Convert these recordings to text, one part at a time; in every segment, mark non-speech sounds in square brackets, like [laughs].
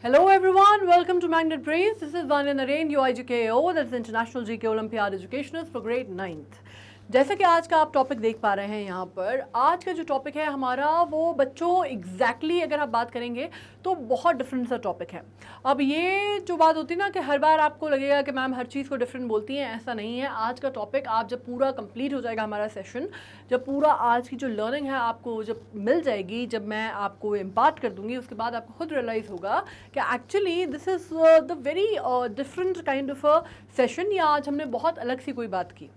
Hello everyone, welcome to Magnet Brains. This is Vanya Narain, UIGKO, that's the International GK Olympiad Educationist for grade 9th. जैसे कि आज का आप topic देख पा रहे हैं यहाँ पर आज का जो टॉपिक है हमारा वो बच्चों एग्जैक्टली exactly अगर आप बात करेंगे तो बहुत डिफरेंट सा टॉपिक है अब ये जो बात होती है ना कि हर बार आपको लगेगा कि मैम हर चीज़ को डिफरेंट बोलती हैं ऐसा नहीं है आज का टॉपिक आप जब पूरा कंप्लीट हो जाएगा हमारा सेशन जब पूरा आज की जो लर्निंग है आपको जब मिल जाएगी जब मैं आपको इम्पार्ट कर दूँगी उसके बाद आपको खुद रियलाइज़ होगा कि actually this is the very different kind of a session या आज हमने बहुत अलग सी कोई बात की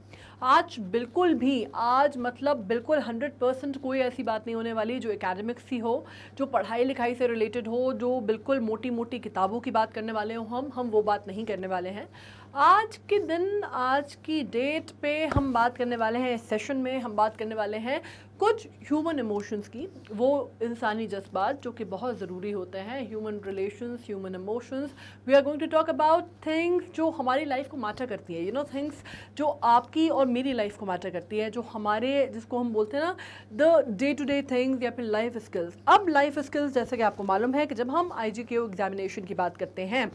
आज बिल्कुल भी आज मतलब बिल्कुल हंड्रेड परसेंट कोई ऐसी बात नहीं होने वाली जो एकेडमिक्स ही हो जो पढ़ाई लिखाई से रिलेटेड हो जो बिल्कुल मोटी मोटी किताबों की बात करने वाले हों हम हम वो बात नहीं करने वाले हैं आज के दिन आज की डेट पे हम बात करने वाले हैं इस सेशन में हम बात करने वाले हैं कुछ ह्यूमन इमोशंस की वो इंसानी जज्बात जो कि बहुत ज़रूरी होते हैं human relations human emotions we are going to talk about things जो हमारी लाइफ को मैटर करती है यू नो थिंग्स जो आपकी और मेरी लाइफ को मैटर करती है जो हमारे जिसको हम बोलते हैं ना the day to day things या फिर लाइफ स्किल्स अब लाइफ स्किल्स जैसे कि आपको मालूम है कि जब हम आई एग्ज़ामिनेशन की बात करते हैं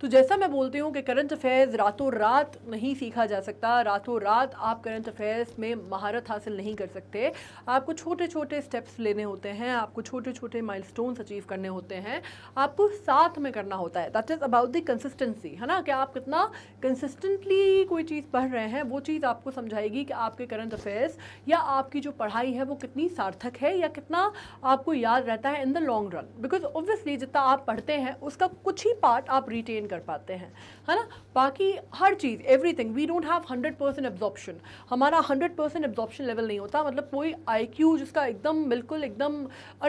तो जैसा मैं बोलती हूँ कि करंट अफेयर्स रातों रात नहीं सीखा जा सकता रातों रात आप करंट अफेयर्स में महारत हासिल नहीं कर सकते आपको छोटे छोटे स्टेप्स लेने होते हैं आपको छोटे छोटे माइल अचीव करने होते हैं आपको साथ में करना होता है that is about the consistency है ना कि आप कितना कंसिस्टेंटली कोई चीज़ पढ़ रहे हैं वो चीज़ आपको समझाएगी कि आपके करंट अफेयर्स या आपकी जो पढ़ाई है वो कितनी सार्थक है या कितना आपको याद रहता है in the long run because obviously जितना आप पढ़ते हैं उसका कुछ ही पार्ट आप रिटेन कर पाते हैं है ना बाकी हर चीज़ everything we don't have hundred percent absorption हमारा हंड्रेड परसेंट एब्जॉर्प्शन लेवल नहीं होता मतलब कोई आई क्यू जिसका एकदम बिल्कुल एकदम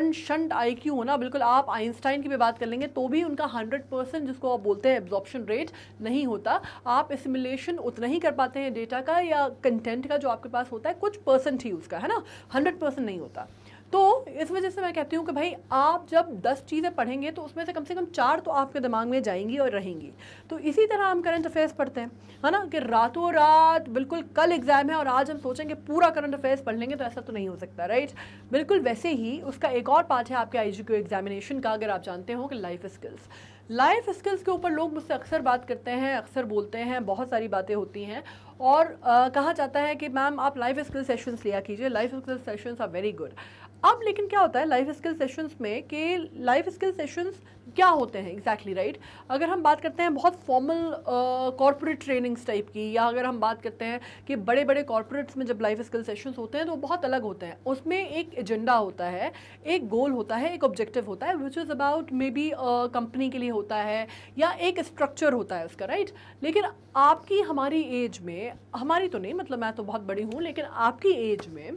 अनशंट आई क्यू होना बिल्कुल आप आइंस्टाइन की भी बात कर लेंगे तो भी उनका हंड्रेड परसेंट जिसको आप बोलते हैं एब्जॉर्प्शन रेट नहीं होता आप एसिमुलेशन उतना ही कर पाते हैं डेटा का या कंटेंट का जो आपके पास होता है कुछ परसेंट ही उसका है ना हंड्रेड परसेंट नहीं होता तो इस वजह से मैं कहती हूँ कि भाई आप जब दस चीज़ें पढ़ेंगे तो उसमें से कम से कम चार तो आपके दिमाग में जाएंगी और रहेंगी तो इसी तरह हम करंट अफेयर्स पढ़ते हैं है ना कि रातों रात बिल्कुल कल एग्ज़ाम है और आज हम सोचेंगे पूरा करंट अफेयर्स पढ़ लेंगे तो ऐसा तो नहीं हो सकता राइट बिल्कुल वैसे ही उसका एक और पार्ट है आपके आई एग्ज़ामिनेशन का अगर आप जानते हो कि लाइफ स्किल्स लाइफ स्किल्स के ऊपर लोग मुझसे अक्सर बात करते हैं अक्सर बोलते हैं बहुत सारी बातें होती हैं और आ, कहा जाता है कि मैम आप लाइफ स्किल सेशंस लिया कीजिए life skill sessions are very good अब लेकिन क्या होता है लाइफ स्किल सेशंस में कि लाइफ स्किल सेशंस क्या होते हैं एग्जैक्टली exactly, राइट right? अगर हम बात करते हैं बहुत फॉर्मल कॉरपोरेट ट्रेनिंग्स टाइप की या अगर हम बात करते हैं कि बड़े बड़े कॉरपोरेट्स में जब लाइफ स्किल सेशंस होते हैं तो बहुत अलग होते हैं उसमें एक एजेंडा होता है एक गोल होता है एक ऑब्जेक्टिव होता है which is about maybe company के लिए होता है या एक स्ट्रक्चर होता है उसका राइट right? लेकिन आपकी हमारी एज में हमारी तो नहीं मतलब मैं तो बहुत बड़ी हूँ लेकिन आपकी एज में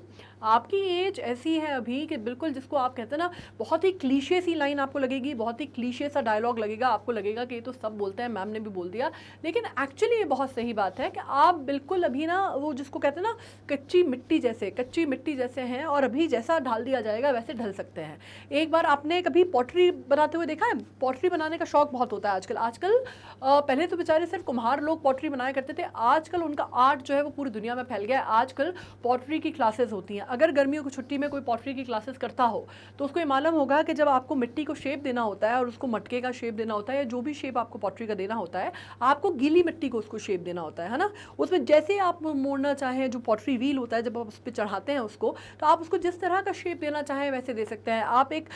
आपकी एज ऐसी है अभी कि बिल्कुल जिसको आप कहते हैं ना बहुत ही क्लीशे सी लाइन आपको लगेगी बहुत ही क्लीशे सा डायलॉग लगेगा आपको लगेगा कि ये तो सब बोलते हैं मैम ने भी बोल दिया लेकिन एक्चुअली ये बहुत सही बात है कि आप बिल्कुल अभी ना वो जिसको कहते हैं ना कच्ची मिट्टी जैसे कच्ची मिट्टी जैसे हैं और अभी जैसा ढाल दिया जाएगा वैसे ढल सकते हैं एक बार आपने कभी पॉटरी बनाते हुए देखा है पॉटरी बनाने का शौक बहुत होता है आजकल आजकल पहले तो बेचारे सिर्फ कुम्हार लोग पॉटरी बनाया करते थे आजकल उनका आर्ट जो है वो पूरी दुनिया में फैल गया है आजकल पॉटरी की क्लासेज होती हैं अगर गर्मियों की छुट्टी में कोई पॉटरी की क्लासेस करता हो तो उसको ये मालूम होगा कि जब आपको मिट्टी को शेप देना होता है और उसको मटके का शेप देना होता है या जो भी शेप आपको पॉटरी का देना होता है आपको गीली मिट्टी को उसको शेप देना होता है है ना उसमें जैसे आप मोड़ना चाहें जो पॉटरी व्हील होता है जब आप उस पर चढ़ाते हैं उसको तो आप उसको जिस तरह का शेप देना चाहें वैसे दे सकते हैं आप एक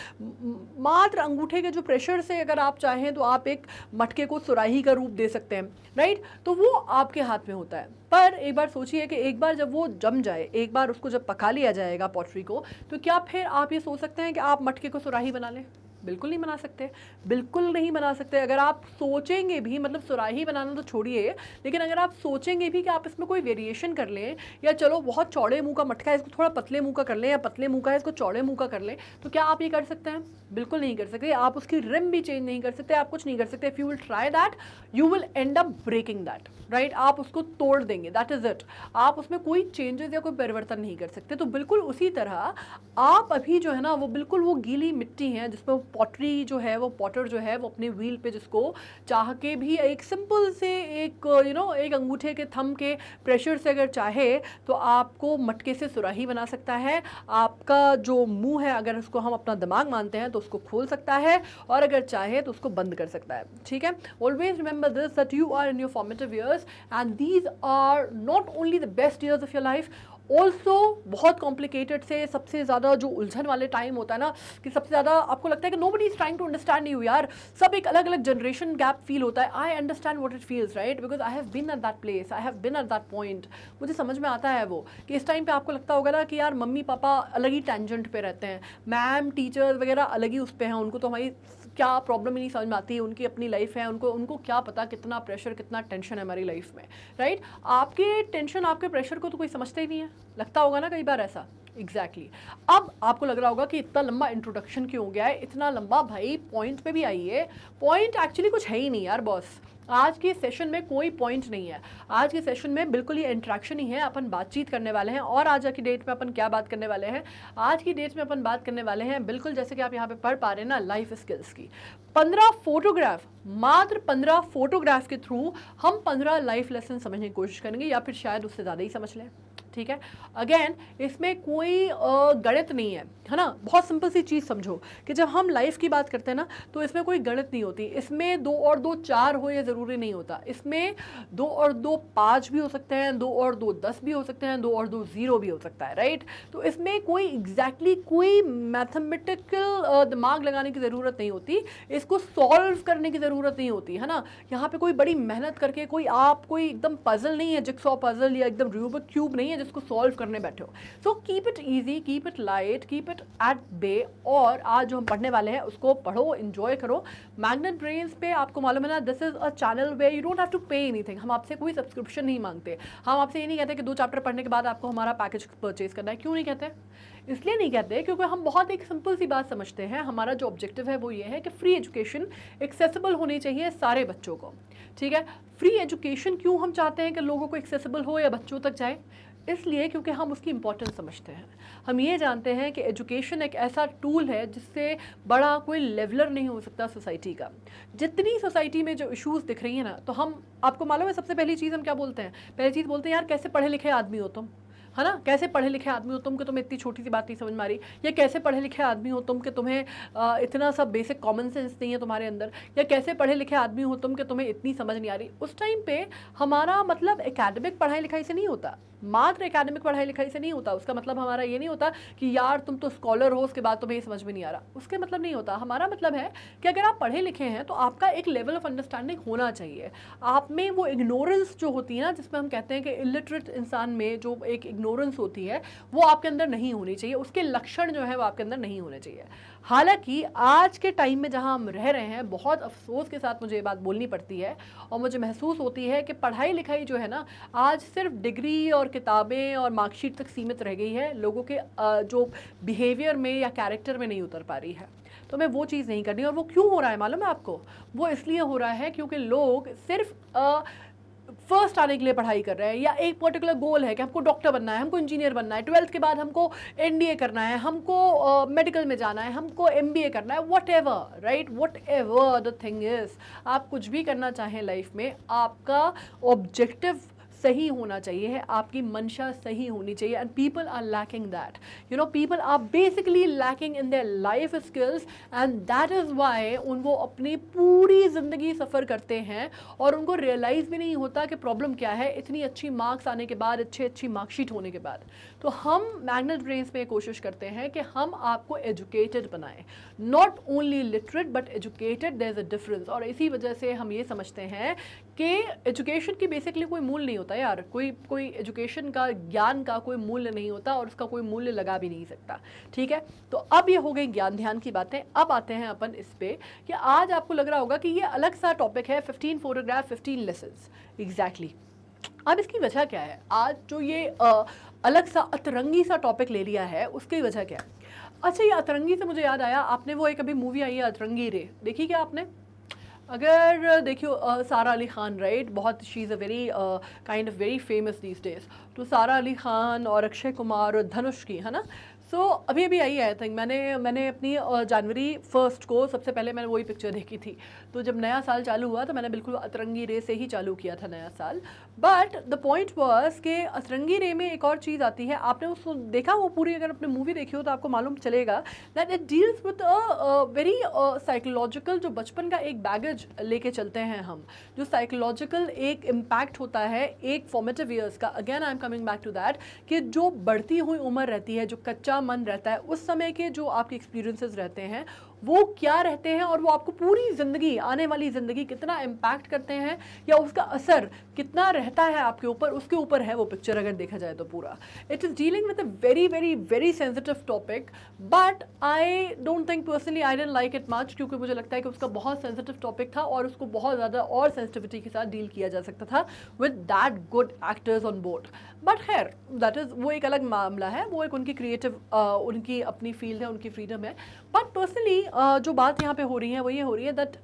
मात्र अंगूठे के जो प्रेशर से अगर आप चाहें तो आप एक मटके को सुराही का रूप दे सकते हैं राइट तो वो आपके हाथ में होता है पर एक बार सोचिए कि एक बार जब वो जम जाए एक बार उसको जब पका लिया जाएगा पॉटरी को तो क्या फिर आप ये सोच सकते हैं कि आप मटके को सुराही बना लें बिल्कुल नहीं बना सकते बिल्कुल नहीं बना सकते अगर आप सोचेंगे भी मतलब सुराही बनाना तो छोड़िए लेकिन अगर आप सोचेंगे भी कि आप इसमें कोई वेरिएशन कर लें या चलो बहुत चौड़े मुँह का मटका है इसको थोड़ा पतले मुँह का कर लें या पतले मुँह का है इसको चौड़े मुँह का कर लें तो क्या आप ये कर सकते हैं बिल्कुल नहीं कर सकते आप उसकी रिम भी चेंज नहीं कर सकते आप कुछ नहीं कर सकते if you will try that you will end up breaking that right आप उसको तोड़ देंगे दैट इज़ इट आप उसमें कोई चेंजेस या कोई परिवर्तन नहीं कर सकते तो बिल्कुल उसी तरह आप अभी जो है ना वो बिल्कुल वो गीली मिट्टी है जिसमें पॉटरी जो है वो पॉटर जो है वो अपने व्हील पे जिसको चाह के भी एक सिंपल से एक यू you नो know, एक अंगूठे के थम के प्रेशर से अगर चाहे तो आपको मटके से सुराही बना सकता है आपका जो मुंह है अगर उसको हम अपना दिमाग मानते हैं तो उसको खोल सकता है और अगर चाहे तो उसको बंद कर सकता है ठीक है always remember this that you are in your formative years and these are not only the best years of your life also बहुत कॉम्प्लिकेटेड से सबसे ज़्यादा जो उलझन वाले टाइम होता है ना कि सबसे ज़्यादा आपको लगता है कि nobody is trying to understand you यार सब एक अलग अलग जनरेशन गैप फील होता है I understand what it feels right because I have been at that place I have been at that point मुझे समझ में आता है वो कि इस टाइम पर आपको लगता होगा ना कि यार मम्मी पापा अलग ही टेंजेंट पर रहते हैं मैम टीचर्स वगैरह अलग ही उस पर हैं उनको तो हमारी क्या प्रॉब्लम ही नहीं समझ में आती उनकी अपनी लाइफ है उनको उनको क्या पता कितना प्रेशर कितना टेंशन है हमारी लाइफ में राइट आपके टेंशन आपके प्रेशर को तो कोई समझता ही नहीं है लगता होगा ना कई बार ऐसा एग्जैक्टली exactly. अब आपको लग रहा होगा कि इतना लंबा इंट्रोडक्शन क्यों हो गया है इतना लंबा भाई पॉइंट पे भी आइए पॉइंट एक्चुअली कुछ है ही नहीं यार बॉस आज के सेशन में कोई पॉइंट नहीं है आज के सेशन में बिल्कुल ही इंट्रैक्शन ही है अपन बातचीत करने वाले हैं और आज की डेट में अपन क्या बात करने वाले हैं आज की डेट में अपन बात करने वाले हैं बिल्कुल जैसे कि आप यहाँ पे पढ़ पा रहे हैं ना लाइफ स्किल्स की पंद्रह फोटोग्राफ मात्र पंद्रह फोटोग्राफ के थ्रू हम पंद्रह लाइफ लेसन समझने की कोशिश करेंगे या फिर शायद उससे ज़्यादा ही समझ लें ठीक है अगेन इसमें कोई गणित नहीं है है ना बहुत सिंपल सी चीज़ समझो कि जब हम लाइफ की बात करते हैं ना तो इसमें कोई गणित नहीं होती इसमें दो और दो चार हो ये ज़रूरी नहीं होता इसमें दो और दो पाँच भी हो सकते हैं दो और दो दस भी हो सकते हैं दो और दो ज़ीरो भी हो सकता है राइट तो इसमें कोई एग्जैक्टली exactly कोई मैथमेटिकल दिमाग लगाने की ज़रूरत नहीं होती इसको सॉल्व करने की ज़रूरत नहीं होती है ना यहाँ पर कोई बड़ी मेहनत करके कोई आप कोई एकदम पज़ल नहीं है जिक्सॉ पज़ल या एकदम रूब क्यूब नहीं है को सॉल्व करने बैठे हो so keep it easy keep it light keep it at bay और आज जो हम पढ़ने वाले हैं उसको पढ़ो इन्जॉय करो मैग्नेट ब्रेन्स पे आपको मालूम है ना this is a channel where you don't have to pay any हम आपसे कोई सब्सक्रिप्शन नहीं मांगते हम आपसे ये नहीं कहते कि दो चैप्टर पढ़ने के बाद आपको हमारा पैकेज परचेज करना है क्यों नहीं कहते इसलिए नहीं कहते क्योंकि हम बहुत एक सिंपल सी बात समझते हैं हमारा जो ऑब्जेक्टिव है वो ये है कि फ्री एजुकेशन एक्सेसिबल होनी चाहिए सारे बच्चों को ठीक है फ्री एजुकेशन क्यों हम चाहते हैं कि लोगों को एक्सेसिबल हो या बच्चों तक जाए इसलिए क्योंकि हम उसकी इम्पोर्टेंस समझते हैं हम ये जानते हैं कि एजुकेशन एक ऐसा टूल है जिससे बड़ा कोई लेवलर नहीं हो सकता सोसाइटी का जितनी सोसाइटी में जो इश्यूज दिख रही हैं ना तो हम आपको मालूम है सबसे पहली चीज़ हम क्या बोलते हैं पहली चीज़ बोलते हैं यार कैसे पढ़े लिखे आदमी हो तुम तो? है ना कैसे पढ़े लिखे आदमी हो तुम कि तुम्हें इतनी छोटी सी बात नहीं समझ मारी या कैसे पढ़े लिखे आदमी हो तुम कि तुम्हें इतना सा बेसिक कॉमन सेंस नहीं है तुम्हारे अंदर या कैसे पढ़े लिखे आदमी हो तुम कि तुम्हें इतनी समझ नहीं आ रही उस टाइम पे हमारा मतलब एकेडमिक पढ़ाई लिखाई से नहीं होता मात्र एकेडमिक पढ़ाई लिखाई से नहीं होता उसका मतलब हमारा ये नहीं होता कि यार तुम तो स्कॉलर हो उसके बाद तुम्हें ये समझ में नहीं आ रहा उसके मतलब नहीं होता हमारा मतलब है कि अगर आप पढ़े लिखे हैं तो आपका एक लेवल ऑफ अंडरस्टैंडिंग होना चाहिए आप में वो इग्नोरेंस जो होती है ना जिसमें हम कहते हैं कि इलिटरेट इंसान में जो एक इग्नोर इग्नोरेंस होती है वो आपके अंदर नहीं होनी चाहिए उसके लक्षण जो है वो आपके अंदर नहीं होने चाहिए हालांकि आज के टाइम में जहाँ हम रह रहे हैं बहुत अफसोस के साथ मुझे ये बात बोलनी पड़ती है और मुझे महसूस होती है कि पढ़ाई लिखाई जो है ना आज सिर्फ डिग्री और किताबें और मार्कशीट तक सीमित रह गई है लोगों के जो बिहेवियर में या कैरेक्टर में नहीं उतर पा रही है तो मैं वो चीज़ नहीं करनी और वो क्यों हो रहा है मालूम है आपको वो इसलिए हो रहा है क्योंकि लोग सिर्फ फर्स्ट आने के लिए पढ़ाई कर रहे हैं या एक पर्टिकुलर गोल है कि हमको डॉक्टर बनना है हमको इंजीनियर बनना है ट्वेल्थ के बाद हमको एन करना है हमको मेडिकल uh, में जाना है हमको एम करना है whatever right whatever the thing is आप कुछ भी करना चाहें लाइफ में आपका ऑब्जेक्टिव सही होना चाहिए है आपकी मंशा सही होनी चाहिए and people are lacking that you know people are basically lacking in their life skills and that is why उन वो अपनी पूरी ज़िंदगी सफ़र करते हैं और उनको रियलाइज़ भी नहीं होता कि प्रॉब्लम क्या है इतनी अच्छी मार्क्स आने के बाद अच्छी अच्छी मार्कशीट होने के बाद तो हम मैग्नेट ब्रेन्स पे कोशिश करते हैं कि हम आपको एजुकेटेड बनाएं not only literate but educated there is a difference और इसी वजह से हम ये समझते हैं कि एजुकेशन की बेसिकली कोई मूल्य नहीं होता यार कोई कोई एजुकेशन का ज्ञान का कोई मूल्य नहीं होता और उसका कोई मूल्य लगा भी नहीं सकता ठीक है तो अब ये हो गई ज्ञान ध्यान की बातें अब आते हैं अपन इस पर कि आज आपको लग रहा होगा कि ये अलग सा टॉपिक है fifteen photograph fifteen lessons exactly अब इसकी वजह क्या है आज जो ये अलग सा अतरंगी सा टॉपिक ले लिया है उसकी वजह क्या है अच्छा ये अतरंगी से मुझे याद आया आपने वो एक अभी मूवी आई है अतरंगी रे देखी क्या आपने अगर देखियो सारा अली ख़ान राइट बहुत she is a very kind of very famous these days तो सारा अली ख़ान और अक्षय कुमार और धनुष की है ना सो so, अभी अभी आई आई थिंक मैंने मैंने अपनी जनवरी फर्स्ट को सबसे पहले मैंने वही पिक्चर देखी थी तो जब नया साल चालू हुआ तो मैंने बिल्कुल अतरंगी रे से ही चालू किया था नया साल बट द पॉइंट वॉज के अतरंगी रे में एक और चीज़ आती है आपने उसको देखा वो पूरी अगर अपने मूवी देखी हो तो आपको मालूम चलेगा that it deals with a very psychological जो बचपन का एक बैगेज लेके चलते हैं हम जो साइकोलॉजिकल एक इम्पैक्ट होता है एक फॉर्मेटिव ईयर्स का again I am coming back to that कि जो बढ़ती हुई उम्र रहती है जो कच्चा मन रहता है उस समय के जो आपके एक्सपीरियंसेस रहते हैं वो क्या रहते हैं और वो आपको पूरी ज़िंदगी आने वाली ज़िंदगी कितना इम्पैक्ट करते हैं या उसका असर कितना रहता है आपके ऊपर उसके ऊपर है वो पिक्चर अगर देखा जाए तो पूरा it is dealing with a very very very sensitive topic but I don't think personally I didn't like it much क्योंकि मुझे लगता है कि उसका बहुत सेंसिटिव टॉपिक था और उसको बहुत ज़्यादा और सेंसिटिविटी के साथ डील किया जा सकता था with that good actors on board but खैर दैट इज़ वो एक अलग मामला है वो एक उनकी क्रिएटिव उनकी अपनी फील्ड है उनकी फ्रीडम है बट पर्सनली जो बात यहाँ पे हो रही है वो ये हो रही है that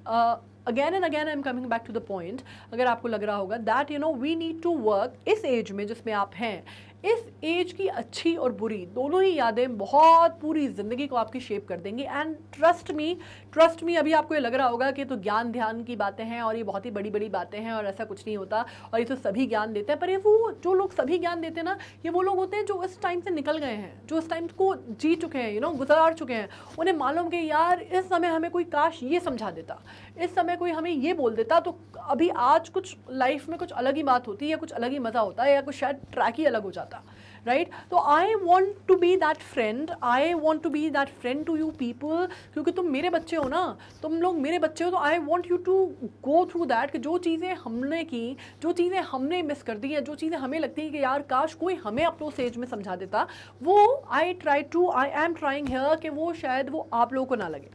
again and again I am coming back to the point अगर आपको लग रहा होगा that you know we need to work इस एज में जिसमें आप हैं इस एज की अच्छी और बुरी दोनों ही यादें बहुत पूरी ज़िंदगी को आपकी शेप कर देंगी and trust me trust me अभी आपको ये लग रहा होगा कि तो ज्ञान ध्यान की बातें हैं और ये बहुत ही बड़ी बड़ी बातें हैं और ऐसा कुछ नहीं होता और ये तो सभी ज्ञान देते हैं पर ये वो जो लोग सभी ज्ञान देते हैं ना ये वो लोग होते हैं जो इस टाइम से निकल गए हैं जो इस टाइम को जी चुके हैं यू नो गुजार चुके हैं उन्हें मालूम कि यार इस समय हमें कोई काश ये समझा देता इस समय कोई हमें ये बोल देता तो अभी आज कुछ लाइफ में कुछ अलग ही बात होती या कुछ अलग ही मज़ा होता है या कुछ शायद ट्रैक ही अलग हो जाता राइट तो I want to be that friend I want to be that friend to you people क्योंकि तुम मेरे बच्चे हो ना तुम लोग मेरे बच्चे हो तो I want you to go through that कि जो चीज़ें हमने की जो चीज़ें हमने मिस कर दी हैं जो चीज़ें हमें लगती हैं कि यार काश कोई हमें अपने उस एज में समझा देता वो I try to I am trying here कि वो शायद वो आप लोगों को ना लगे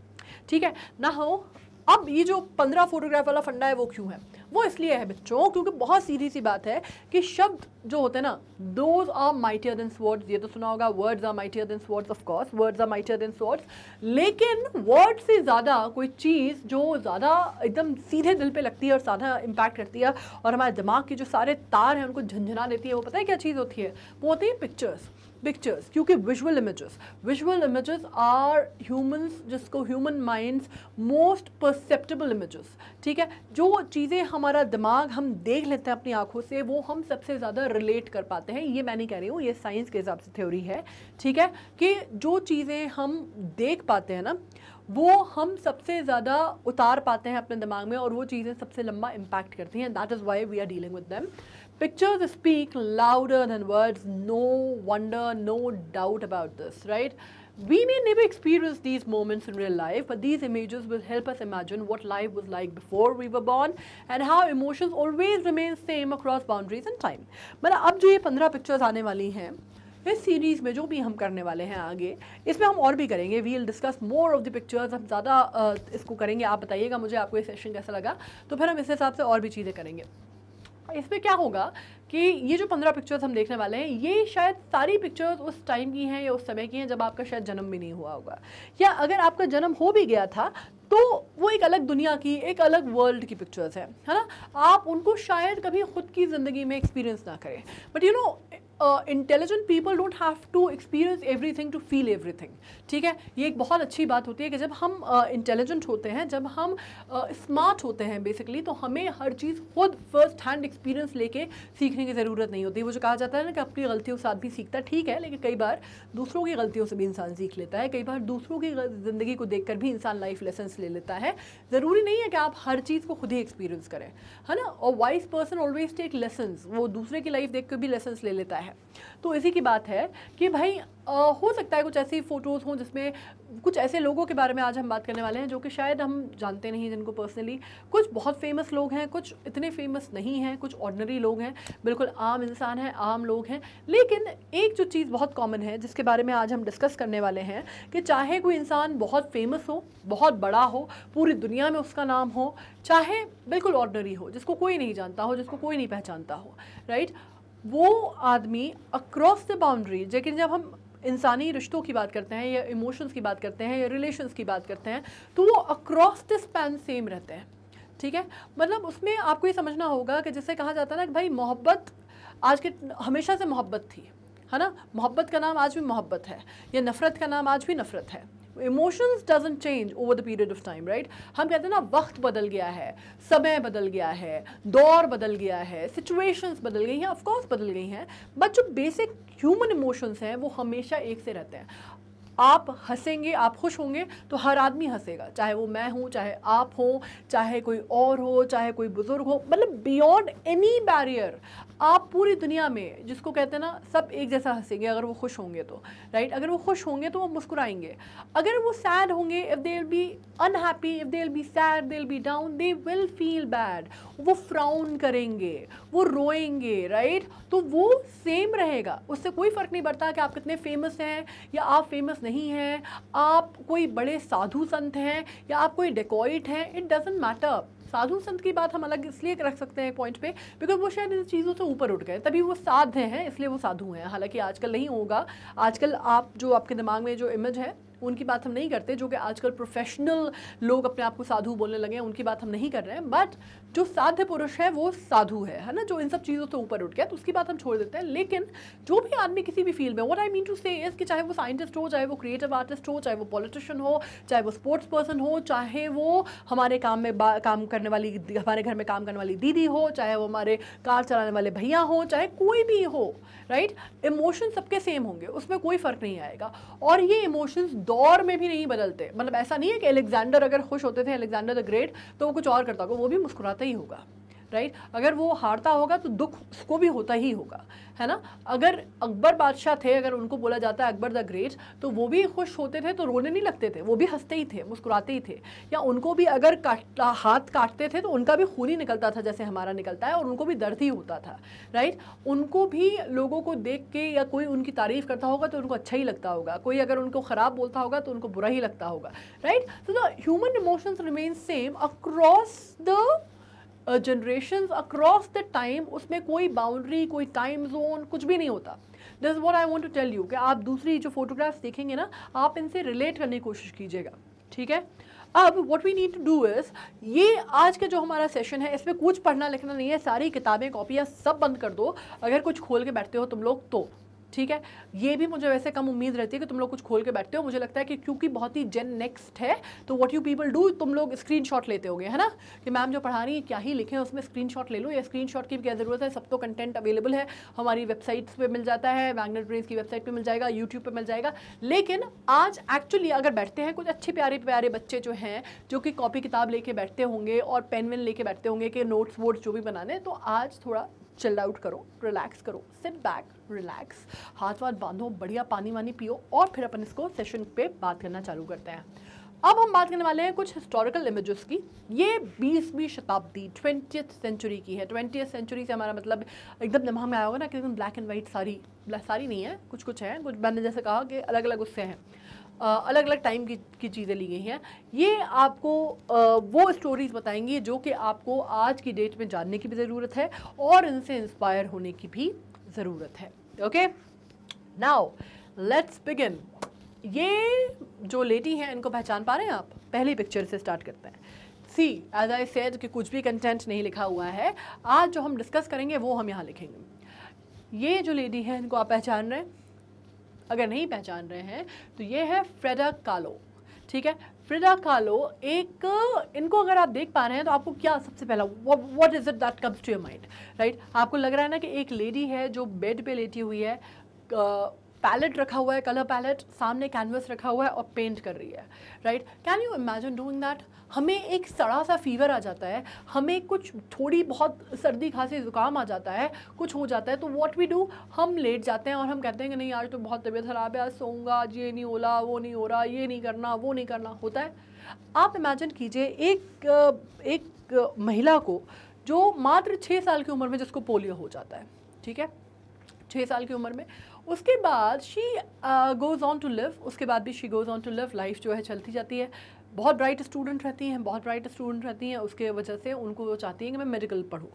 ठीक है ना हो अब ये जो पंद्रह फोटोग्राफ वाला फंडा है वो क्यों है वो इसलिए है बच्चों क्योंकि बहुत सीधी सी बात है कि शब्द जो होते हैं ना those are mightier than words ये तो सुना होगा words are mightier than words of course words are mightier than words लेकिन वर्ड से ज़्यादा कोई चीज़ जो ज़्यादा एकदम सीधे दिल पे लगती है और ज़्यादा इम्पैक्ट करती है और हमारे दिमाग के जो सारे तार हैं उनको झंझना देती है वो पता है क्या चीज़ होती है वो होती है पिक्चर्स पिक्चर्स क्योंकि visual images visual images are humans जिसको human minds most perceptible images ठीक है जो चीज़ें हमारा दिमाग हम देख लेते हैं अपनी आंखों से वो हम सबसे ज़्यादा रिलेट कर पाते हैं ये मैं नहीं कह रही हूँ ये साइंस के हिसाब से थ्योरी है ठीक है कि जो चीज़ें हम देख पाते हैं ना वो हम सबसे ज़्यादा उतार पाते हैं अपने दिमाग में और वो चीज़ें सबसे लंबा इम्पैक्ट करती हैं that is why we are dealing with them Pictures speak louder than words, no wonder, no doubt about this, right? We may never experience these moments in real life, but these images will help us imagine what life was like before we were born and how emotions always remain same across boundaries and time. But now, जो 15 pictures आने वाली हैं इस series में जो भी हम करने वाले हैं आगे इसमें हम और भी करेंगे we'll discuss more of the pictures हम ज़्यादा इसको करेंगे आप बताइएगा मुझे आपको ये सेशन कैसा लगा तो फिर हम इस हिसाब से और भी चीज़ें करेंगे इसमें क्या होगा कि ये जो पंद्रह पिक्चर्स हम देखने वाले हैं ये शायद सारी पिक्चर्स उस टाइम की हैं या उस समय की हैं जब आपका शायद जन्म भी नहीं हुआ होगा या अगर आपका जन्म हो भी गया था तो वो एक अलग दुनिया की एक अलग वर्ल्ड की पिक्चर्स हैं है ना आप उनको शायद कभी ख़ुद की ज़िंदगी में एक्सपीरियंस ना करें but you know people don't have to experience everything to feel everything ठीक है ये एक बहुत अच्छी बात होती है कि जब हम इंटेलिजेंट uh, होते हैं जब हम स्मार्ट uh, होते हैं बेसिकली तो हमें हर चीज़ खुद फर्स्ट हैंड एक्सपीरियंस लेके सीखने की ज़रूरत नहीं होती वो जो कहा जाता है ना कि अपनी गलतियों के साथ भी सीखता ठीक है लेकिन कई बार दूसरों की गलतियों से भी इंसान सीख लेता है कई बार दूसरों की ज़िंदगी को देख भी इंसान लाइफ लेसन्स ले लेता है ज़रूरी नहीं है कि आप हर चीज़ को खुद ही एक्सपीरियंस करें है ना और wise person always take lessons वो दूसरे की लाइफ देख कर भी लेसन्स ले लेता है है तो इसी की बात है कि भाई आ, हो सकता है कुछ ऐसी फ़ोटोज़ हों जिसमें कुछ ऐसे लोगों के बारे में आज हम बात करने वाले हैं जो कि शायद हम जानते नहीं जिनको पर्सनली कुछ बहुत फेमस लोग हैं कुछ इतने फेमस नहीं हैं कुछ ऑर्डनरी लोग हैं बिल्कुल आम इंसान हैं आम लोग हैं लेकिन एक जो चीज़ बहुत कॉमन है जिसके बारे में आज हम डिस्कस करने वाले हैं कि चाहे कोई इंसान बहुत फेमस हो बहुत बड़ा हो पूरी दुनिया में उसका नाम हो चाहे बिल्कुल ऑर्डनरी हो जिसको कोई नहीं जानता हो जिसको कोई नहीं पहचानता हो राइट right? वो आदमी अक्रॉस द बाउंड्री लेकिन जब हम इंसानी रिश्तों की बात करते हैं या इमोशंस की बात करते हैं या रिलेशंस की बात करते हैं तो वो अक्रॉस द स्पैन सेम रहते हैं ठीक है मतलब उसमें आपको ये समझना होगा कि जैसे कहा जाता है ना कि भाई मोहब्बत आज के हमेशा से मोहब्बत थी है ना मोहब्बत का नाम आज भी मोहब्बत है या नफ़रत का नाम आज भी नफ़रत है emotions doesn't change over the period of time right हम कहते हैं ना वक्त बदल गया है समय बदल गया है दौर बदल गया है सिचुएशंस बदल गई हैं ऑफकोर्स बदल गई हैं बट जो बेसिक ह्यूमन इमोशंस हैं वो हमेशा एक से रहते हैं आप हंसेंगे आप खुश होंगे तो हर आदमी हंसेगा चाहे वो मैं हूँ चाहे आप हो चाहे कोई और हो चाहे कोई बुज़ुर्ग हो मतलब बियॉन्ड एनी बैरियर आप पूरी दुनिया में जिसको कहते हैं ना सब एक जैसा हंसेंगे अगर वो खुश होंगे तो राइट अगर वो खुश होंगे तो वो मुस्कुराएंगे अगर वो सैड होंगे if they will be unhappy if they will be sad they will be down they will feel bad वो फ्राउन करेंगे वो रोएंगे राइट तो वो सेम रहेगा उससे कोई फ़र्क नहीं पड़ता कि आप कितने फेमस हैं या आप फेमस नहीं हैं आप कोई बड़े साधु संत हैं या आप कोई डेकोइट हैं इट डजेंट मैटर साधु संत की बात हम अलग इसलिए रख सकते हैं पॉइंट पे बिकॉज वो शायद इन चीज़ों से ऊपर उठ गए तभी वो साध्य हैं इसलिए वो साधु हैं हालांकि आजकल नहीं होगा आजकल आप जो आपके दिमाग में जो इमेज है उनकी बात हम नहीं करते जो कि आजकल प्रोफेशनल लोग अपने आप को साधु बोलने लगे हैं उनकी बात हम नहीं कर रहे हैं बट जो साध्य पुरुष है वो साधु है है ना जो इन सब चीज़ों से ऊपर उठ गया तो उसकी बात हम छोड़ देते हैं लेकिन जो भी आदमी किसी भी फील्ड में वट आई मीन टू से कि चाहे वो साइंटिस्ट हो चाहे वो क्रिएटिव आर्टिस्ट हो चाहे वो पॉलिटिशियन हो चाहे वो स्पोर्ट्स पर्सन हो चाहे वो हमारे काम में काम करने वाली हमारे घर में काम करने वाली दीदी हो चाहे वो हमारे कार चलाने वाले भैया हो चाहे कोई भी हो राइट इमोशन सबके सेम होंगे उसमें कोई फ़र्क नहीं आएगा और ये इमोशंस दौर में भी नहीं बदलते मतलब ऐसा नहीं है कि अलेक्जेंडर अगर खुश होते थे अलेक्जेंडर द ग्रेट तो वो कुछ और करता होगा वो भी मुस्कुराते ही होगा राइट right? अगर वो हारता होगा तो दुख उसको भी होता ही होगा है ना अगर अकबर बादशाह थे अगर उनको बोला जाता है अकबर द ग्रेट तो वो भी खुश होते थे तो रोने नहीं लगते थे वो भी हंसते ही थे मुस्कुराते ही थे या उनको भी अगर काट हाथ काटते थे तो उनका भी खून ही निकलता था जैसे हमारा निकलता है और उनको भी दर्द ही होता था राइट right? उनको भी लोगों को देख के या कोई उनकी तारीफ करता होगा तो उनको अच्छा ही लगता होगा कोई अगर उनको ख़राब बोलता होगा तो उनको बुरा ही लगता होगा राइट तो the human emotions remain same across the generation across the time उसमें कोई बाउंड्री कोई टाइम जोन कुछ भी नहीं होता this what I want to tell you कि आप दूसरी जो फोटोग्राफ्स देखेंगे ना आप इनसे रिलेट करने की कोशिश कीजिएगा ठीक है अब what we need to do is ये आज का जो हमारा सेशन है इसमें कुछ पढ़ना लिखना नहीं है सारी किताबें कॉपियाँ सब बंद कर दो अगर कुछ खोल के बैठते हो तुम लोग तो ठीक है ये भी मुझे वैसे कम उम्मीद रहती है कि तुम लोग कुछ खोल के बैठते हो मुझे लगता है कि क्योंकि बहुत ही जेन नेक्स्ट है तो व्हाट यू पीपल डू तुम लोग स्क्रीनशॉट लेते होगे है ना कि मैम जो पढ़ा रही है क्या ही लिखे हैं उसमें स्क्रीनशॉट ले लो या स्क्रीनशॉट की क्या ज़रूरत है सब तो कंटेंट अवेलेबल है हमारी वेबसाइट्स पर मिल जाता है मैगनेट ट्रेन की वेबसाइट पर मिल जाएगा यूट्यूब पर मिल जाएगा लेकिन आज एक्चुअली अगर बैठते हैं कुछ अच्छे प्यारे प्यारे बच्चे जो हैं जो कि कॉपी किताब लेके बैठते होंगे और पेन वेन लेके बैठते होंगे कि नोट्स वोट्स जो भी बनाने तो आज थोड़ा चिल्ड आउट करो रिलैक्स करो सिट बैक रिलैक्स हाथ वाथ बांधो बढ़िया पानी वानी पियो और फिर अपन इसको सेशन पे बात करना चालू करते हैं अब हम बात करने वाले हैं कुछ हिस्टोरिकल इमेजेस की ये बीसवीं शताब्दी ट्वेंटी सेंचुरी की है ट्वेंटी सेंचुरी से हमारा मतलब एकदम दिमाग में आया होगा ना कि एकदम ब्लैक एंड वाइट सारी सारी नहीं है कुछ कुछ है कुछ मैंने जैसे कहा कि अलग अलग उससे हैं अलग अलग टाइम की, की चीज़ें ली गई हैं ये आपको आ, वो स्टोरीज़ बताएंगी जो कि आपको आज की डेट में जानने की भी ज़रूरत है और इनसे इंस्पायर होने की भी ज़रूरत है ओके नाउ लेट्स बिगिन ये जो लेडी हैं इनको पहचान पा रहे हैं आप पहली पिक्चर से स्टार्ट करते हैं सी एज आई सेड कि कुछ भी कंटेंट नहीं लिखा हुआ है आज जो हम डिस्कस करेंगे वो हम यहाँ लिखेंगे ये जो लेडी हैं इनको आप पहचान रहे हैं अगर नहीं पहचान रहे हैं तो ये है फ्रेडा कालो ठीक है फ्रिडा कालो एक इनको अगर आप देख पा रहे हैं तो आपको क्या सबसे पहला what is it that comes to your mind right आपको लग रहा है ना कि एक लेडी है जो बेड पे लेटी हुई है पैलेट रखा हुआ है कलर पैलेट सामने कैनवस रखा हुआ है और पेंट कर रही है right can you imagine doing that हमें एक सड़ा सा फीवर आ जाता है हमें कुछ थोड़ी बहुत सर्दी खांसी ज़ुकाम आ जाता है कुछ हो जाता है तो वॉट वी डू हम लेट जाते हैं और हम कहते हैं कि नहीं आज तो बहुत तबीयत ख़राब है आज सोऊंगा आज ये नहीं ओला वो नहीं हो रहा ये नहीं करना वो नहीं करना होता है आप इमेजिन कीजिए एक एक महिला को जो मात्र छः साल की उम्र में जिसको पोलियो हो जाता है ठीक है छः साल की उम्र में उसके बाद she goes on to live उसके बाद भी she goes on to live life जो है चलती जाती है बहुत ब्राइट स्टूडेंट रहती हैं बहुत ब्राइट स्टूडेंट रहती हैं उसके वजह से उनको वो चाहती हैं कि मैं मेडिकल पढ़ूँ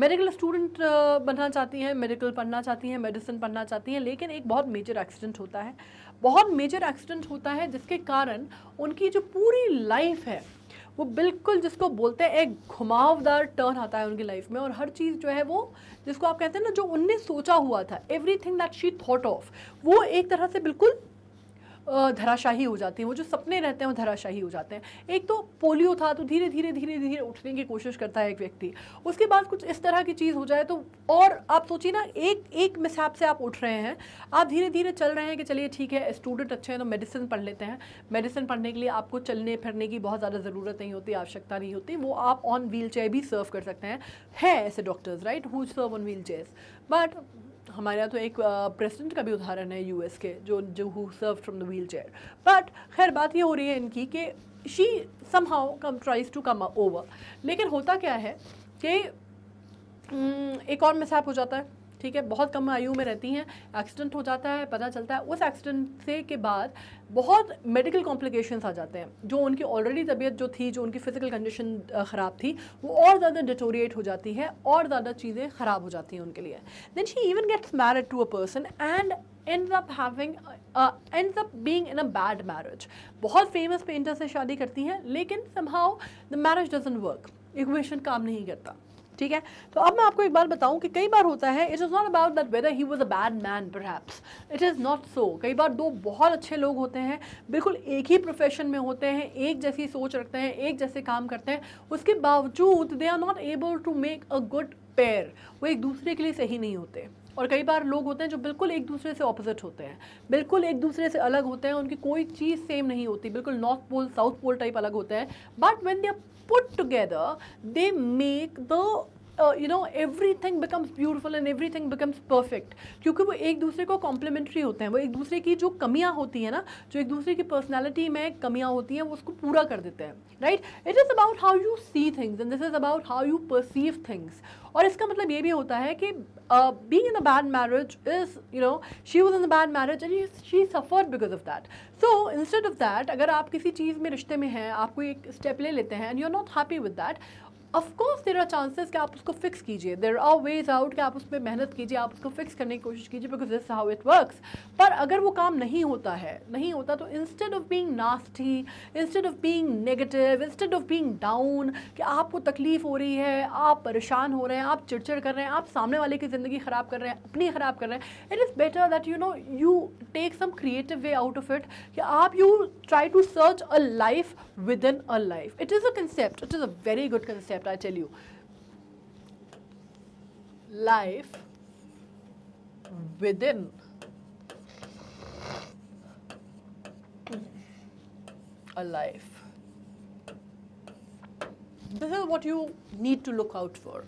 मेडिकल स्टूडेंट बनना चाहती हैं मेडिकल पढ़ना चाहती हैं मेडिसिन पढ़ना चाहती हैं लेकिन एक बहुत मेजर एक्सीडेंट होता है बहुत मेजर एक्सीडेंट होता है जिसके कारण उनकी जो पूरी लाइफ है वो बिल्कुल जिसको बोलते हैं एक घुमावदार टर्न आता है उनकी लाइफ में और हर चीज़ जो है वो जिसको आप कहते हैं ना जो उनने सोचा हुआ था everything that she thought of वो एक तरह से बिल्कुल धराशाही हो जाती है वो जो सपने रहते हैं वो धराशाही हो जाते हैं एक तो पोलियो था तो धीरे धीरे धीरे धीरे उठने की कोशिश करता है एक व्यक्ति उसके बाद कुछ इस तरह की चीज़ हो जाए तो और आप सोचिए ना एक एक मिसाब से आप उठ रहे हैं आप धीरे धीरे चल रहे हैं कि चलिए ठीक है स्टूडेंट अच्छे हैं तो मेडिसिन पढ़ लेते हैं मेडिसिन पढ़ने के लिए आपको चलने फिरने की बहुत ज़्यादा ज़रूरत नहीं होती आवश्यकता नहीं होती वो आप ऑन व्हील चेयर भी सर्व कर सकते हैं है ऐसे doctors right who serve on wheelchairs but हमारे यहाँ तो एक प्रेसिडेंट का भी उदाहरण है यूएस के जो जो who serve from the wheelchair but खैर बात ये हो रही है इनकी कि she somehow come tries to come over लेकिन होता क्या है कि एक और मिसाप हो जाता है ठीक है बहुत कम आयु में रहती हैं एक्सीडेंट हो जाता है पता चलता है उस एक्सीडेंट से के बाद बहुत मेडिकल कॉम्प्लिकेशन आ जाते हैं जो उनकी ऑलरेडी तबीयत जो थी जो उनकी फ़िज़िकल कंडीशन ख़राब थी वो और ज़्यादा डिटोरिएट हो जाती है और ज़्यादा चीज़ें ख़राब हो जाती हैं उनके लिए then she even gets married to a person and ends up having uh, ends up being in a bad marriage बहुत famous painter से शादी करती हैं लेकिन somehow the marriage doesn't work equation काम नहीं करता ठीक है तो अब मैं आपको एक बार बताऊं कि कई बार होता है it is not about that whether he was a bad man perhaps it is not so कई बार दो बहुत अच्छे लोग होते हैं बिल्कुल एक ही प्रोफेशन में होते हैं एक जैसी सोच रखते हैं एक जैसे काम करते हैं उसके बावजूद they are not able to make a good pair वो एक दूसरे के लिए सही नहीं होते और कई बार लोग होते हैं जो बिल्कुल एक दूसरे से ऑपोजिट होते हैं बिल्कुल एक दूसरे से अलग होते हैं उनकी कोई चीज़ सेम नहीं होती बिल्कुल north pole south pole type अलग होते हैं but when they are put together, they make the you know everything becomes beautiful and everything becomes perfect क्योंकि वो एक दूसरे को कॉम्प्लीमेंट्री होते हैं वो एक दूसरे की जो कमियाँ होती हैं ना जो एक दूसरे की पर्सनैलिटी में कमियाँ होती हैं वो उसको पूरा कर देते हैं right it is about how you see things and this is about how you perceive things और इसका मतलब ये भी होता है कि being in a bad marriage is you know she was in a bad marriage and she suffer because of that so instead of that अगर आप किसी चीज़ में रिश्ते में हैं आप कोई एक स्टेप ले लेते हैं and you are not happy with that of course there are chances कि आप उसको फिक्स कीजिए देर आर वेज आउट कि आप उसमें मेहनत कीजिए आप उसको फिक्स करने की कोशिश कीजिए because this how it works पर अगर वो काम नहीं होता है नहीं होता तो instead of being nasty instead of being negative instead of being down कि आपको तकलीफ हो रही है आप परेशान हो रहे हैं आप चिड़चिड़ कर रहे हैं आप सामने वाले की ज़िंदगी ख़राब कर रहे हैं अपनी ख़राब कर रहे हैं it is better that you know you take some creative way out of it कि आप you try to search a life within a life it is a concept it is a very good concept concept I tell you. Life within a life. This is what you need to look out for.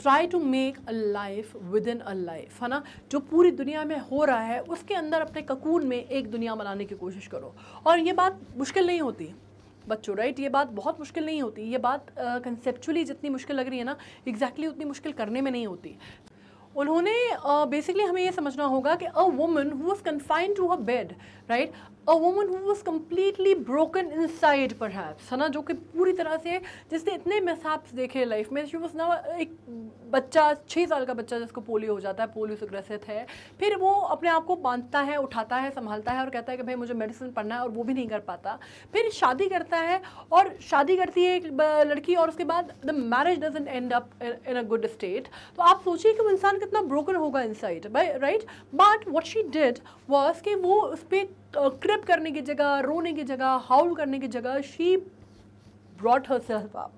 Try to make a life within a life है ना जो पूरी दुनिया में हो रहा है उसके अंदर अपने ककून में एक दुनिया बनाने की कोशिश करो और ये बात मुश्किल नहीं होती बच्चों राइट ये बात बहुत मुश्किल नहीं होती ये बात कंसेप्चुअली जितनी मुश्किल लग रही है ना एग्जैक्टली उतनी मुश्किल करने में नहीं होती उन्होंने बेसिकली uh, हमें ये समझना होगा कि a woman who was confined to a bed right a woman who was completely broken inside पर है ना जो कि पूरी तरह से जिसने इतने मिसाप्स देखे लाइफ में शी वॉज ना एक बच्चा छः साल का बच्चा जिसको पोलियो हो जाता है पोलियो से ग्रसित है फिर वो अपने आप को बांधता है उठाता है संभालता है और कहता है कि भाई मुझे मेडिसिन पढ़ना है और वो भी नहीं कर पाता फिर शादी करता है और शादी करती है एक लड़की और उसके बाद the marriage doesn't end up in a good state तो आप सोचिए कि वो इंसान कितना ब्रोकन होगा inside right but what she did was कि वो उस पर क्रिप करने की जगह रोने की जगह हाउल करने की जगह she brought herself up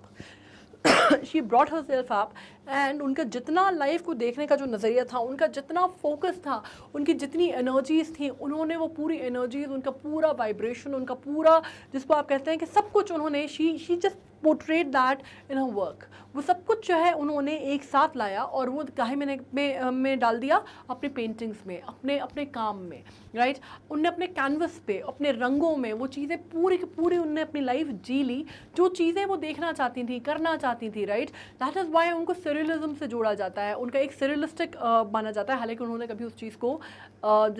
she brought herself up and उनका जितना लाइफ को देखने का जो नज़रिया था उनका जितना फोकस था उनकी जितनी एनर्जीज़ थी उन्होंने वो पूरी एनर्जीज उनका पूरा वाइब्रेशन उनका पूरा जिसको आप कहते हैं कि सब कुछ उन्होंने she she just portrait that in a work वो सब कुछ जो है उन्होंने एक साथ लाया और वो काहे मैंने में, में डाल दिया अपने पेंटिंग्स में अपने अपने काम में राइट उनने अपने कैनवस पे अपने रंगों में वो चीज़ें पूरी की पूरी उनने अपनी लाइफ जी ली जो चीज़ें वो देखना चाहती थी करना चाहती थी राइट दैट इज़ वाई उनको सीरियलिज्म से जोड़ा जाता है उनका एक सीरियलिस्टिक माना जाता है हालांकि उन्होंने कभी उस चीज़ को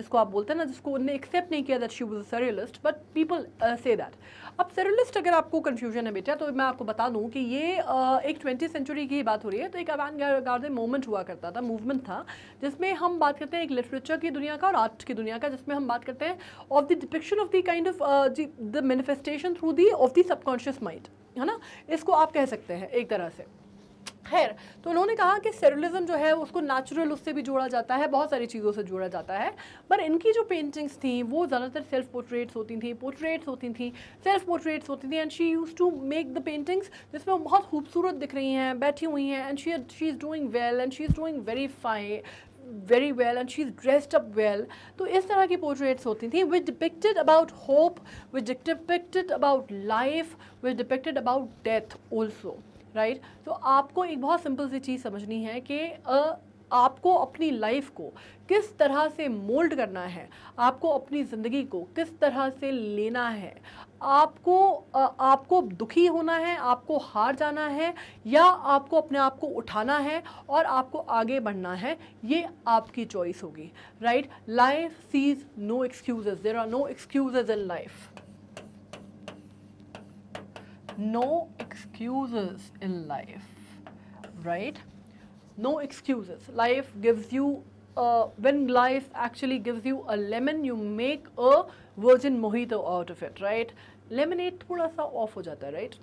जिसको आप बोलते हैं ना जिसको उनने एक्सेप्ट नहीं किया that she was a surrealist but people say that अब सेरलिस्ट अगर आपको कन्फ्यूजन है बेटा तो मैं आपको बता दूँ कि ये एक ट्वेंटी सेंचुरी की बात हो रही है तो एक अवान गार्डन मोमेंट हुआ करता था मूवमेंट था जिसमें हम बात करते हैं एक लिटरेचर की दुनिया का और आर्ट की दुनिया का जिसमें हम बात करते हैं of the depiction of the kind of the manifestation through the of the subconscious mind है ना इसको आप कह सकते हैं एक तरह से खैर तो उन्होंने कहा कि सेरुलिज्म जो है उसको नेचुरल उससे भी जोड़ा जाता है बहुत सारी चीज़ों से जोड़ा जाता है पर इनकी जो पेंटिंग्स थी वो ज़्यादातर सेल्फ पोर्ट्रेट्स होती थी पोर्ट्रेट्स होती थी सेल्फ पोर्ट्रेट्स होती थी and she used to make the paintings जिसमें वो बहुत खूबसूरत दिख रही हैं बैठी हुई हैं and she she is doing well and she is doing very fine very well and she is dressed up well तो इस तरह की पोर्ट्रेट्स होती थी which depicted about hope which depicted about life which depicted about death also right right? तो आपको एक बहुत सिंपल सी चीज़ समझनी है कि आपको अपनी लाइफ को किस तरह से मोल्ड करना है आपको अपनी ज़िंदगी को किस तरह से लेना है आपको आपको दुखी होना है आपको हार जाना है या आपको अपने आप को उठाना है और आपको आगे बढ़ना है ये आपकी चॉइस होगी right life sees no excuses there are no excuses in life no excuses in life, right? No excuses. Life gives you uh, when life actually gives you a lemon, you make a virgin mojito out of it, right? Lemonade थोड़ा सा off हो जाता right?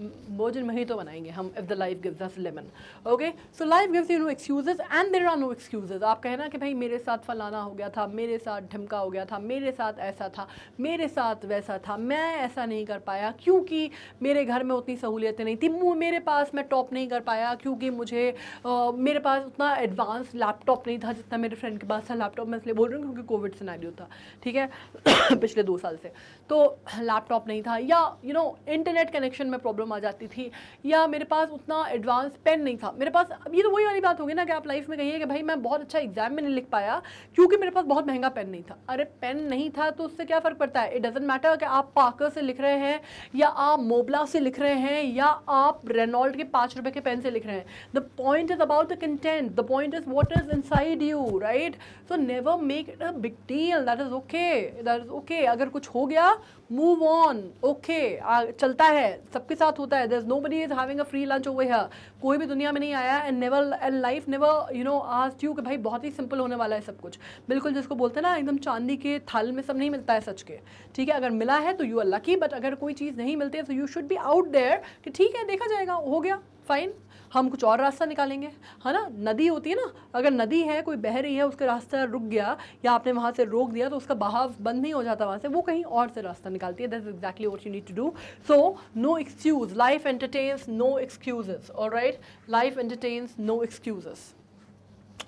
भोजन ही तो बनाएंगे हम if the life gives us lemon okay so life gives you no excuses and there are no excuses आप कहे ना कि भाई मेरे साथ फलाना हो गया था मेरे साथ ढमका हो गया था मेरे साथ ऐसा था मेरे साथ वैसा था मैं ऐसा नहीं कर पाया क्योंकि मेरे घर में उतनी सहूलियतें नहीं थी मेरे पास मैं टॉप नहीं कर पाया क्योंकि मुझे आ, मेरे पास उतना एडवांस लैपटॉप नहीं था जितना मेरे फ्रेंड के पास था लैपटॉप मैं इसलिए बोल रही हूँ क्योंकि कोविड सिनेरियो था ठीक है [coughs] पिछले दो साल से तो लैपटॉप नहीं था या यू नो इंटरनेट कनेक्शन में प्रॉब्लम प्रॉब्लम आ जाती थी या मेरे पास उतना एडवांस पेन नहीं था मेरे पास अब ये तो वही वाली बात होगी ना कि आप लाइफ में कहिए कि भाई मैं बहुत अच्छा एग्जाम में नहीं लिख पाया क्योंकि मेरे पास बहुत महंगा पेन नहीं था अरे पेन नहीं था तो उससे क्या फ़र्क पड़ता है इट डजेंट मैटर कि आप पाकर से लिख रहे हैं या आप मोबला से लिख रहे हैं या आप रेनॉल्ड के पाँच रुपये के पेन से लिख रहे हैं the point is about the content the point is what is inside you right so never make it a big deal that is okay that is okay अगर कुछ हो गया मूव ऑन ओके चलता है सबके साथ होता है there is nobody is having a free lunch over here कोई भी दुनिया में नहीं आया and never and life never you know asked you कि भाई बहुत ही सिंपल होने वाला है सब कुछ बिल्कुल जिसको बोलते हैं ना एकदम चांदी के थाल में सब नहीं मिलता है सच के ठीक है अगर मिला है तो यू आर लकी बट अगर कोई चीज़ नहीं मिलती है तो you should be out there कि ठीक है देखा जाएगा हो गया फाइन हम कुछ और रास्ता निकालेंगे है ना नदी होती है ना अगर नदी है कोई बह रही है उसका रास्ता रुक गया या आपने वहाँ से रोक दिया तो उसका बहाव बंद नहीं हो जाता वहाँ से वो कहीं और से रास्ता निकालती है that exactly what you need to do so no excuse life entertains no excuses और right life entertains no excuses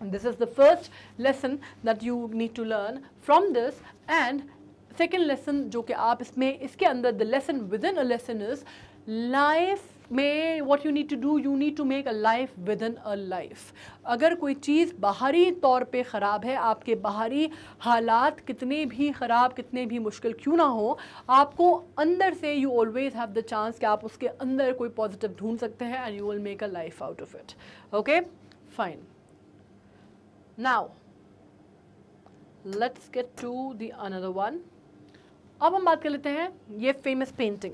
this is the first lesson that you need to learn from this and second lesson जो कि आप इसमें इसके अंदर the lesson within a lesson is life में what you need to do you need to make a life within a life अगर कोई चीज़ बाहरी तौर पे ख़राब है आपके बाहरी हालात कितने भी ख़राब कितने भी मुश्किल क्यों ना हो आपको अंदर से you always have the chance कि आप उसके अंदर कोई पॉजिटिव ढूंढ सकते हैं and you will make a life out of it okay fine now let's get to then another one अब हम बात कर लेते हैं ये फेमस पेंटिंग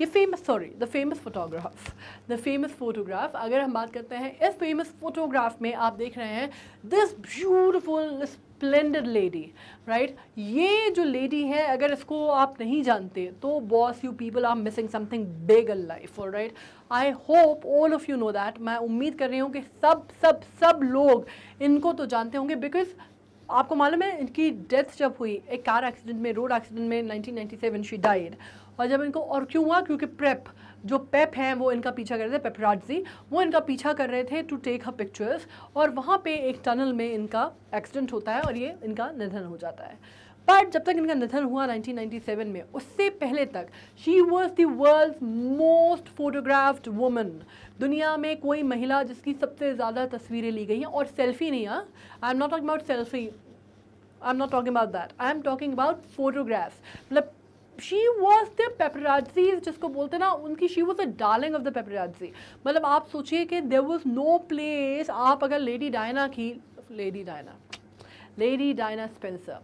ये famous sorry the famous photograph the famous photograph अगर हम बात करते हैं इस फेमस फोटोग्राफ में आप देख रहे हैं this beautiful splendour lady right ये जो लेडी है अगर इसको आप नहीं जानते तो boss you people are missing something big uh life और right I hope all of you know that मैं उम्मीद कर रही हूँ कि सब सब सब लोग इनको तो जानते होंगे बिकॉज आपको मालूम है इनकी डेथ जब हुई एक कार एक्सीडेंट में रोड एक्सीडेंट में 1997 शी डाइड और जब इनको और क्यों हुआ क्योंकि प्रेप जो पेप हैं वो इनका पीछा कर रहे थे पेपराजी वो इनका पीछा कर रहे थे टू टेक हर पिक्चर्स और वहाँ पे एक टनल में इनका एक्सीडेंट होता है और ये इनका निधन हो जाता है बट जब तक इनका निधन हुआ 1997 में उससे पहले तक she was the world most photographed woman दुनिया में कोई महिला जिसकी सबसे ज़्यादा तस्वीरें ली गई हैं और सेल्फी नहीं I am not talking about selfie I am not talking about that I am talking about photographs मतलब शी वॉज द पेपराजी जिसको बोलते ना उनकी she was the darling of the paparazzi मतलब आप सोचिए कि देर वॉज नो प्लेस आप अगर लेडी डायना की lady Diana lady Diana Spencer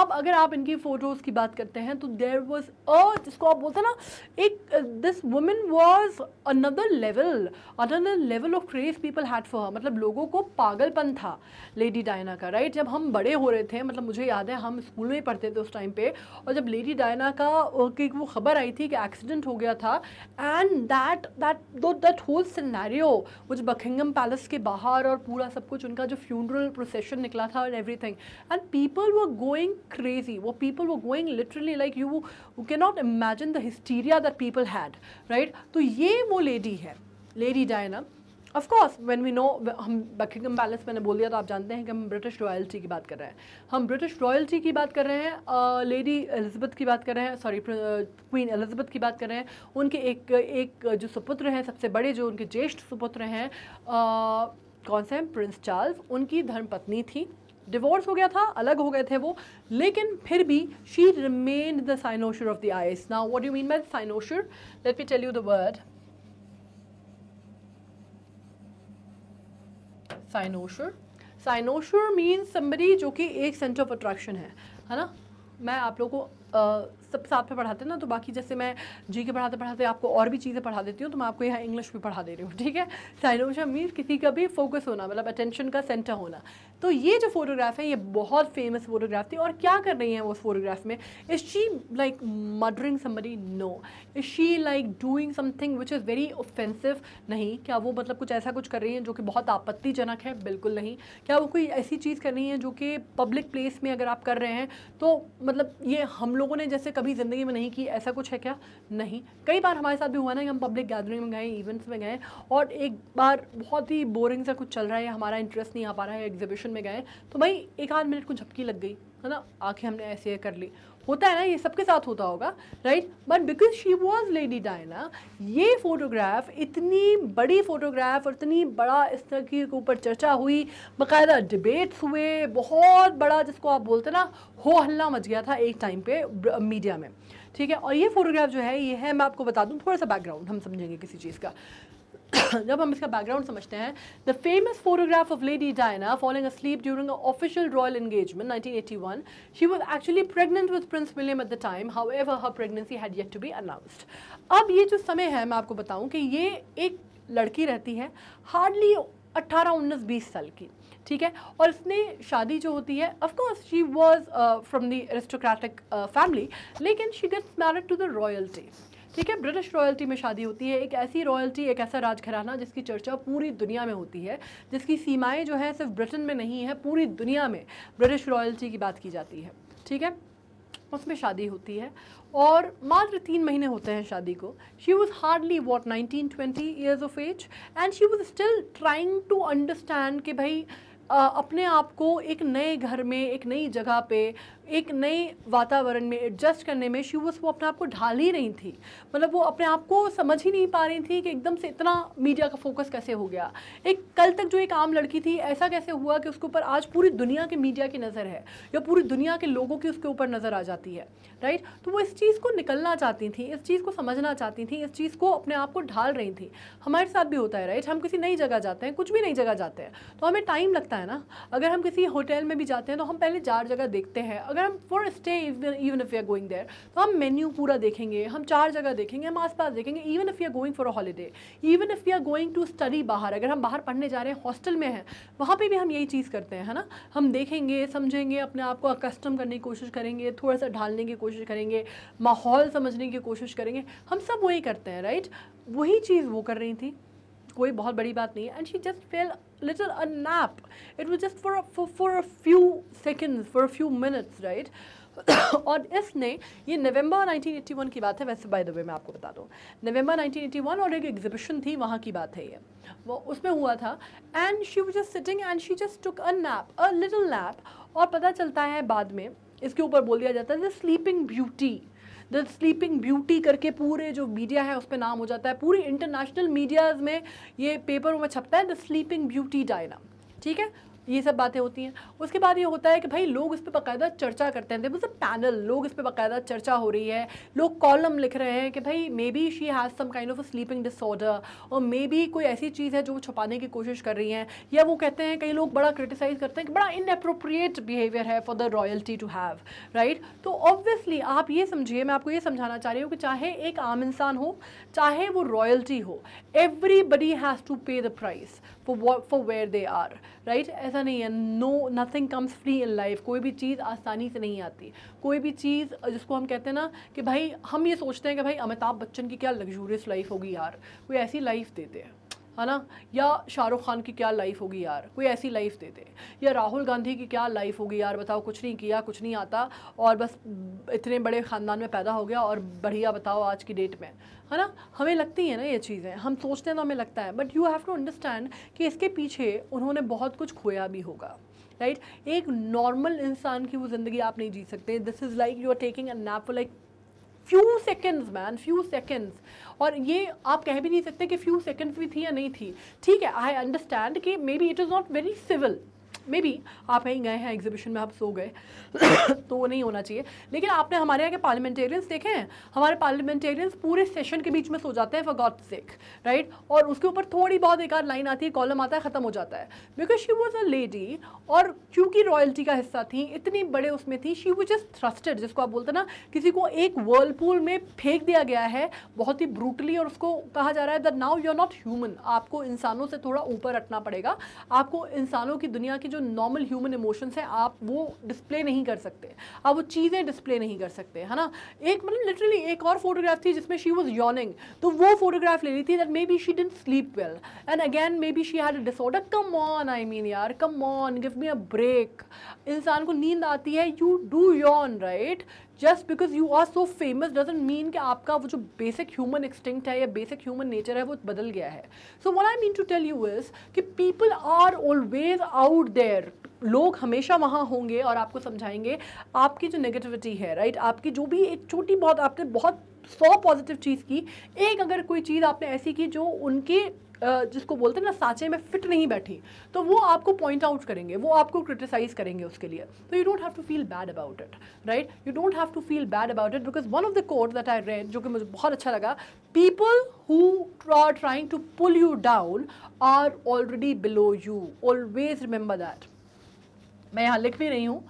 अब अगर आप इनकी फ़ोटोज़ की बात करते हैं तो देर वॉज अ जिसको आप बोलते हैं ना एक this women was another level another level of craze people had for मतलब लोगों को पागलपन था लेडी डायना का राइट जब हम बड़े हो रहे थे मतलब मुझे याद है हम स्कूल में पढ़ते थे उस टाइम पे और जब लेडी डायना का की वो खबर आई थी कि एक्सीडेंट हो गया था एंड दैट दैट दो दैट होल सिनेरियो वो जो बकिंगम पैलेस के बाहर और पूरा सब कुछ उनका जो फ्यूनरल प्रोसेशन निकला था और everything and people were going crazy वो people were going literally like you, you cannot imagine the hysteria that people had right तो ये वो lady है lady Diana of course when we know हम Buckingham Palace मैंने बोल दिया तो आप जानते हैं कि हम ब्रिटिश रॉयल्टी की बात कर रहे हैं हम ब्रिटिश रॉयल्टी की बात कर रहे हैं लेडी एलिजबेथ की बात कर रहे हैं सॉरी क्वीन एलिजबेथ की बात कर रहे हैं उनके एक एक जो सुपुत्र हैं सबसे बड़े जो उनके ज्येष्ठ सुपुत्र हैं uh, कौन से हैं प्रिंस चार्ल्स उनकी धर्मपत्नी थी डिवोर्स हो गया था अलग हो गए थे वो लेकिन फिर भी she remain the cynosure of the eyes now what you mean by cynosure let me tell you the word cynosure cynosure means somebody जो कि एक सेंटर ऑफ अट्रैक्शन है है ना मैं आप लोगों को सब साथ में पढ़ाते हैं ना तो बाकी जैसे मैं जी के पढ़ाते पढ़ाते आपको और भी चीज़ें पढ़ा देती हूँ तो मैं आपको यहाँ इंग्लिश भी पढ़ा दे रही हूँ ठीक है साइनोशा मीन्स किसी का भी फोकस होना मतलब अटेंशन का सेंटर होना तो ये जो फोटोग्राफ है ये बहुत फेमस फोटोग्राफ थी और क्या कर रही हैं वो फोटोग्राफ में is she like murdering somebody no is she like doing something which is very offensive नहीं क्या वो मतलब कुछ ऐसा कुछ कर रही हैं जो कि बहुत आपत्तिजनक है बिल्कुल नहीं क्या वो कोई ऐसी चीज़ कर रही हैं जो कि पब्लिक प्लेस में अगर आप कर रहे हैं तो मतलब ये हम लोगों ने जैसे कभी ज़िंदगी में नहीं की ऐसा कुछ है क्या नहीं कई बार हमारे साथ भी हुआ ना कि हम पब्लिक गैदरिंग में गए इवेंट्स में गए और एक बार बहुत ही बोरिंग सा कुछ चल रहा है हमारा इंटरेस्ट नहीं आ पा रहा है एग्जीबिशन में गए तो भाई एक आध मिनट को झपकी लग गई है ना आँखें हमने ऐसे कर ली होता है ना ये सबके साथ होता होगा right but because she was lady Diana ये फोटोग्राफ इतनी बड़ी फोटोग्राफ और इतनी बड़ा इस तरह के ऊपर चर्चा हुई बाकायदा डिबेट्स हुए बहुत बड़ा जिसको आप बोलते ना हो हल्ला मच गया था एक टाइम पे मीडिया में ठीक है और ये फोटोग्राफ जो है ये है मैं आपको बता दूँ थोड़ा सा बैकग्राउंड हम समझेंगे किसी चीज़ का [coughs] जब हम इसका बैकग्राउंड समझते हैं the famous photograph of lady Diana following sleep during official royal engagement 1981 she was actually pregnant with prince William at the time however her pregnancy had yet to be announced अब ये जो समय है मैं आपको बताऊं कि ये एक लड़की रहती है हार्डली 18 उन्नीस बीस साल की ठीक है और इसने शादी जो होती है of course she was from the aristocratic family लेकिन she gets married to the royalty ठीक है ब्रिटिश रॉयल्टी में शादी होती है एक ऐसी रॉयल्टी एक ऐसा राजघराना जिसकी चर्चा पूरी दुनिया में होती है जिसकी सीमाएँ जो है सिर्फ ब्रिटेन में नहीं है पूरी दुनिया में ब्रिटिश रॉयल्टी की बात की जाती है ठीक है उसमें शादी होती है और मात्र तीन महीने होते हैं शादी को she was hardly what nineteen twenty years of age and she was still trying to understand कि भाई आ, अपने आप को एक नए घर में एक नई जगह पे एक नए वातावरण में एडजस्ट करने में शी वो अपने आप को ढाल ही रही थी मतलब वो अपने आप को समझ ही नहीं पा रही थी कि एकदम से इतना मीडिया का फोकस कैसे हो गया एक कल तक जो एक आम लड़की थी ऐसा कैसे हुआ कि उसके ऊपर आज पूरी दुनिया के मीडिया की नज़र है या पूरी दुनिया के लोगों की उसके ऊपर नज़र आ जाती है राइट तो वो इस चीज़ को निकलना चाहती थी इस चीज़ को समझना चाहती थी इस चीज़ को अपने आप को ढाल रही थी हमारे साथ भी होता है राइट हम किसी नई जगह जाते हैं कुछ भी नई जगह जाते हैं तो हमें टाइम लगता है ना अगर हम किसी होटल में भी जाते हैं तो हम पहले चार जगह देखते हैं अगर हम for stay even if you are going there तो हम मेन्यू पूरा देखेंगे हम चार जगह देखेंगे हम आस पास देखेंगे even if you are going for a holiday even if you are going to study बाहर अगर हम बाहर पढ़ने जा रहे हैं हॉस्टल में हैं वहाँ पर भी हम यही चीज़ करते हैं है ना हम देखेंगे समझेंगे अपने आप को अकस्टम करने की कोशिश करेंगे थोड़ा सा ढालने की कोशिश करेंगे माहौल समझने की कोशिश करेंगे हम सब वही करते हैं राइट वही चीज़ वो कर रही थी कोई बहुत बड़ी बात नहीं है and she just fell little a nap it was just for for a few seconds for a few minutes right और इसने ये नवंबर 1981 की बात है वैसे बाय द वे मैं आपको बता दूँ नवंबर 1981 और एक एग्जीबिशन थी वहाँ की बात है ये वो उसमें हुआ था and she was just sitting and she just took a nap a little nap और पता चलता है बाद में इसके ऊपर बोल दिया जाता है the sleeping beauty the sleeping beauty करके पूरे जो मीडिया है उस पर नाम हो जाता है पूरी इंटरनेशनल मीडियाज़ में ये पेपर में छपता है द स्लीपिंग ब्यूटी डायना ठीक है ये सब बातें होती हैं उसके बाद ये होता है कि भाई लोग इस पर बाकायदा चर्चा करते हैं देर पैनल लोग इस पर बाकायदा चर्चा हो रही है लोग कॉलम लिख रहे हैं कि भाई maybe she has some kind of a sleeping disorder और मे बी कोई ऐसी चीज़ है जो वो छुपाने की कोशिश कर रही हैं या वो कहते हैं कई लोग बड़ा क्रिटिसाइज़ करते हैं कि बड़ा इनअप्रोप्रिएट बिहेवियर है for the royalty to have right तो ऑब्वियसली आप ये समझिए मैं आपको ये समझाना चाह रही हूँ कि चाहे एक आम इंसान हो चाहे वो रॉयल्टी हो everybody has to pay the price for what for where they are right ऐसा नहीं है no nothing comes free in life कोई भी चीज़ आसानी से नहीं आती कोई भी चीज़ जिसको हम कहते हैं ना कि भाई हम ये सोचते हैं कि भाई अमिताभ बच्चन की क्या लग्जूरियस लाइफ होगी यार कोई ऐसी लाइफ देते हैं है ना या शाहरुख खान की क्या लाइफ होगी यार कोई ऐसी लाइफ दे दे या राहुल गांधी की क्या लाइफ होगी यार बताओ कुछ नहीं किया कुछ नहीं आता और बस इतने बड़े ख़ानदान में पैदा हो गया और बढ़िया बताओ आज की डेट में है ना हमें लगती है ना ये चीज़ें हम सोचते हैं तो हमें लगता है but you have to understand कि इसके पीछे उन्होंने बहुत कुछ खोया भी होगा राइट right? एक नॉर्मल इंसान की वो ज़िंदगी आप नहीं जी सकते this is like you are taking a nap like few seconds man few seconds और ये आप कह भी नहीं सकते कि फ्यू सेकेंड्स भी थी या नहीं थी ठीक है आई अंडरस्टैंड कि maybe it is not very civil maybe आप कहीं गए हैं एग्जीबिशन में आप सो गए [coughs] तो वो नहीं होना चाहिए लेकिन आपने हमारे यहाँ के पार्लियामेंटेरियंस देखे हैं हमारे पार्लियामेंटेरियंस पूरे सेशन के बीच में सो जाते हैं फॉर गॉड सेक राइट और उसके ऊपर थोड़ी बहुत एक आध लाइन आती है कॉलम आता है ख़त्म हो जाता है because she was a lady और क्योंकि रॉयल्टी का हिस्सा थी इतनी बड़े उसमें थी शी वॉज जस्ट थ्रस्टेड जिसको आप बोलते ना किसी को एक वर्लपूल में फेंक दिया गया है बहुत ही ब्रूटली और उसको कहा जा रहा है that now you are not human आपको इंसानों से थोड़ा ऊपर रटना पड़ेगा आपको इंसानों की दुनिया की जो नॉर्मल ह्यूमन इमोशंस हैं आप वो डिस्प्ले नहीं कर सकते आप वो चीज़ें डिस्प्ले नहीं कर सकते है ना एक मतलब लिटरली एक और फोटोग्राफ थी जिसमें शी वॉज यॉनिंग तो वो फोटोग्राफ ले रही थी that maybe she didn't sleep well and again maybe she had a disorder come on I mean यार come on give me a break इंसान को नींद आती है you do yawn right just because you are so famous doesn't mean कि आपका वो जो बेसिक ह्यूमन एक्सटिंक्ट है या बेसिक ह्यूमन नेचर है वो बदल गया है so one I mean to tell you is कि people are always out there लोग हमेशा वहाँ होंगे और आपको समझाएंगे आपकी जो नेगेटिविटी है राइट right? आपकी जो भी एक छोटी बहुत आपने बहुत सौ पॉजिटिव चीज़ की एक अगर कोई चीज़ आपने ऐसी की जो उनके जिसको बोलते हैं ना सांचे में फिट नहीं बैठी तो वो आपको पॉइंट आउट करेंगे वो आपको क्रिटिसाइज करेंगे उसके लिए तो you don't have to feel bad about it right you don't have to feel bad about it because one of the quote that I read जो कि मुझे बहुत अच्छा लगा people who are trying to pull you down are already below you always remember that मैं यहाँ लिख भी रही हूँ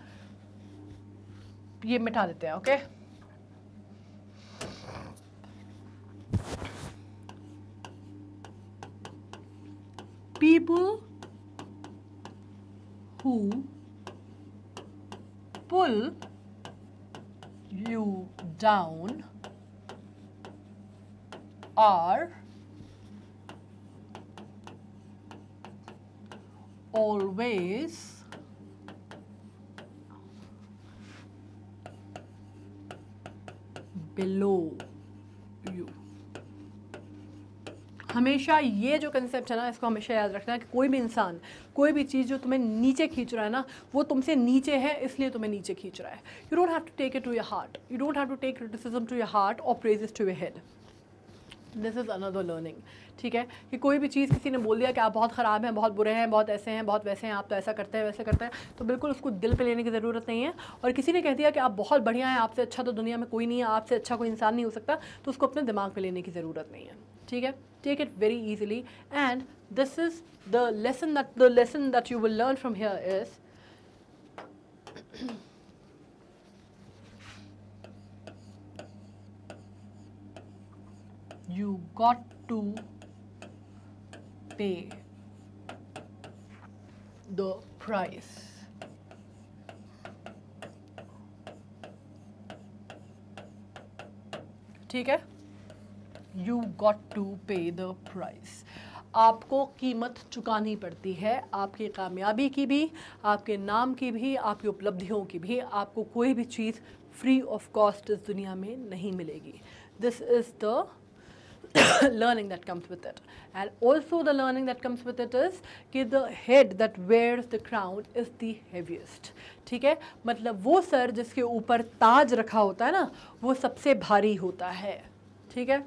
ये मिटा देते हैं okay okay? people who pull you down are always below you. हमेशा ये जो कंसेप्ट है ना इसको हमेशा याद रखना है कि कोई भी इंसान कोई भी चीज़ जो तुम्हें नीचे खींच रहा है ना वो तुमसे नीचे है इसलिए तुम्हें नीचे खींच रहा है you don't have to take it to your heart you don't have to take criticism to your heart और praises to your head this is another learning ठीक है कि कोई भी चीज़ किसी ने बोल दिया कि आप बहुत ख़राब हैं बहुत बुरे हैं बहुत ऐसे हैं बहुत वैसे हैं आप तो ऐसा करते हैं वैसे करते हैं तो बिल्कुल उसको दिल पे लेने की ज़रूरत नहीं है और किसी ने कह दिया कि आप बहुत बढ़िया हैं आपसे अच्छा तो दुनिया में कोई नहीं है आपसे अच्छा कोई इंसान नहीं हो सकता तो उसको अपने दिमाग पर लेने की ज़रूरत नहीं है Okay. take it very easily and this is the lesson that the lesson that you will learn from here is [coughs] you got to pay the price ठीक है you got to pay the price आपको कीमत चुकानी पड़ती है आपकी कामयाबी की भी आपके नाम की भी आपकी उपलब्धियों की भी आपको कोई भी चीज़ फ्री ऑफ कॉस्ट इस दुनिया में नहीं मिलेगी this is the learning that comes with it and also the learning that comes with it is कि the head that wear the crown is the heaviest ठीक है मतलब वो सर जिसके ऊपर ताज रखा होता है ना वो सबसे भारी होता है ठीक है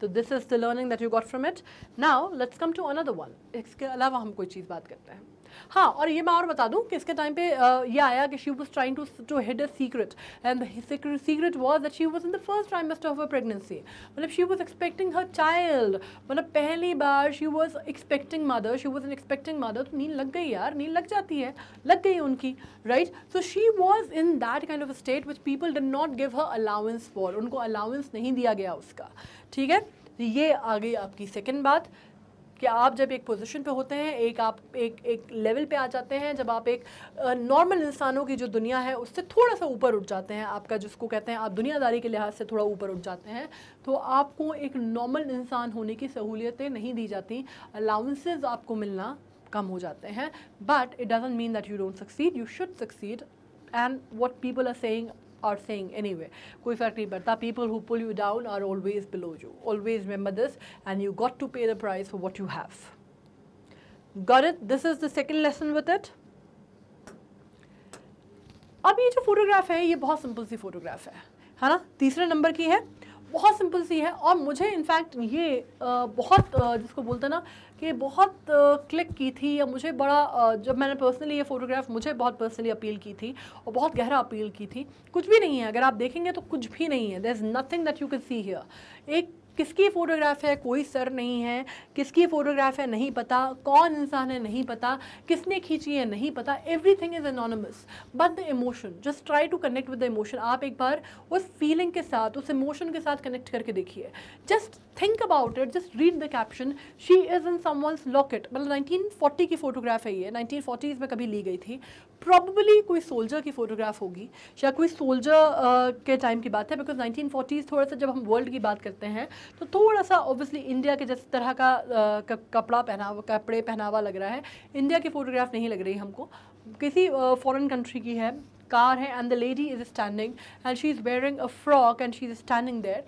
So this is the learning that you got from it. Now let's come to another one. Iske alawa hum koi cheez baat karte hain. हाँ और ये मैं और बता दूँ कि इसके टाइम पे ये आया कि she was trying to to hid a secret and secret was that she was in the first trimester of a pregnancy मतलब she was expecting her child मतलब पहली बार she was expecting mother she was an expecting mother तो नींद लग गई यार नींद लग जाती है लग गई उनकी right so she was in that kind of state which people did not give her allowance for उनको अलाउंस नहीं दिया गया उसका ठीक है ये आ गई आपकी सेकेंड बात कि आप जब एक पोजीशन पे होते हैं एक आप एक एक लेवल पे आ जाते हैं जब आप एक नॉर्मल इंसानों की जो दुनिया है उससे थोड़ा सा ऊपर उठ जाते हैं आपका जिसको कहते हैं आप दुनियादारी के लिहाज से थोड़ा ऊपर उठ जाते हैं तो आपको एक नॉर्मल इंसान होने की सहूलियतें नहीं दी जाती अलाउंसेज आपको मिलना कम हो जाते हैं but it doesn't mean that you don't succeed you should succeed and what people are saying are saying anyway koi fark nahi padta people who pull you down are always below you always remember this and you got to pay the price for what you have got it this is the second lesson with it अब ये जो photograph है ये बहुत simple सी photograph है है ना तीसरे नंबर की है बहुत सिंपल सी है और मुझे इनफैक्ट ये बहुत जिसको बोलते ना कि बहुत क्लिक की थी या मुझे बड़ा जब मैंने पर्सनली ये फ़ोटोग्राफ मुझे बहुत पर्सनली अपील की थी और बहुत गहरा अपील की थी कुछ भी नहीं है अगर आप देखेंगे तो कुछ भी नहीं है there is nothing that you can see here एक किसकी फ़ोटोग्राफ है कोई सर नहीं है किसकी फ़ोटोग्राफ है नहीं पता कौन इंसान है नहीं पता किसने खींची है नहीं पता everything is anonymous but the emotion just try to connect with the emotion आप एक बार उस फीलिंग के साथ उस इमोशन के साथ कनेक्ट करके देखिए just think about it just read the caption she is in someone's locket मतलब 1940 की फ़ोटोग्राफ है ये 1940s में कभी ली गई थी प्रॉबली कोई सोल्जर की फ़ोटोग्राफ होगी या कोई सोल्जर uh, के टाइम की बात है बिकॉज 1940s थोड़ा सा जब हम वर्ल्ड की बात करते हैं तो थोड़ा सा ऑब्वियसली इंडिया के जिस तरह का कपड़ा पहनावा कपड़े पहनावा लग रहा है इंडिया की फ़ोटोग्राफ नहीं लग रही हमको किसी फॉरेन कंट्री की है कार है and the lady is standing and she is wearing a frock and she is standing there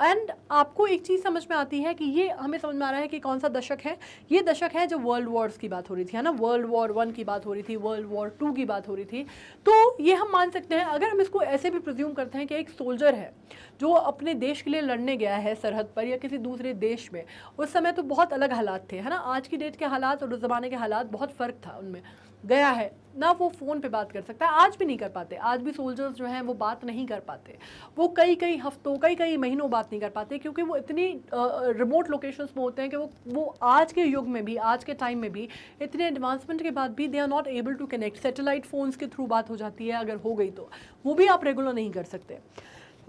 and आपको एक चीज़ समझ में आती है कि ये हमें समझ में आ रहा है कि कौन सा दशक है ये दशक है जो वर्ल्ड वॉर्स की बात हो रही थी है ना वर्ल्ड वॉर वन की बात हो रही थी वर्ल्ड वॉर टू की बात हो रही थी तो ये हम मान सकते हैं अगर हम इसको ऐसे भी प्रज्यूम करते हैं कि एक सोल्जर है जो अपने देश के लिए लड़ने गया है सरहद पर या किसी दूसरे देश में उस समय तो बहुत अलग हालात थे है ना आज की डेट के हालात और उस ज़माने के हालात बहुत फ़र्क था उनमें गया है ना वो फ़ोन पे बात कर सकता है आज भी नहीं कर पाते आज भी सोल्जर्स जो हैं वो बात नहीं कर पाते वो कई कई हफ्तों कई कई महीनों बात नहीं कर पाते क्योंकि वो इतनी रिमोट लोकेशंस में होते हैं कि वो वो आज के युग में भी आज के टाइम में भी इतने एडवांसमेंट के बाद भी they are not able to connect satellite phones के थ्रू बात हो जाती है अगर हो गई तो वो भी आप रेगुलर नहीं कर सकते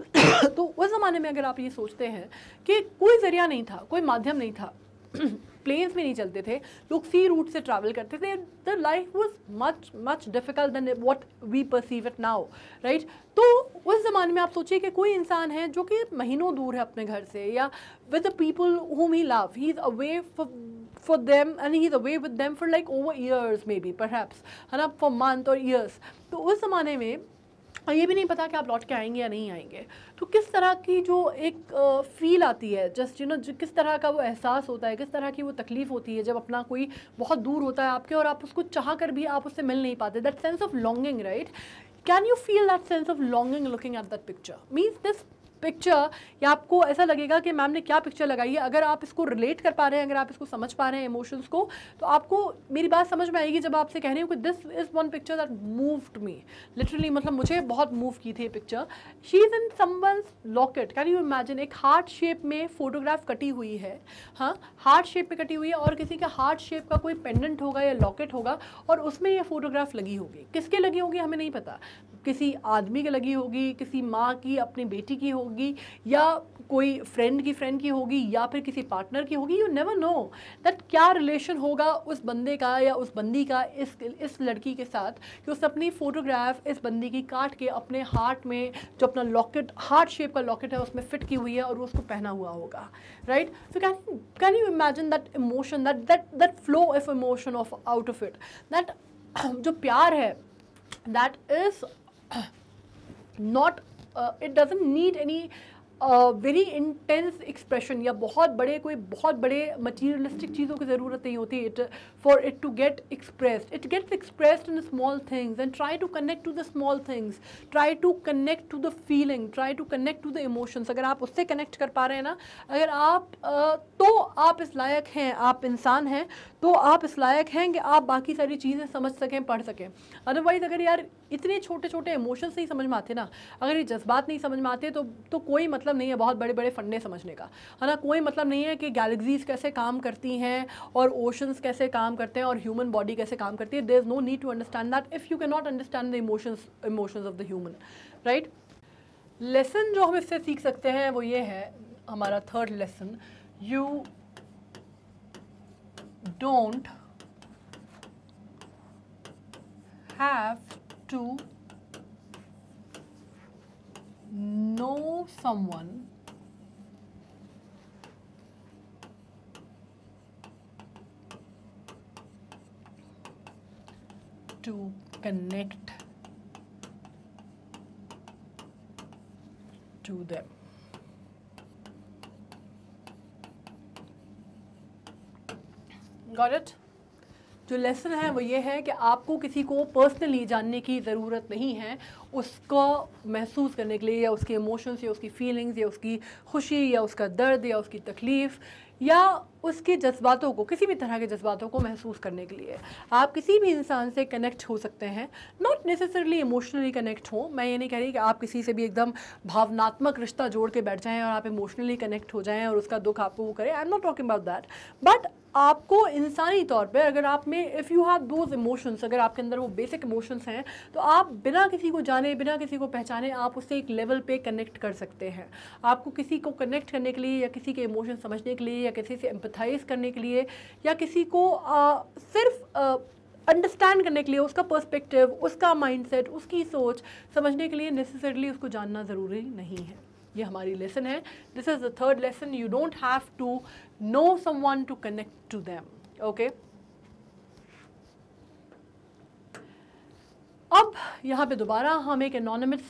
[coughs] तो उस ज़माने में अगर आप ये सोचते हैं कि कोई ज़रिया नहीं था कोई माध्यम नहीं था प्लेन्स में नहीं चलते थे लोग सी रूट से ट्रैवल करते थे the life was much much difficult than what we perceive it now right तो उस ज़माने में आप सोचिए कि कोई इंसान है जो कि महीनों दूर है अपने घर से या with the people home he love he is away and he is away with them for like over years maybe perhaps है ना फॉर मंथ और ईयर्स तो उस ज़माने में और हाँ, ये भी नहीं पता कि आप लौट के आएंगे या नहीं आएंगे तो किस तरह की जो एक फ़ील आती है जस्ट यू नो किस तरह का वो एहसास होता है किस तरह की वो तकलीफ़ होती है जब अपना कोई बहुत दूर होता है आपके और आप उसको चाह कर भी आप उससे मिल नहीं पाते that sense of longing right can you feel that sense of longing looking at that picture means this picture या आपको ऐसा लगेगा कि मैम ने क्या पिक्चर लगाई है अगर आप इसको रिलेट कर पा रहे हैं अगर आप इसको समझ पा रहे हैं इमोशंस को तो आपको मेरी बात समझ में आएगी जब आपसे कह रही हूँ कि this is one picture that moved me literally मतलब मुझे बहुत मूव की थी picture she is in someone's locket can you imagine एक हार्ट शेप में फोटोग्राफ कटी हुई है हाँ हार्ट शेप में कटी हुई है और किसी के हार्ट शेप का कोई पेंडेंट होगा या लॉकेट होगा और उसमें यह फोटोग्राफ लगी होगी किसके लगी होगी हमें नहीं पता किसी आदमी की लगी होगी किसी माँ की अपनी बेटी की होगी या कोई फ्रेंड की फ्रेंड की होगी या फिर किसी पार्टनर की होगी यू नेवर नो दैट क्या रिलेशन होगा उस बंदे का या उस बंदी का इस इस लड़की के साथ कि उसने अपनी फ़ोटोग्राफ इस बंदी की काट के अपने हार्ट में जो अपना लॉकेट हार्ट शेप का लॉकेट है उसमें फिट की हुई है और वो उसको पहना हुआ होगा right so can can you imagine that emotion that that that flow of emotion of out of it that जो प्यार है that is not uh, it doesn't need any very intense expression या बहुत बड़े कोई बहुत बड़े मटीरियलिस्टिक चीज़ों की ज़रूरत नहीं होती it for it to get expressed it gets expressed in small things and try to connect to the small things try to connect to the feeling try to connect to the emotions अगर आप उससे connect कर पा रहे हैं ना अगर आप uh, तो आप इस लायक हैं आप इंसान हैं तो आप इस लायक हैं कि आप बाकी सारी चीज़ें समझ सकें पढ़ सकें अदरवाइज़ अगर यार इतने छोटे छोटे इमोशंस नहीं समझ में आते ना अगर ये जज्बात नहीं समझ में आते तो, तो कोई मतलब मतलब नहीं है बहुत बड़े बड़े फंडे समझने का है ना कोई मतलब नहीं है कि गैलेक्सीज कैसे काम करती हैं और ओशंस कैसे काम करते हैं और ह्यूमन बॉडी कैसे काम करती है there is no need to understand that if you can not understand the emotions emotions of the human right lesson जो हम इससे सीख सकते हैं वो ये है हमारा third lesson you don't have to know someone to connect to them. Got it? जो लेसन है वो ये है कि आपको किसी को पर्सनली जानने की ज़रूरत नहीं है उसको महसूस करने के लिए या उसके इमोशंस या उसकी फीलिंग्स या उसकी खुशी या उसका दर्द या उसकी तकलीफ़ या उसके जज्बातों को किसी भी तरह के जज्बातों को महसूस करने के लिए आप किसी भी इंसान से कनेक्ट हो सकते हैं नॉट नेसेसरली इमोशनली कनेक्ट हो मैं ये नहीं कह रही कि आप किसी से भी एकदम भावनात्मक रिश्ता जोड़ के बैठ जाएं और आप इमोशनली कनेक्ट हो जाएं और उसका दुख आपको वो करें I am not talking about that but आपको इंसानी तौर पर अगर आप में if you have those emotions अगर आपके अंदर वो बेसिक इमोशंस हैं तो आप बिना किसी को जाने बिना किसी को पहचाने आप उससे एक लेवल पे कनेक्ट कर सकते हैं आपको किसी को कनेक्ट करने के लिए या किसी के इमोशन समझने के लिए या किसी से एम्पथाइज करने के लिए या किसी को आ, सिर्फ आ, अंडरस्टैंड करने के लिए उसका पर्सपेक्टिव उसका माइंडसेट उसकी सोच समझने के लिए नेसेसरली उसको जानना ज़रूरी नहीं है ये हमारी लेसन है this is the third lesson you don't have to know someone to connect to them okay अब यहाँ पे दोबारा हम एक एनोनमस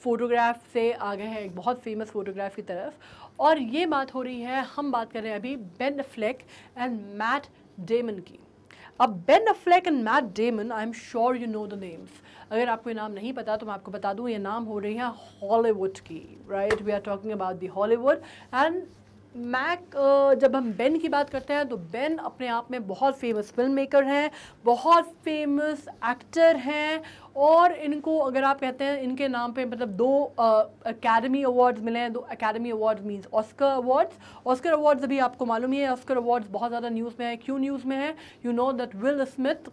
फ़ोटोग्राफ uh, से आ गए हैं एक बहुत फेमस फ़ोटोग्राफ की तरफ और ये बात हो रही है हम बात कर रहे हैं अभी Ben Affleck and Matt Damon की अब Ben Affleck and Matt Damon I am sure you know the names अगर आपको ये नाम नहीं पता तो मैं आपको बता दूँ ये नाम हो रही है हॉलीवुड की right we are talking about the Hollywood and Mac जब हम बेन की बात करते हैं तो बेन अपने आप में बहुत फेमस फिल्म मेकर हैं बहुत फेमस एक्टर हैं और इनको अगर आप कहते हैं इनके नाम पे मतलब दो एकेडमी अवार्ड्स मिले हैं दो Academy Awards means Oscar awards Oscar awards अभी आपको मालूम ही है ऑस्कर अवार्ड्स बहुत ज़्यादा न्यूज़ में है क्यों न्यूज़ में है you know that Will Smith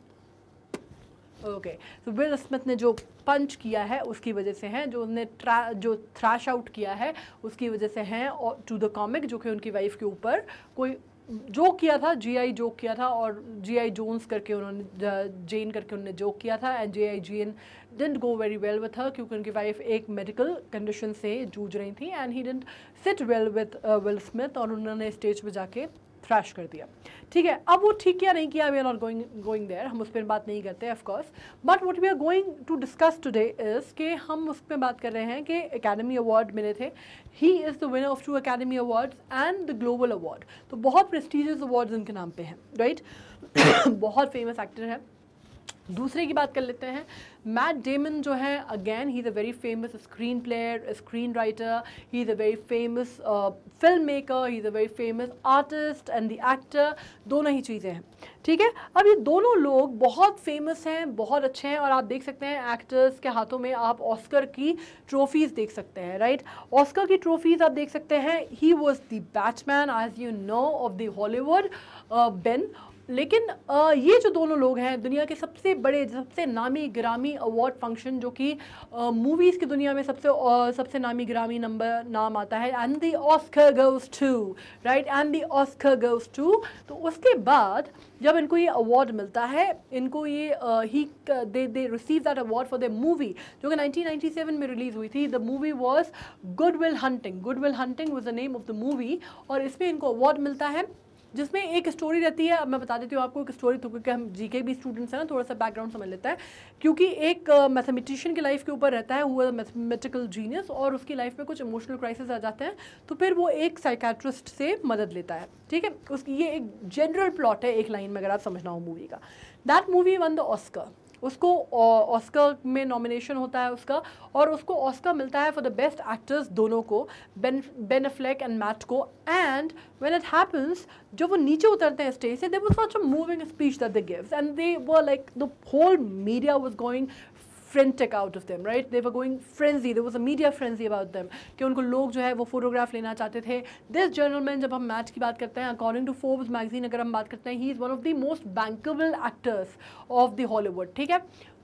okay तो विल स्मिथ ने जो पंच किया है उसकी वजह से हैं जो उनने ट्रा जो थ्रैश आउट किया है उसकी वजह से हैं और टू द कॉमिक जो कि उनकी वाइफ के ऊपर कोई जो किया था जी आई जो किया था और जी आई जोन्स करके उन्होंने जेन करके उन्होंने जो किया था and G Jane didn't go very well with her क्योंकि उनकी वाइफ एक मेडिकल कंडीशन से जूझ रही थी and he didn't sit well with Will Smith और उन्होंने स्टेज पर जाके थ्रैश कर दिया ठीक है अब वो ठीक किया नहीं किया we are not going going there हम उस पर बात नहीं करते of course but what we are going to discuss today is के हम उस पर बात कर रहे हैं कि अकेडमी अवार्ड मिले थे he is the winner of two Academy awards and the global award तो बहुत प्रेस्टिजियस अवार्ड्स इनके नाम पे हैं राइट right? [coughs] बहुत फेमस एक्टर हैं दूसरे की बात कर लेते हैं मैट डेमन जो है again he is a very famous screen player screen writer he is a very famous film maker he is a very famous artist and the actor दोनों ही चीज़ें हैं ठीक है अब ये दोनों लोग बहुत फेमस हैं बहुत अच्छे हैं और आप देख सकते हैं एक्टर्स के हाथों में आप ऑस्कर की ट्रॉफीज़ देख सकते हैं राइट ऑस्कर की ट्रॉफीज़ आप देख सकते हैं he was the batsman as you know of the Hollywood Ben लेकिन ये जो दोनों लोग हैं दुनिया के सबसे बड़े सबसे नामी ग्रामी अवार्ड फंक्शन जो कि मूवीज़ की दुनिया में सबसे सबसे नामी ग्रामी नंबर नाम आता है and the Oscar goes to right and the Oscar goes to तो उसके बाद जब इनको ये अवार्ड मिलता है इनको ये he they they receive that award for the movie जो कि 1997 में रिलीज़ हुई थी the movie was Good Will Hunting Good Will Hunting was the name of the movie और इसमें इनको अवार्ड मिलता है जिसमें एक स्टोरी रहती है अब मैं बता देती हूँ आपको एक स्टोरी तो क्योंकि हम जी के भी स्टूडेंट्स हैं ना थोड़ा सा बैकग्राउंड समझ लेता है क्योंकि एक मैथमेटिशियन की लाइफ के ऊपर रहता है हुआ मैथमेटिकल जीनियस और उसकी लाइफ में कुछ इमोशनल क्राइसिस आ जाते हैं तो फिर वो एक साइकेट्रिस्ट से मदद लेता है ठीक है उसकी ये एक जनरल प्लॉट है एक लाइन में अगर आप समझना हो मूवी का that movie won the Oscar उसको ऑस्कर में नॉमिनेशन होता है उसका और उसको ऑस्कर मिलता है फॉर द बेस्ट एक्टर्स दोनों को बेन बेनफ्लेक एंड मैट को एंड वेन इट हैपन्स जब वो नीचे उतरते हैं स्टेज से they was such a moving speech that they gives and they were like the whole media was going frantic out of them right they were going frenzy they was a media frenzy about them कि उनको लोग जो है वो photograph लेना चाहते थे this जर्नलमैन जब हम मैच की बात करते हैं अकॉर्डिंग टू फोर्ब्स मैगजीन अगर हम बात करते हैं he is one of the most bankable actors of the Hollywood ठीक है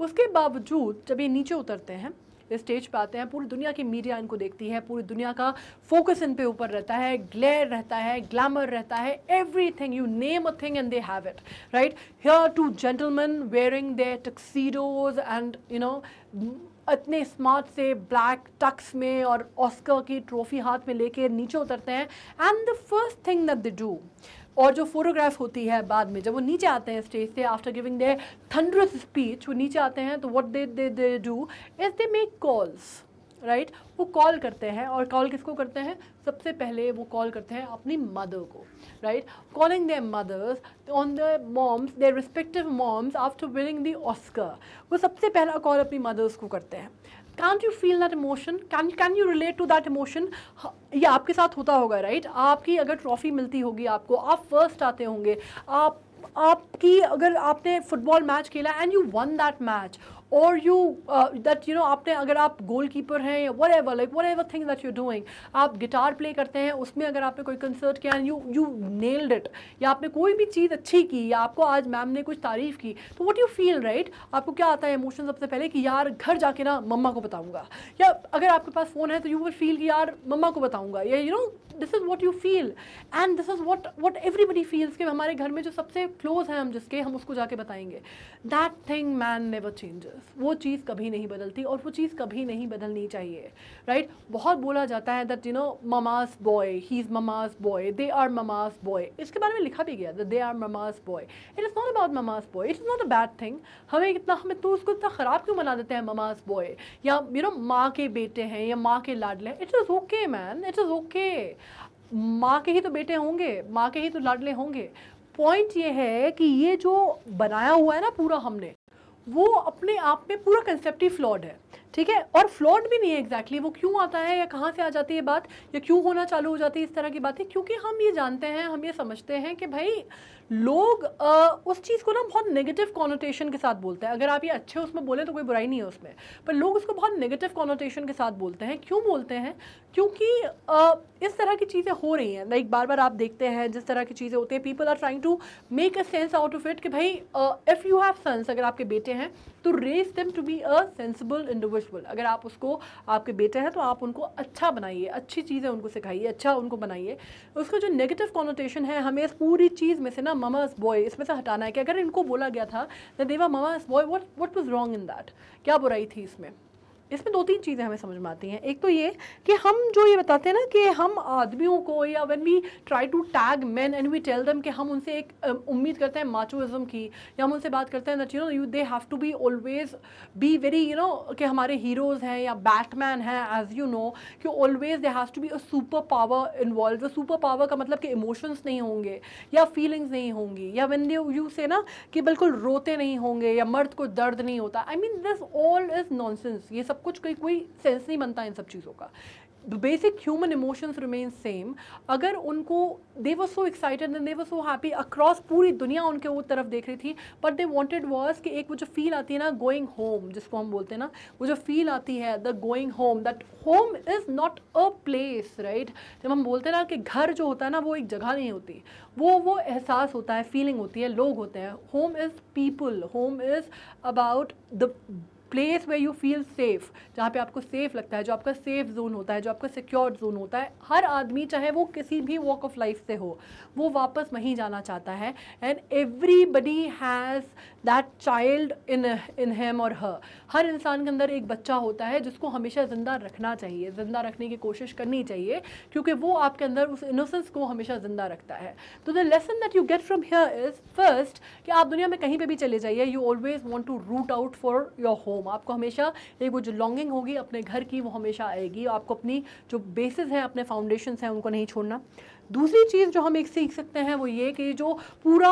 उसके बावजूद जब ये नीचे उतरते हैं स्टेज पर आते हैं पूरी दुनिया की मीडिया इनको देखती है पूरी दुनिया का फोकस इन पे ऊपर रहता है ग्लेयर रहता है ग्लैमर रहता है everything you name a thing and they have it right here two gentleman wearing their tuxedos and you know इतने स्मार्ट से ब्लैक टक्स में और ऑस्कर की ट्रॉफी हाथ में लेके नीचे उतरते हैं and the first thing that they do और जो फोटोग्राफ होती है बाद में जब वो नीचे आते हैं स्टेज से after giving they thunderous speech वो नीचे आते हैं तो what they they they do is they make calls right वो कॉल करते हैं और कॉल किसको करते हैं सबसे पहले वो कॉल करते हैं अपनी मदर को right calling their mothers on the moms their respective moms after winning the Oscar वो सबसे पहला कॉल अपनी मदर्स को करते हैं can't you feel that emotion can can you relate to that emotion ये आपके साथ होता होगा राइट right? आपकी अगर ट्रॉफी मिलती होगी आपको आप फर्स्ट आते होंगे आप आपकी अगर आपने फुटबॉल मैच खेला and you won that match और यू दैट यू नो आपने अगर आप गोल कीपर हैं या like whatever thing that you doing आप गिटार प्ले करते हैं उसमें अगर आपने कोई कंसर्ट किया यू यू नेल्ड इट या आपने कोई भी चीज़ अच्छी की या आपको आज मैम ने कुछ तारीफ़ की तो वट यू फील राइट आपको क्या आता है इमोशन सबसे पहले कि यार घर जाके ना मम्मा को बताऊँगा या अगर आपके पास फ़ोन है तो यू विल फील कि यार मम्मा को बताऊँगा या you know this is what you feel and this is what what everybody feels कि हमारे घर में जो सबसे क्लोज हैं हम जिसके हम उसको जाके बताएंगे that thing man never changes वो चीज़ कभी नहीं बदलती और वो चीज़ कभी नहीं बदलनी चाहिए राइट right? बहुत बोला जाता है that you know mama's boy he is mama's boy they are mama's boy इसके बारे में लिखा भी गया they are mama's boy it is not about mama's boy it is not a bad thing हमें इतना हमें तो उसको इतना ख़राब क्यों बना देते हैं ममाज बॉय या यू नो माँ के बेटे हैं या माँ के लाडले हैं it is okay man it is okay माँ के ही तो बेटे होंगे माँ के ही तो लाडले होंगे पॉइंट ये है कि ये जो बनाया हुआ है ना पूरा हमने वो अपने आप में पूरा कंसेप्ट ही फ्लॉड है ठीक है और फ्लॉड भी नहीं है एग्जैक्टली exactly, वो क्यों आता है या कहाँ से आ जाती है बात या क्यों होना चालू हो जाती है इस तरह की बातें क्योंकि हम ये जानते हैं हम ये समझते हैं कि भाई लोग आ, उस चीज़ को ना बहुत नेगेटिव कॉनोटेशन के साथ बोलते हैं अगर आप ये अच्छे उसमें बोलें तो कोई बुराई नहीं है उसमें पर लोग उसको बहुत नेगेटिव कॉनोटेशन के साथ बोलते हैं क्यों बोलते हैं क्योंकि आ, इस तरह की चीज़ें हो रही हैं लाइक बार बार आप देखते हैं जिस तरह की चीज़ें होती हैं people are trying to make a sense out of it कि भाई इफ़ यू हैव सन्स अगर आपके बेटे हैं तो raise them to be a sensible individual अगर आप उसको आपके बेटे हैं तो आप उनको अच्छा बनाइए अच्छी चीज़ें उनको सिखाइए अच्छा उनको बनाइए उसका जो नेगेटिव कॉनोटेशन है हमें इस पूरी चीज़ में से ना ममाज बॉय इसमें से हटाना है कि अगर इनको बोला गया था they were they were mama's boy what what was wrong in that क्या बुराई थी इसमें इसमें दो तीन चीज़ें हमें समझ में आती हैं एक तो ये कि हम जो ये बताते हैं ना कि हम आदमियों को या when we try to tag man and we tell them कि हम उनसे एक उम्मीद करते हैं माचोजम की या हम उनसे बात करते हैं that you know you they have to be always be very you know कि हमारे हीरोज़ हैं या बैटमैन हैं एज यू नो कि always they has to be a super power involve super power का मतलब कि इमोशंस नहीं होंगे या फीलिंग्स नहीं होंगी या वेन यू से ना कि बिल्कुल रोते नहीं होंगे या मर्द को दर्द नहीं होता I mean this all is nonsense ये सब सब कुछ कोई कोई सेंस नहीं बनता इन सब चीज़ों का the basic human emotions remain same अगर उनको they were so excited and they were so happy across पूरी दुनिया उनके वो तरफ देख रही थी बट दे वॉन्टेड वॉज कि एक वो जो फील आती है ना गोइंग होम जिसको हम बोलते हैं ना वो जो फील आती है the going home that home is not a place right जब हम बोलते हैं ना कि घर जो होता है ना वो एक जगह नहीं होती वो वो एहसास होता है फीलिंग होती है लोग होते हैं home is people home is about the place where you feel safe जहाँ पे आपको सेफ़ लगता है जो आपका सेफ़ जोन होता है जो आपका सिक्योर जोन होता है हर आदमी चाहे वो किसी भी वॉक ऑफ लाइफ से हो वो वापस वहीं जाना चाहता है and everybody has that child in in him और हर हर इंसान के अंदर एक बच्चा होता है जिसको हमेशा ज़िंदा रखना चाहिए ज़िंदा रखने की कोशिश करनी चाहिए क्योंकि वो आपके अंदर उस इनोसेंस को हमेशा ज़िंदा रखता है तो the lesson that you get from here is first कि आप दुनिया में कहीं पर भी चले जाइए you always want to root out for your home आपको हमेशा एक वो जो लॉन्गिंग होगी अपने घर की वो हमेशा आएगी आपको अपनी जो बेसिस हैं अपने फाउंडेशन हैं उनको नहीं छोड़ना दूसरी चीज़ जो हम एक सीख सकते हैं वो ये कि जो पूरा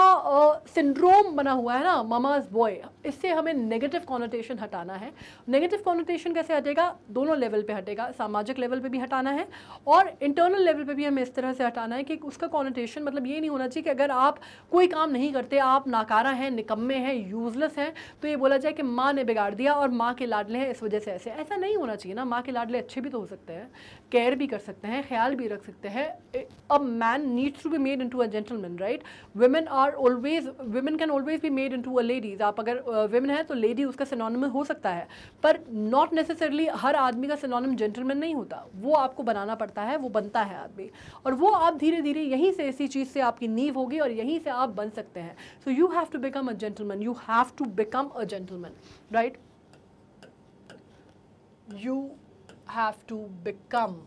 सिंड्रोम बना हुआ है ना मामाज बॉय इससे हमें नेगेटिव कॉनोटेशन हटाना है नेगेटिव कॉनोटेशन कैसे हटेगा दोनों लेवल पे हटेगा सामाजिक लेवल पे भी हटाना है और इंटरनल लेवल पे भी हमें इस तरह से हटाना है कि उसका कॉनोटेशन मतलब ये नहीं होना चाहिए कि अगर आप कोई काम नहीं करते आप नाकारा हैं निकम्मे हैं यूजलेस हैं तो ये बोला जाए कि माँ ने बिगाड़ दिया और माँ के लाडले हैं इस वजह से ऐसे ऐसा नहीं होना चाहिए ना माँ के लाडले अच्छे भी तो हो सकते हैं केयर भी कर सकते हैं ख्याल भी रख सकते हैं अब man needs to be made into a gentleman right women are always women can always be made into a ladies आप अगर women हैं तो lady उसका synonym हो सकता है पर not necessarily हर आदमी का synonym gentleman नहीं होता वो आपको बनाना पड़ता है वो बनता है आदमी और वो आप धीरे धीरे यहीं से इसी चीज़ से आपकी नींव होगी और यहीं से आप बन सकते हैं सो you have to become a gentleman you have to become a gentleman right you have to become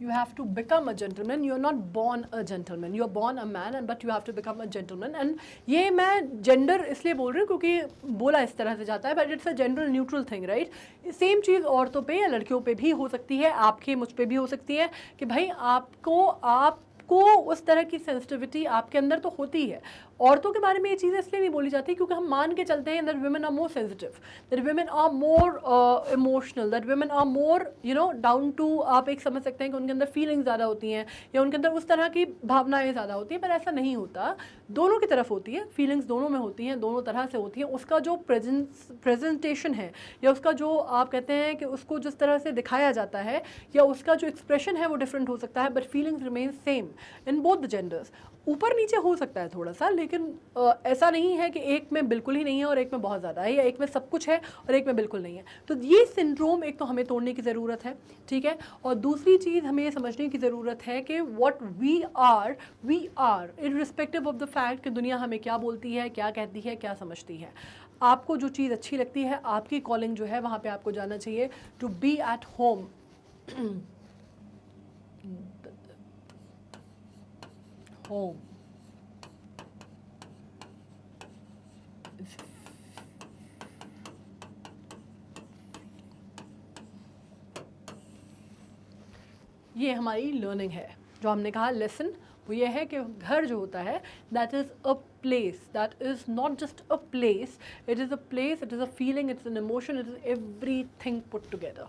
you have to become a gentleman you are not born a gentleman you are born a man and but you have to become a gentleman and ये मैं gender इसलिए बोल रही हूँ क्योंकि बोला इस तरह से जाता है but it's a general neutral thing right same चीज़ औरतों पे या लड़कियों पे भी हो सकती है आपके मुझ पे भी हो सकती है कि भाई आपको आप को उस तरह की सेंसिटिविटी आपके अंदर तो होती है औरतों के बारे में ये चीज़ें इसलिए नहीं बोली जाती क्योंकि हम मान के चलते हैं that women are more sensitive that women are more emotional that women are more you know down to आप एक समझ सकते हैं कि उनके अंदर फीलिंग्स ज़्यादा होती हैं या उनके अंदर उस तरह की भावनाएं ज़्यादा होती हैं पर ऐसा नहीं होता दोनों की तरफ होती है फीलिंग्स दोनों में होती हैं दोनों तरह से होती हैं उसका जो प्रेजेंस प्रेजेंटेशन है या उसका जो आप कहते हैं कि उसको जिस तरह से दिखाया जाता है या उसका जो एक्सप्रेशन है वो डिफरेंट हो सकता है but feelings remain same in both the genders ऊपर नीचे हो सकता है थोड़ा सा लेकिन ऐसा नहीं है कि एक में बिल्कुल ही नहीं है और एक में बहुत ज़्यादा है या एक में सब कुछ है और एक में बिल्कुल नहीं है तो ये सिंड्रोम एक तो हमें तोड़ने की ज़रूरत है ठीक है और दूसरी चीज़ हमें ये समझने की ज़रूरत है कि what we are we are irrespective of the fact कि दुनिया हमें क्या बोलती है क्या कहती है क्या समझती है आपको जो चीज़ अच्छी लगती है आपकी कॉलिंग जो है वहाँ पर आपको जाना चाहिए to be at home home. Oh. ये हमारी लर्निंग है जो हमने कहा लेसन वो ये है कि घर जो होता है that is a place that is not just a place it is a place it is a feeling it's an emotion it is everything put together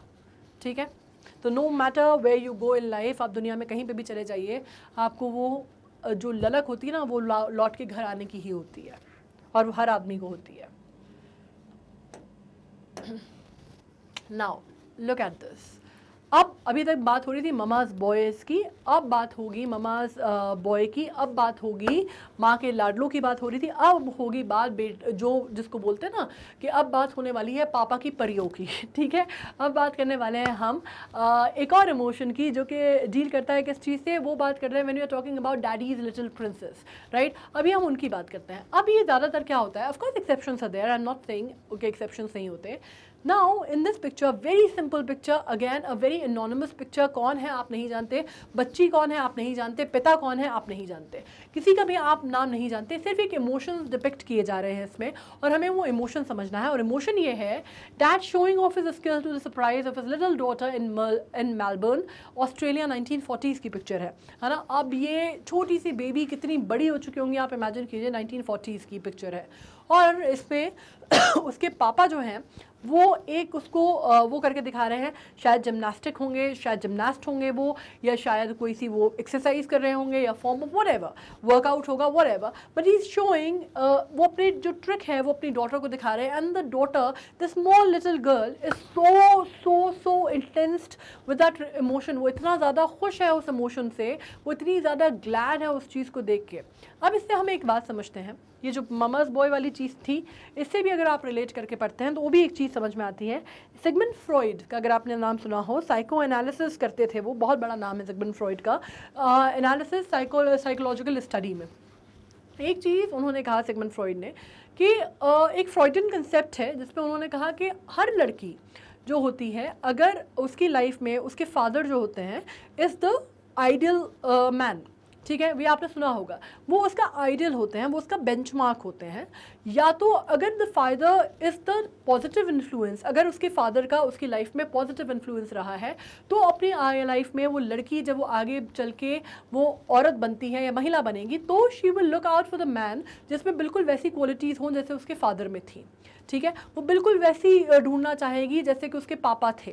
ठीक है तो no matter where you go in life आप दुनिया में कहीं पे भी चले जाइए आपको वो जो ललक होती है ना वो लौट के घर आने की ही होती है और वो हर आदमी को होती है नाउ लुक एट दिस अब अभी तक बात हो रही थी ममाज बॉयज़ की अब बात होगी ममाज बॉय की अब बात होगी माँ के लाडलों की बात हो रही थी अब होगी बात बेट जो जिसको बोलते हैं ना कि अब बात होने वाली है पापा की परियों की [laughs] ठीक है अब बात करने वाले हैं हम आ, एक और इमोशन की जो कि डील करता है किस चीज़ से वो बात कर रहे हैं when you are talking about daddy is little princess right अभी हम उनकी बात करते हैं अब ये ज़्यादातर क्या होता है of course exception are there I am not saying okay exception नहीं होते now in this picture very simple picture again a very anonymous picture कौन है आप नहीं जानते बच्ची कौन है आप नहीं जानते पिता कौन है आप नहीं जानते किसी का भी आप नाम नहीं जानते सिर्फ एक इमोशन डिपेक्ट किए जा रहे हैं इसमें और हमें वो इमोशन समझना है और इमोशन ये है that showing off his skill to the surprise of his little daughter in in Melbourne Australia forties की पिक्चर है है ना अब ये छोटी सी बेबी कितनी बड़ी हो चुकी होंगी आप इमेजिन कीजिए फोर्टीज की पिक्चर है और इसमें [coughs] उसके पापा जो हैं वो एक उसको वो करके दिखा रहे हैं शायद जिमनास्टिक होंगे शायद जिमनास्ट होंगे वो या शायद कोई सी वो एक्सरसाइज कर रहे होंगे या फॉर्म ऑफ वट वर्कआउट होगा whatever but he's showing वो अपनी जो ट्रिक है वो अपनी डॉटर को दिखा रहे हैं and the daughter the small little girl is so so so intense with that emotion वो इतना ज़्यादा खुश है उस इमोशन से वो इतनी ज़्यादा ग्लैड है उस चीज़ को देख के अब इससे हम एक बात समझते हैं ये जो ममर्स बॉय वाली चीज़ थी इससे भी अगर आप रिलेट करके पढ़ते हैं तो वो भी एक चीज़ समझ में आती है सिगमन फ्रॉइड का अगर आपने नाम सुना हो साइको एनालिसिस करते थे वो बहुत बड़ा नाम है सिगमन फ्रॉइड का एनालिसिस साइको साइकोलॉजिकल स्टडी में एक चीज़ उन्होंने कहा सिगमन फ्रॉइड ने कि आ, एक फ्रॉइडन कंसेप्ट है जिसमें उन्होंने कहा कि हर लड़की जो होती है अगर उसकी लाइफ में उसके फादर जो होते हैं इज़ द आइडियल मैन ठीक है ये आपने सुना होगा वो उसका आइडियल होते हैं वो उसका बेंचमार्क होते हैं या तो अगर the father is the positive influence अगर उसके फादर का उसकी लाइफ में पॉजिटिव इन्फ्लुएंस रहा है तो अपनी लाइफ में वो लड़की जब वो आगे चल के वो औरत बनती है या महिला बनेगी तो she will look out for the man जिसमें बिल्कुल वैसी क्वालिटीज़ हों जैसे उसके फादर में थी ठीक है वो बिल्कुल वैसी ढूंढना चाहेगी जैसे कि उसके पापा थे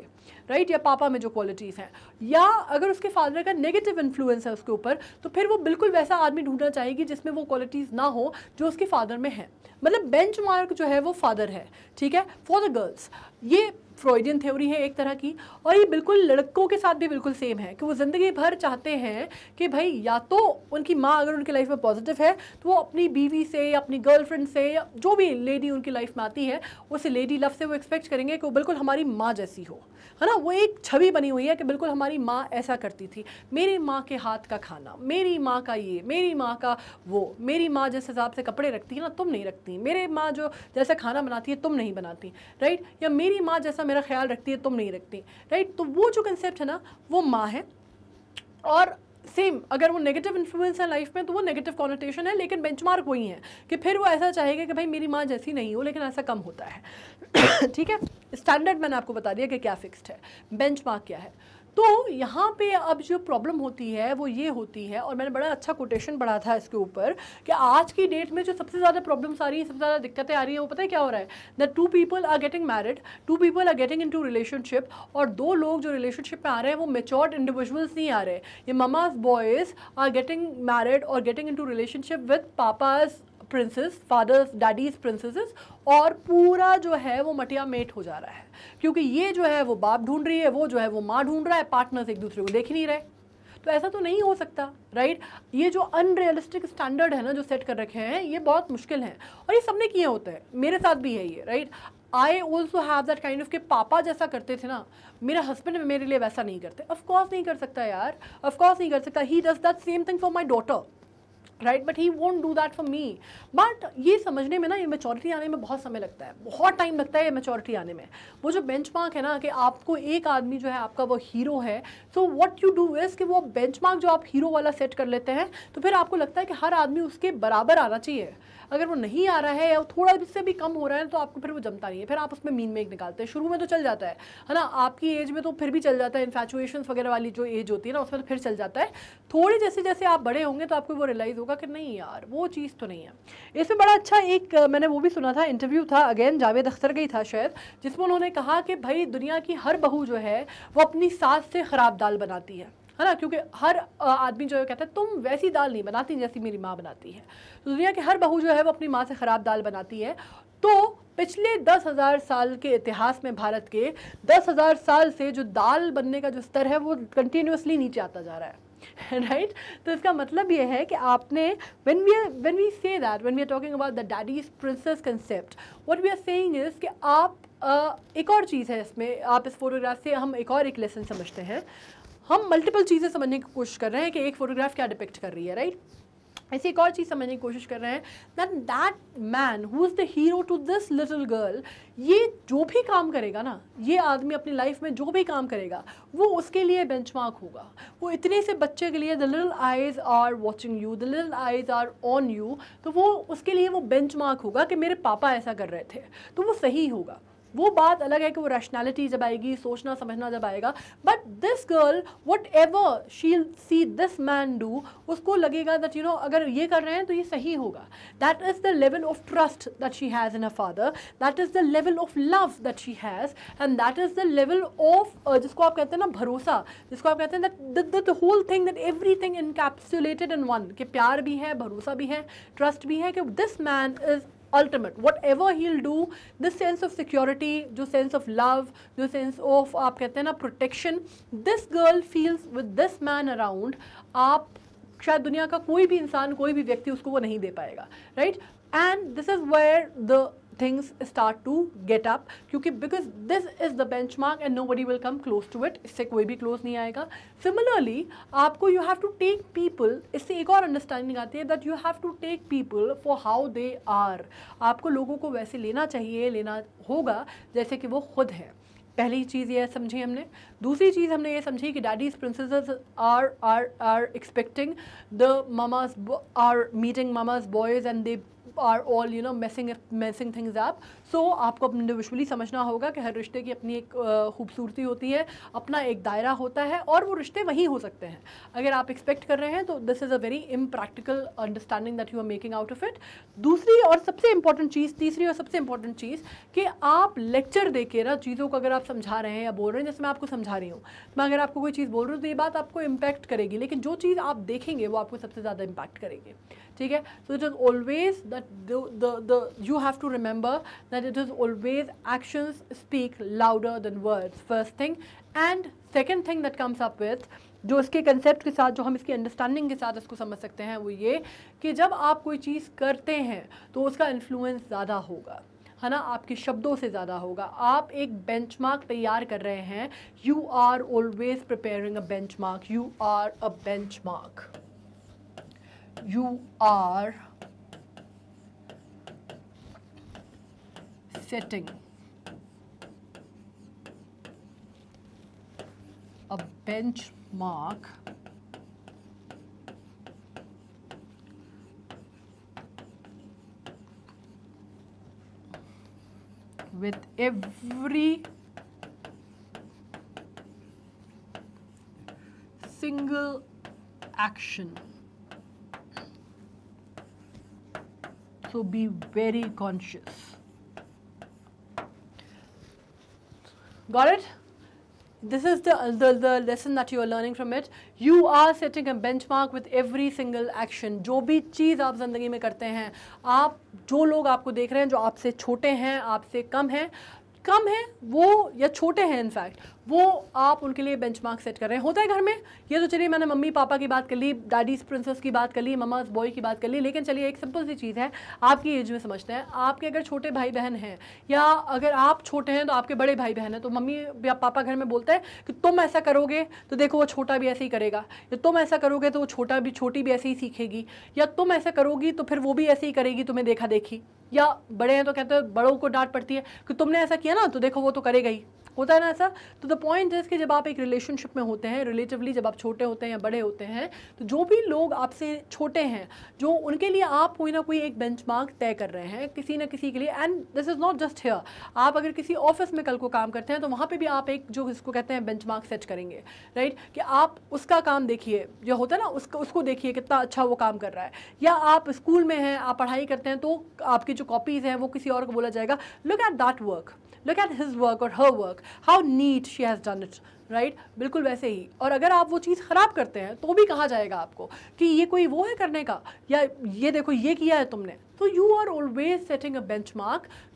राइट या पापा में जो क्वालिटीज़ हैं या अगर उसके फादर का नेगेटिव इन्फ्लुएंस है उसके ऊपर तो फिर वो बिल्कुल वैसा आदमी ढूंढना चाहेगी जिसमें वो क्वालिटीज़ ना हो जो उसके फादर में है मतलब बेंच जो है वो फादर है ठीक है फॉर द गर्ल्स ये फ्रॉइडियन थ्योरी है एक तरह की और ये बिल्कुल लड़कों के साथ भी बिल्कुल सेम है कि वो ज़िंदगी भर चाहते हैं कि भाई या तो उनकी माँ अगर उनकी लाइफ में पॉजिटिव है तो वो अपनी बीवी से या अपनी गर्लफ्रेंड से या जो भी लेडी उनकी लाइफ में आती है उस लेडी लव से वो एक्सपेक्ट करेंगे कि वो बिल्कुल हमारी माँ जैसी हो है ना वो एक छवि बनी हुई है कि बिल्कुल हमारी माँ ऐसा करती थी मेरी माँ के हाथ का खाना मेरी माँ का ये मेरी माँ का वो मेरी माँ जैसे हिसाब से कपड़े रखती है ना तुम नहीं रखती मेरे माँ जो जैसा खाना बनाती है तुम नहीं बनाती राइट या मेरी माँ जैसा मेरा ख्याल रखती है तुम नहीं रखती राइट तो वो जो कंसेप्ट है ना वो माँ है और सेम अगर वो नेगेटिव इन्फ्लुएंस है लाइफ में तो वो नेगेटिव कॉनोटेशन है लेकिन बेंचमार्क वही है कि फिर वो ऐसा चाहेगा कि भाई मेरी माँ जैसी नहीं हो लेकिन ऐसा कम होता है [coughs] ठीक है स्टैंडर्ड मैंने आपको बता दिया कि क्या फिक्स्ड है बेंचमार्क क्या है तो यहाँ पे अब जो प्रॉब्लम होती है वो ये होती है और मैंने बड़ा अच्छा कोटेशन पढ़ा था इसके ऊपर कि आज की डेट में जो सबसे ज़्यादा प्रॉब्लम्स आ रही है सबसे ज़्यादा दिक्कतें आ रही हैं वो पता है क्या हो रहा है that two people are getting married two people are getting into relationship और दो लोग जो रिलेशनशिप में आ रहे हैं वो मेच्योर्ड इंडिविजुअल्स नहीं आ रहे ये mama's boys are getting married और getting into relationship with papa's princess fathers daddies princesses और पूरा जो है वो मटिया मेट हो जा रहा है क्योंकि ये जो है वो बाप ढूंढ रही है वो जो है वो माँ ढूंढ रहा है पार्टनर्स एक दूसरे को देख ही नहीं रहे तो ऐसा तो नहीं हो सकता राइट ये जो अनरियलिस्टिक स्टैंडर्ड है ना जो सेट कर रखे हैं ये बहुत मुश्किल है और ये सबने किए होते हैं मेरे साथ भी है ये right I also have that kind of के पापा जैसा करते थे ना मेरा हस्बैंड मेरे लिए वैसा नहीं करते ऑफकोर्स नहीं कर सकता यार ऑफकोर्स नहीं कर सकता he does that same thing for my daughter right but he won't do that for me but ये समझने में ना ये मेचोरिटी आने में बहुत समय लगता है बहुत टाइम लगता है ये मेचोरिटी आने में वो जो बेंच है ना कि आपको एक आदमी जो है आपका वो हीरो है so what you do is कि वो बेंच जो आप हीरो वाला सेट कर लेते हैं तो फिर आपको लगता है कि हर आदमी उसके बराबर आना चाहिए अगर वो नहीं आ रहा है या थोड़ा इससे भी कम हो रहा है तो आपको फिर वो जमता नहीं है फिर आप उसमें मीन मेक निकालते हैं शुरू में तो चल जाता है है ना आपकी एज में तो फिर भी चल जाता है इन्फेचुएशन वगैरह वाली जो एज होती है ना उसमें तो फिर चल जाता है थोड़ी जैसे जैसे आप बड़े होंगे तो आपको वो रियलाइज़ होगा कि नहीं यार वो चीज़ तो नहीं है इसमें बड़ा अच्छा एक मैंने वो भी सुना था इंटरव्यू था अगेन जावेद अख्तर का ही था शायद जिसमें उन्होंने कहा कि भाई दुनिया की हर बहू जो है वो अपनी सास से ख़राब दाल बनाती है है ना क्योंकि हर आदमी जो है कहता है तुम वैसी दाल नहीं बनाती जैसी मेरी माँ बनाती है तो दुनिया की हर बहू जो है वो अपनी माँ से ख़राब दाल बनाती है तो पिछले दस हज़ार साल के इतिहास में भारत के दस हज़ार साल से जो दाल बनने का जो स्तर है वो कंटिन्यूसली नीचे आता जा रहा है राइट [laughs] right? तो इसका मतलब ये है कि आपने when we when we say that when we are talking about the daddies princess concept what we are saying is कि आप एक और चीज़ है इसमें आप इस फोटोग्राफ से हम एक और एक लेसन समझते हैं हम मल्टीपल चीज़ें समझने की कोशिश कर रहे हैं कि एक फोटोग्राफ क्या डिपेक्ट कर रही है राइट ऐसी एक और चीज़ समझने की कोशिश कर रहे हैं that that man who is the hero to this little girl ये जो भी काम करेगा ना ये आदमी अपनी लाइफ में जो भी काम करेगा वो उसके लिए बेंच होगा वो इतने से बच्चे के लिए the little eyes are watching you the little eyes are on you तो वो उसके लिए वो बेंच होगा कि मेरे पापा ऐसा कर रहे थे तो वो सही होगा वो बात अलग है कि वो रैशनैलिटी जब आएगी सोचना समझना जब आएगा but this girl whatever she'll see this man do उसको लगेगा दैट यू नो अगर ये कर रहे हैं तो ये सही होगा that is the level of trust that she has in a father that is the level of love that she has and that is the level of जिसको आप कहते हैं ना भरोसा जिसको आप कहते हैं that the whole thing that everything encapsulated in one कि प्यार भी है भरोसा भी है ट्रस्ट भी है कि this man is ultimate whatever he'll do this sense of security जो sense of love जो sense of आप कहते हैं ना protection this girl feels with this man around आप शायद दुनिया का कोई भी इंसान कोई भी व्यक्ति उसको वो नहीं दे पाएगा right and this is where the things start to get up क्योंकि because this is the benchmark and nobody will come close to it इससे कोई भी close नहीं आएगा similarly आपको you have to take people इससे एक और understanding आती है that you have to take people for how they are आपको लोगों को वैसे लेना चाहिए लेना होगा जैसे कि वो खुद हैं पहली चीज़ ये समझी हमने दूसरी चीज़ हमने ये समझी कि daddies princess are are are expecting the mamas are meeting mama's boys and they are all you know messing it, messing things up. So so, आपको इंडिविजुअली समझना होगा कि हर रिश्ते की अपनी एक खूबसूरती होती है अपना एक दायरा होता है और वो रिश्ते वहीं हो सकते हैं अगर आप एक्सपेक्ट कर रहे हैं तो this is a very impractical understanding that you are making out of it दूसरी और सबसे इंपॉर्टेंट चीज़ तीसरी और सबसे इंपॉर्टेंट चीज़ कि आप लेक्चर दे के ना चीज़ों को अगर आप समझा रहे हैं या बोल रहे हैं जैसे मैं आपको समझा रही हूँ मैं अगर आपको कोई चीज़ बोल रही हूँ तो ये बात आपको इम्पैक्ट करेगी लेकिन जो चीज़ आप देखेंगे वो आपको सबसे ज़्यादा इम्पैक्ट करेगी ठीक है so it is always that you have to remember that it is always actions speak louder than words first thing and second thing that comes up with जो इसके कंसेप्ट के साथ जो हम इसकी अंडरस्टैंडिंग के साथ इसको समझ सकते हैं वो ये कि जब आप कोई चीज़ करते हैं तो उसका इन्फ्लुएंस ज़्यादा होगा है ना आपके शब्दों से ज़्यादा होगा आप एक बेंचमार्क तैयार कर रहे हैं you are always preparing a benchmark you are a benchmark you are fitting. A benchmark with every single action. So be very conscious. Got it? This is the, the, the lesson that you are learning from it. You are setting a benchmark with every single action. जो भी चीज़ आप ज़िंदगी में करते हैं आप जो लोग आपको देख रहे हैं जो आपसे छोटे हैं आपसे kam hain कम है वो या छोटे हैं इनफैक्ट वो आप उनके लिए बेंचमार्क सेट कर रहे हैं होता है घर में ये तो चलिए मैंने मम्मी पापा की बात कर ली डैडीज प्रिंसेस की बात कर ली ममाज बॉय की बात कर ली लेकिन चलिए एक सिंपल सी चीज़ है आपकी एज में समझते हैं आपके अगर छोटे भाई बहन हैं या अगर आप छोटे हैं तो आपके बड़े भाई बहन हैं तो मम्मी या पापा घर में बोलते हैं कि तुम ऐसा करोगे तो देखो वो छोटा भी ऐसे ही करेगा या तुम ऐसा करोगे तो वो छोटा भी छोटी भी ऐसे ही सीखेगी या तुम ऐसा करोगी तो फिर वो भी ऐसे ही करेगी तुम्हें देखा देखी या बड़े हैं तो कहते हैं बड़ों को डांट पड़ती है कि तुमने ऐसा किया ना तो देखो वो तो करेगा ही होता है ना ऐसा तो द पॉइंट इज़ कि जब आप एक रिलेशनशिप में होते हैं रिलेटिवली जब आप छोटे होते हैं या बड़े होते हैं तो जो भी लोग आपसे छोटे हैं जो उनके लिए आप कोई ना कोई एक बेंच तय कर रहे हैं किसी ना किसी के लिए and this is not just here आप अगर किसी ऑफिस में कल को काम करते हैं तो वहाँ पर भी आप एक जो इसको कहते हैं बेंच सेट करेंगे राइट right? कि आप उसका काम देखिए जो होता है ना उसको उसको देखिए कितना अच्छा वो काम कर रहा है या आप स्कूल में हैं आप पढ़ाई करते हैं तो आपकी जो कॉपीज़ हैं वो किसी और को बोला जाएगा look at that work Look at his work or her work, how neat she has done it. Right right? बिल्कुल वैसे ही और अगर आप वो चीज़ ख़राब करते हैं तो भी कहा जाएगा आपको कि ये कोई वो है करने का या ये देखो ये किया है तुमने तो you are always setting a bench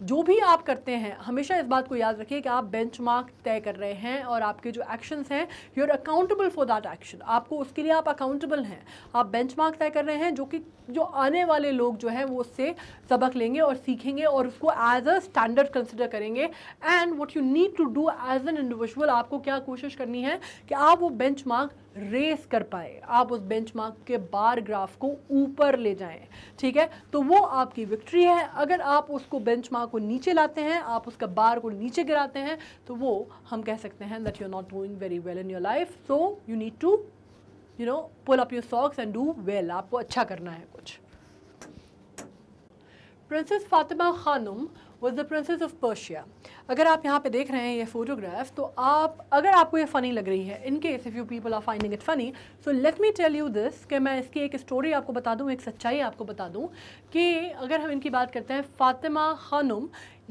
जो भी आप करते हैं हमेशा इस बात को याद रखिए कि आप बेंच तय कर रहे हैं और आपके जो एक्शंस हैं you are accountable for that action आपको उसके लिए आप अकाउंटेबल हैं आप बेंच तय कर रहे हैं जो कि जो आने वाले लोग जो हैं वो उससे सबक लेंगे और सीखेंगे और उसको एज अ स्टैंडर्ड कंसिडर करेंगे and what you need to do as an individual आपको क्या कुछ कोशिश करनी है कि आप वो बेंच रेस कर पाए आप उस बेंचमार्क के बार ग्राफ को ऊपर ले जाएं ठीक है तो वो आपकी विक्ट्री है अगर आप उसको बेंचमार्क को नीचे लाते हैं आप उसका बार को नीचे गिराते हैं तो वो हम कह सकते हैं that you are not doing very well in your life so you need to you know pull up your socks and do well आपको अच्छा करना है कुछ princess Fatima Khanum was the princess of Persia अगर आप यहाँ पे देख रहे हैं ये फोटोग्राफ तो आप अगर आपको ये फ़नी लग रही है in case if you people are finding it funny so let me tell you this कि मैं इसकी एक स्टोरी आपको बता दूँ एक सच्चाई आपको बता दूँ कि अगर हम इनकी बात करते हैं फ़ातिमा खानुम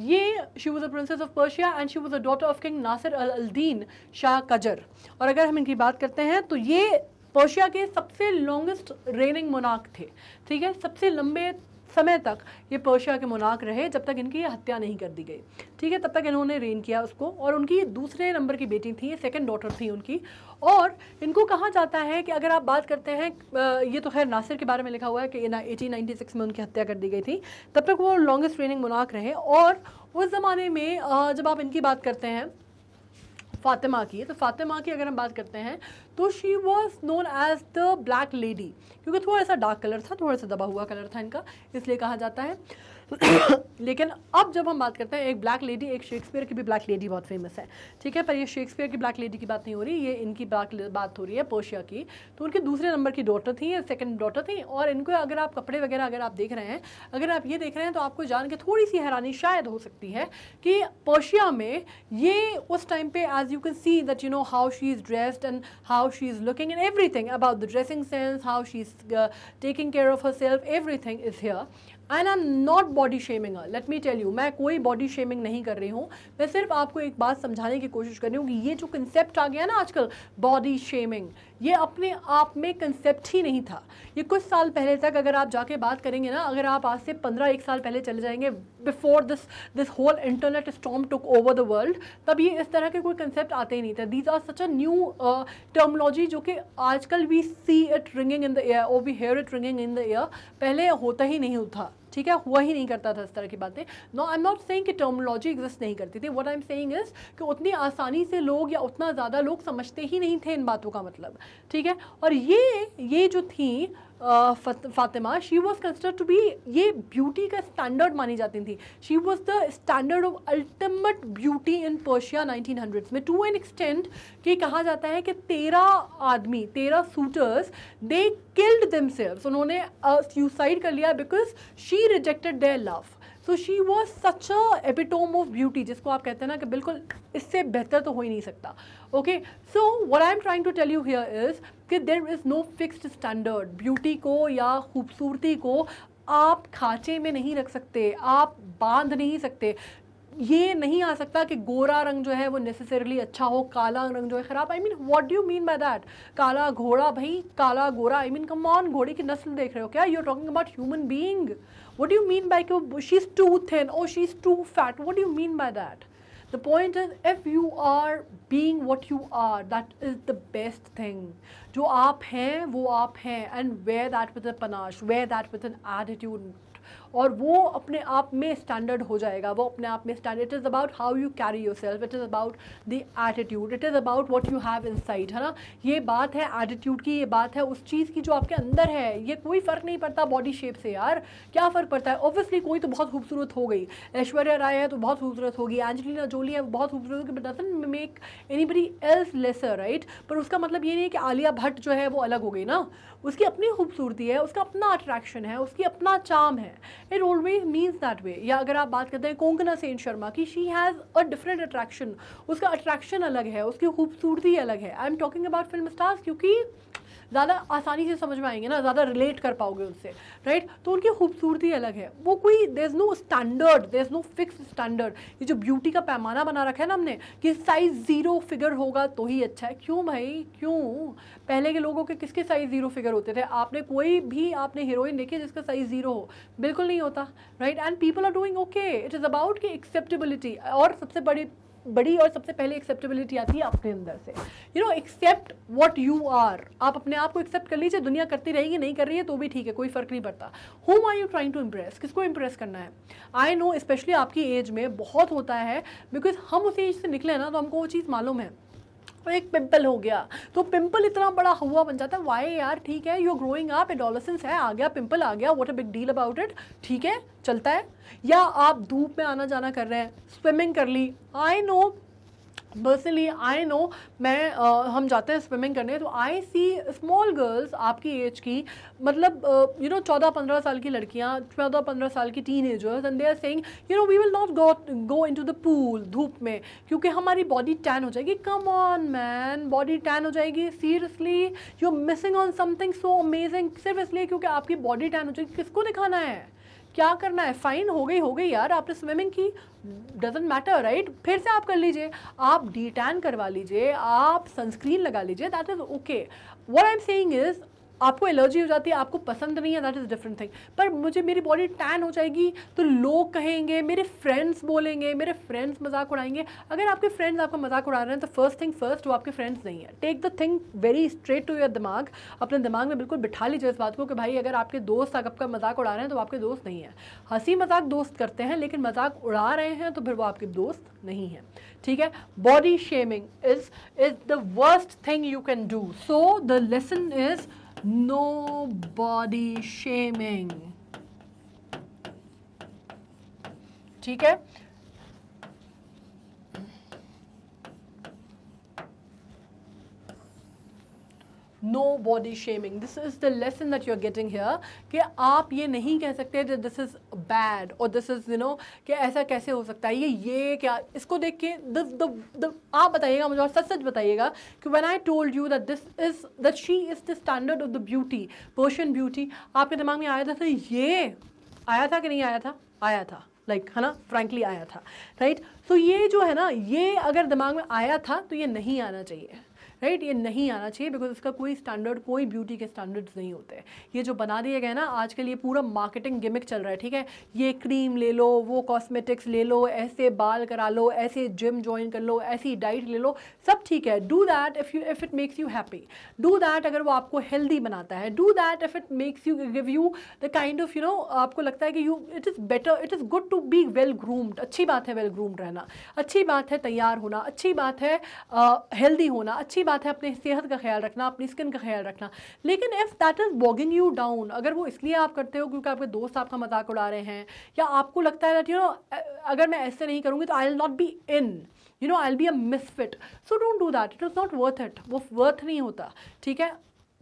ये she was a princess of Persia and she was a daughter of king Nasir al Aldin Shah Qajar और अगर हम इनकी बात करते हैं तो ये पर्शिया के सबसे लॉन्गेस्ट रेनिंग मोनाक थे ठीक है सबसे लंबे समय तक ये पर्शिया के मुनाक रहे जब तक इनकी हत्या नहीं कर दी गई ठीक है तब तक इन्होंने रेन किया उसको और उनकी दूसरे नंबर की बेटी थी सेकेंड डॉटर थी उनकी और इनको कहा जाता है कि अगर आप बात करते हैं ये तो खैर नासिर के बारे में लिखा हुआ है कि एटीन नाइन्टी सिक्स में उनकी हत्या कर दी गई थी तब तक वो लॉन्गेस्ट रेनिंग मुनाक रहे और उस ज़माने में जब आप इनकी बात करते हैं फातिमा की तो फातिमा की अगर हम बात करते हैं तो she was known as the black lady क्योंकि थोड़ा सा डार्क कलर था थोड़ा सा दबा हुआ कलर था इनका इसलिए कहा जाता है [coughs] लेकिन अब जब हम बात करते हैं एक ब्लैक लेडी एक शेक्सपियर की भी ब्लैक लेडी बहुत फेमस है ठीक है पर ये शेक्सपियर की ब्लैक लेडी की बात नहीं हो रही ये इनकी ब्लैक बात हो रही है पोशिया की तो उनके दूसरे नंबर की डॉटर थी सेकेंड डॉटर थी और इनको अगर आप कपड़े वगैरह अगर आप देख रहे हैं अगर आप ये देख रहे हैं तो आपको जान के थोड़ी सी हैरानी शायद हो सकती है कि पोशिया में ये उस टाइम पे as you can see that you know how she is dressed and how she is looking and thing about the dressing sense how she is taking care of herself everything is here and I am not body shaming let me tell you मैं कोई body shaming नहीं कर रही हूँ मैं सिर्फ आपको एक बात समझाने की कोशिश कर रही हूँ कि ये जो कंसेप्ट आ गया ना आजकल बॉडी शेमिंग ये अपने आप में कंसेप्ट ही नहीं था ये कुछ साल पहले तक अगर आप जाके बात करेंगे ना अगर आप आज से पंद्रह एक साल पहले चले जाएंगे before this this whole internet storm took over the world तब ये इस तरह के कोई कंसेप्ट आते ही नहीं थे these are such a new terminology जो कि आजकल we see it ringing in the air oh we hear it ringing in the air पहले होता ही नहीं था ठीक है हुआ ही नहीं करता था इस तरह की बातें no I am not saying कि टर्मोलॉजी एग्जिस्ट नहीं करती थी what I am saying is कि उतनी आसानी से लोग या उतना ज़्यादा लोग समझते ही नहीं थे इन बातों का मतलब ठीक है और ये ये जो थी Fatima she was consider to be ये ब्यूटी का स्टैंडर्ड मानी जाती थी she was the standard of ultimate beauty in Persia nineteen hundreds में टू एन एक्सटेंट कि कहा जाता है कि तेरह आदमी तेरह सूटर्स दे किल्ड दिम उन्होंने सुसाइड uh, कर लिया because she rejected their love so she was such a epitome of beauty जिसको आप कहते हैं ना कि बिल्कुल इससे बेहतर तो हो ही नहीं सकता okay so what I am trying to tell you here is कि there is no fixed standard beauty को या खूबसूरती को आप खाँचे में नहीं रख सकते आप बांध नहीं सकते ये नहीं आ सकता कि गोरा रंग जो है वो नेसेसरली अच्छा हो काला रंग जो है ख़राब I mean what do you mean by that काला घोड़ा भाई काला गोरा आई मीन कम ऑन घोड़े की नस्ल देख रहे हो क्या you are talking about human being What do you mean by she's too thin or oh, she's too fat? What do you mean by that? The point is, if you are being what you are, that is the best thing. जो आप हैं वो आप हैं and wear that with a panache, wear that with an attitude, और वो अपने आप में स्टैंडर्ड हो जाएगा वो अपने आप में standard it is about how you carry yourself it is about the attitude it is about what you have inside है ना ये बात है एटीट्यूड की ये बात है उस चीज़ की जो आपके अंदर है ये कोई फ़र्क नहीं पड़ता बॉडी शेप से यार क्या फ़र्क पड़ता है ऑब्वियसली कोई तो बहुत खूबसूरत हो गई ऐश्वर्या राय है तो बहुत खूबसूरत होगी एंजलिना जोली है बहुत खूबसूरत होगी but make anybody else lesser right पर उसका मतलब ये नहीं है कि आलिया भट्ट जो है वो अलग हो गई ना उसकी अपनी खूबसूरती है उसका अपना अट्रैक्शन है उसकी अपना चाम है it always means that way या अगर आप बात करते हैं कोंकना सेन शर्मा की she has a different attraction उसका अट्रैक्शन अलग है उसकी खूबसूरती अलग है I am talking about film stars क्योंकि ज़्यादा आसानी से समझ में आएंगे ना ज़्यादा रिलेट कर पाओगे उनसे राइट तो उनकी खूबसूरती अलग है वो कोई there is no standard there is no fix standard ये जो ब्यूटी का पैमाना बना रखा है ना हमने कि साइज़ ज़ीरो फिगर होगा तो ही अच्छा है क्यों भाई क्यों पहले के लोगों के किसके साइज़ ज़ीरो फिगर होते थे आपने कोई भी आपने हीरोइन देखी जिसका साइज़ ज़ीरो हो बिल्कुल नहीं होता right and people are doing okay it is about की एक्सेप्टेबिलिटी और सबसे बड़ी बड़ी और सबसे पहले एक्सेप्टेबिलिटी आती है अपने अंदर से you know accept what you are आप अपने आप को एक्सेप्ट कर लीजिए दुनिया करती रहेगी नहीं कर रही है तो भी ठीक है कोई फ़र्क नहीं पड़ता whom are you trying to impress किसको इम्प्रेस करना है आई नो स्पेशली आपकी एज में बहुत होता है बिकॉज हम उस एज से निकले ना तो हमको वो चीज़ मालूम है और एक पिंपल हो गया तो पिंपल इतना बड़ा हुआ बन जाता है वाई यार ठीक है यू ग्रोइंग आप एडोलसेंस है आ गया पिंपल आ गया what a big deal about it ठीक है चलता है या आप धूप में आना जाना कर रहे हैं स्विमिंग कर ली I know personally I know मैं आ, हम जाते हैं स्विमिंग करने तो आई सी स्मॉल गर्ल्स आपकी एज की मतलब यू नो चौदह पंद्रह साल की लड़कियाँ चौदह पंद्रह साल की teenagers and they are saying you know we will not go go into the pool धूप में क्योंकि हमारी बॉडी टैन हो जाएगी come on man body tan हो जाएगी seriously you missing on something so amazing सिर्फ इसलिए क्योंकि आपकी बॉडी टैन हो जाएगी किसको दिखाना है क्या करना है फाइन हो गई हो गई यार आपने स्विमिंग की डजेंट मैटर राइट फिर से आप कर लीजिए आप डी टैन करवा लीजिए आप सनस्क्रीन लगा लीजिए that is okay what I am saying is आपको एलर्जी हो जाती है आपको पसंद नहीं है दैट इज़ डिफरेंट थिंग पर मुझे मेरी बॉडी टैन हो जाएगी तो लोग कहेंगे मेरे फ्रेंड्स बोलेंगे मेरे फ्रेंड्स मजाक उड़ाएंगे अगर आपके फ्रेंड्स आपका मजाक उड़ा रहे हैं तो फर्स्ट थिंग फर्स्ट वो आपके फ्रेंड्स नहीं है take the thing very straight to your दिमाग अपने दिमाग में बिल्कुल बिठा लीजिए इस बात को कि भाई अगर आपके दोस्त आपका मजाक उड़ा रहे हैं तो आपके दोस्त नहीं है हंसी मजाक दोस्त करते हैं लेकिन मजाक उड़ा रहे हैं तो फिर वो आपके दोस्त नहीं है ठीक है body shaming is is the worst thing you can do so the lesson is no body shaming ठीक है no body shaming this is the lesson that you are getting here कि आप ये नहीं कह सकते दिस इज़ बैड और this is you know कि ऐसा कैसे हो सकता है ये ये क्या इसको देख के द आप बताइएगा मुझे और सच सच बताइएगा कि when I told you that this is that she is the standard of the beauty Persian beauty आपके दिमाग में आया था तो ये आया था कि नहीं आया था आया था लाइक like, है ना फ्रेंकली आया था राइट right? सो so ये जो है ना ये अगर दिमाग में आया था तो ये नहीं आना चाहिए राइट ये नहीं आना चाहिए बिकॉज इसका कोई स्टैंडर्ड कोई ब्यूटी के स्टैंडर्ड्स नहीं होते ये जो बना दिए गए ना आज के ये पूरा मार्केटिंग गिमिक चल रहा है ठीक है ये क्रीम ले लो वो कॉस्मेटिक्स ले लो ऐसे बाल करा लो ऐसे जिम ज्वाइन कर लो ऐसी डाइट ले लो सब ठीक है do that if you if it makes you happy do that अगर वो आपको हेल्दी बनाता है do that if it makes you give you the kind of you know आपको लगता है कि you it is better it is good to be well groomed अच्छी बात है वेल ग्रूम्ड रहना अच्छी बात है तैयार होना अच्छी बात है हेल्दी uh, होना अच्छी बात है अपने सेहत का ख्याल रखना अपनी स्किन का ख्याल रखना लेकिन if that is bogging you down अगर वो इसलिए आप करते हो क्योंकि आपके दोस्त आपका मजाक उड़ा रहे हैं या आपको लगता है दैट यू नो अगर मैं ऐसे नहीं करूँगी तो I will not be in you know I will be a misfit so don't do that it is not worth it वो वर्थ नहीं होता ठीक है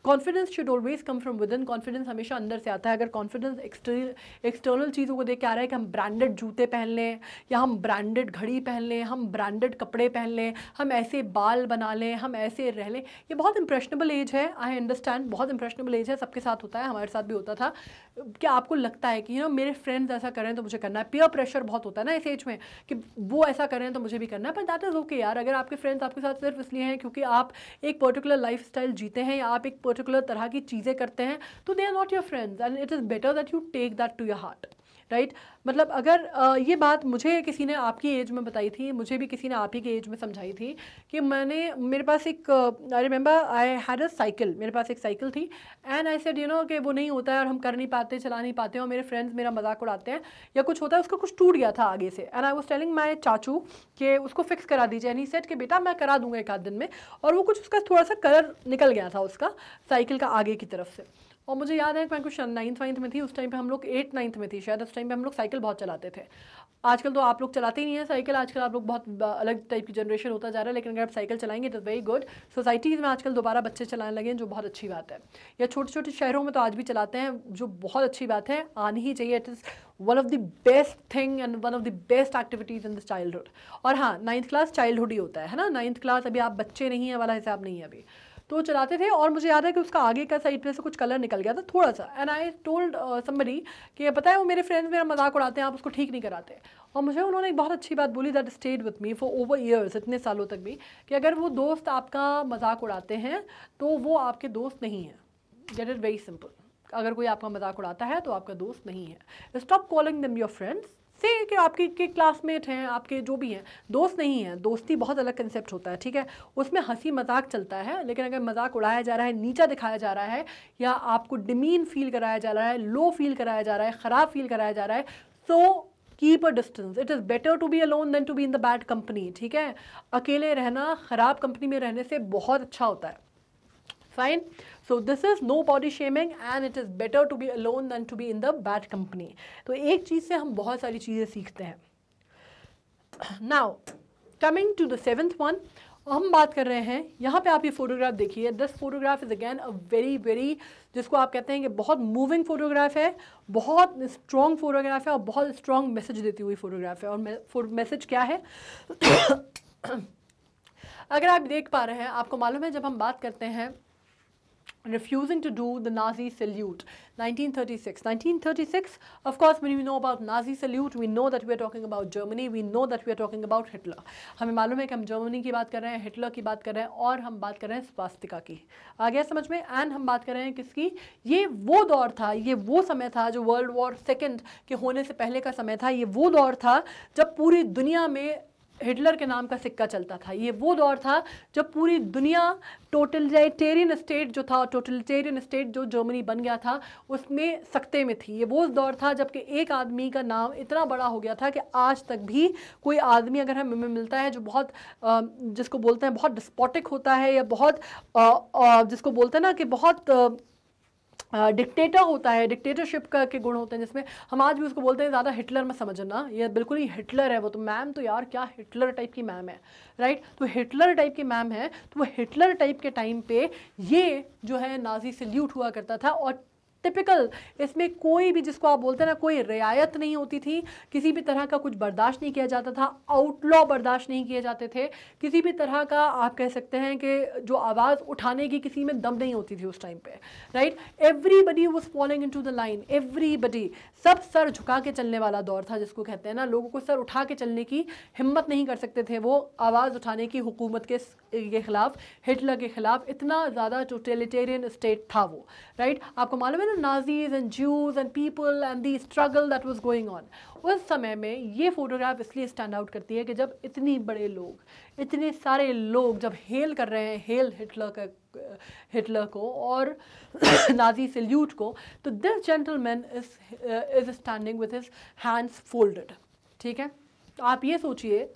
confidence should always come from within confidence हमेशा अंदर से आता है अगर कॉन्फिडेंस एक्सटर्नल एक्सटर्नल चीज़ों को देख के आ रहा है कि हम ब्रांडेड जूते पहन लें या हम ब्रांडेड घड़ी पहन लें हम ब्रांडेड कपड़े पहन लें हम ऐसे बाल बना लें हम ऐसे रह लें ये बहुत इंप्रेशनेबल एज है आई अंडरस्टैंड बहुत इंप्रेशनेबल एज है सबके साथ होता है हमारे साथ भी होता था क्या आपको लगता है कि यू you नो know, मेरे फ्रेंड्स ऐसा करें तो मुझे करना है पीयर प्रेशर बहुत होता है ना इस एज में कि वो ऐसा करें तो मुझे भी करना है पर दैट इज़ ओके यार अगर आपके फ्रेंड्स आपके साथ सिर्फ इसलिए हैं क्योंकि आप एक पर्टिकुलर लाइफ स्टाइल जीते हैं या आप एक पर्टिकुलर तरह की चीज़ें करते हैं तो they are not your friends and it is better that you take that to your heart right मतलब अगर ये बात मुझे किसी ने आपकी एज में बताई थी मुझे भी किसी ने आप ही की एज में समझाई थी कि मैंने मेरे पास एक I remember I had a cycle मेरे पास एक साइकिल थी and I said you know कि वो नहीं होता है और हम कर नहीं पाते चला नहीं पाते और मेरे फ्रेंड्स मेरा मजाक उड़ाते हैं या कुछ होता है उसका कुछ टूट गया था आगे से and I was telling my चाचू कि उसको फिक्स करा दीजिए एंड सेट कि बेटा मैं करा दूंगा एक आध दिन में और वो कुछ उसका थोड़ा सा कलर निकल गया था उसका साइकिल का आगे की तरफ से और मुझे याद है मैं कुछ नाइन्थ वाइन्थ में थी उस टाइम पे हम लोग एट नाइन्थ में थी शायद उस टाइम पे हम लोग साइकिल बहुत चलाते थे आजकल तो आप लोग चलाते ही नहीं है साइकिल आजकल आप लोग बहुत अलग टाइप की जनरेशन होता जा रहा है लेकिन अगर आप साइकिल चलाएंगे तो वेरी गुड सोसाइटीज़ में आजकल दोबारा बच्चे चलाने लगे हैं जो बहुत अच्छी बात है या छोटे छोटे शहरों में तो आज भी चलाते हैं जो बहुत अच्छी बात है आनी ही चाहिए it is one of the best thing and one of the best activities in this child और हाँ नाइन्थ क्लास चाइल्ड ही होता है ना नाइन्थ क्लास अभी आप बच्चे नहीं है वाला हिसाब नहीं है अभी तो वो चलाते थे और मुझे याद है कि उसका आगे का साइड पे से कुछ कलर निकल गया था थोड़ा सा एंड आई टोल्ड समरी कि पता है वो मेरे फ्रेंड्स मेरा मजाक उड़ाते हैं आप उसको ठीक नहीं कराते और मुझे उन्होंने एक बहुत अच्छी बात बोली that stayed with me for over years इतने सालों तक भी कि अगर वो दोस्त आपका मजाक उड़ाते हैं तो वो आपके दोस्त नहीं हैं दैट इज़ वेरी सिंपल अगर कोई आपका मजाक उड़ाता है तो आपका दोस्त नहीं है stop calling them your friends से कि आपके के क्लासमेट हैं आपके जो भी हैं दोस्त नहीं हैं दोस्ती बहुत अलग कंसेप्ट होता है ठीक है उसमें हंसी मजाक चलता है लेकिन अगर मजाक उड़ाया जा रहा है नीचा दिखाया जा रहा है या आपको डिमीन फील कराया जा रहा है लो फील कराया जा रहा है ख़राब फील कराया जा रहा है so keep a distance it is better to be alone than to be in the bad company ठीक है अकेले रहना ख़राब कंपनी में रहने से बहुत अच्छा होता है fine so this is no body shaming and it is better to be alone than to be in the bad company तो एक चीज़ से हम बहुत सारी चीज़ें सीखते हैं now coming to the seventh one हम बात कर रहे हैं यहाँ पे आप ये फोटोग्राफ देखिए this photograph is again a very very जिसको आप कहते हैं कि बहुत मूविंग फोटोग्राफ है बहुत स्ट्रॉन्ग फोटोग्राफ है और बहुत स्ट्रॉन्ग मैसेज देती हुई फोटोग्राफ है और मैसेज क्या है [coughs] अगर आप देख पा रहे हैं आपको मालूम है जब हम बात करते हैं refusing to do the Nazi salute, 1936. 1936, of course, when we know about Nazi salute, we know that we are talking about Germany, we know that we are talking about Hitler. हमें मालूम है कि हम जर्मनी की बात कर रहे हैं हिटलर की बात कर रहे हैं और हम बात कर रहे हैं स्वास्तिका की आ गया समझ में एंड हम बात कर रहे हैं किसकी ये वो दौर था ये वो समय था जो वर्ल्ड वॉर सेकेंड के होने से पहले का समय था ये वो दौर था जब पूरी दुनिया में हिटलर के नाम का सिक्का चलता था ये वो दौर था जब पूरी दुनिया टोटलिटेरियन स्टेट जो था टोटलटेरियन स्टेट जो जर्मनी बन गया था उसमें सख्ते में थी ये वो दौर था जबकि एक आदमी का नाम इतना बड़ा हो गया था कि आज तक भी कोई आदमी अगर हमें मिलता है जो बहुत जिसको बोलते हैं बहुत डिस्पोटिक होता है या बहुत जिसको बोलते हैं ना कि बहुत डिक्टेटर होता है डिक्टेटरशिप का के गुण होते हैं जिसमें हम आज भी उसको बोलते हैं ज़्यादा हिटलर में समझना ये बिल्कुल ही हिटलर है वो तो मैम तो यार क्या हिटलर टाइप की मैम है राइट तो हिटलर टाइप की मैम है तो वो हिटलर टाइप के टाइम पे ये जो है नाजी सल्यूट हुआ करता था और टिपिकल इसमें कोई भी जिसको आप बोलते हैं ना कोई रियायत नहीं होती थी किसी भी तरह का कुछ बर्दाश्त नहीं किया जाता था आउटलॉ बर्दाश्त नहीं किए जाते थे किसी भी तरह का आप कह सकते हैं कि जो आवाज़ उठाने की किसी में दम नहीं होती थी उस टाइम पे right everybody was following into the line everybody सब सर झुका के चलने वाला दौर था जिसको कहते हैं ना लोगों को सर उठा के चलने की हिम्मत नहीं कर सकते थे वो आवाज़ उठाने की हुकूमत के के ख़िलाफ़ हिटलर के ख़िलाफ़ इतना ज़्यादा टोटेलिटेरियन स्टेट था वो राइट आपको मालूम है ना Nazis and Jews and people and the struggle that was going on उस समय में ये फ़ोटोग्राफ इसलिए स्टैंड आउट करती है कि जब इतने बड़े लोग इतने सारे लोग जब हेल कर रहे हैं हेल हिटलर का हिटलर को और नाजी [coughs] सल्यूट को तो this gentleman is is standing with his hands folded ठीक है तो आप ये सोचिए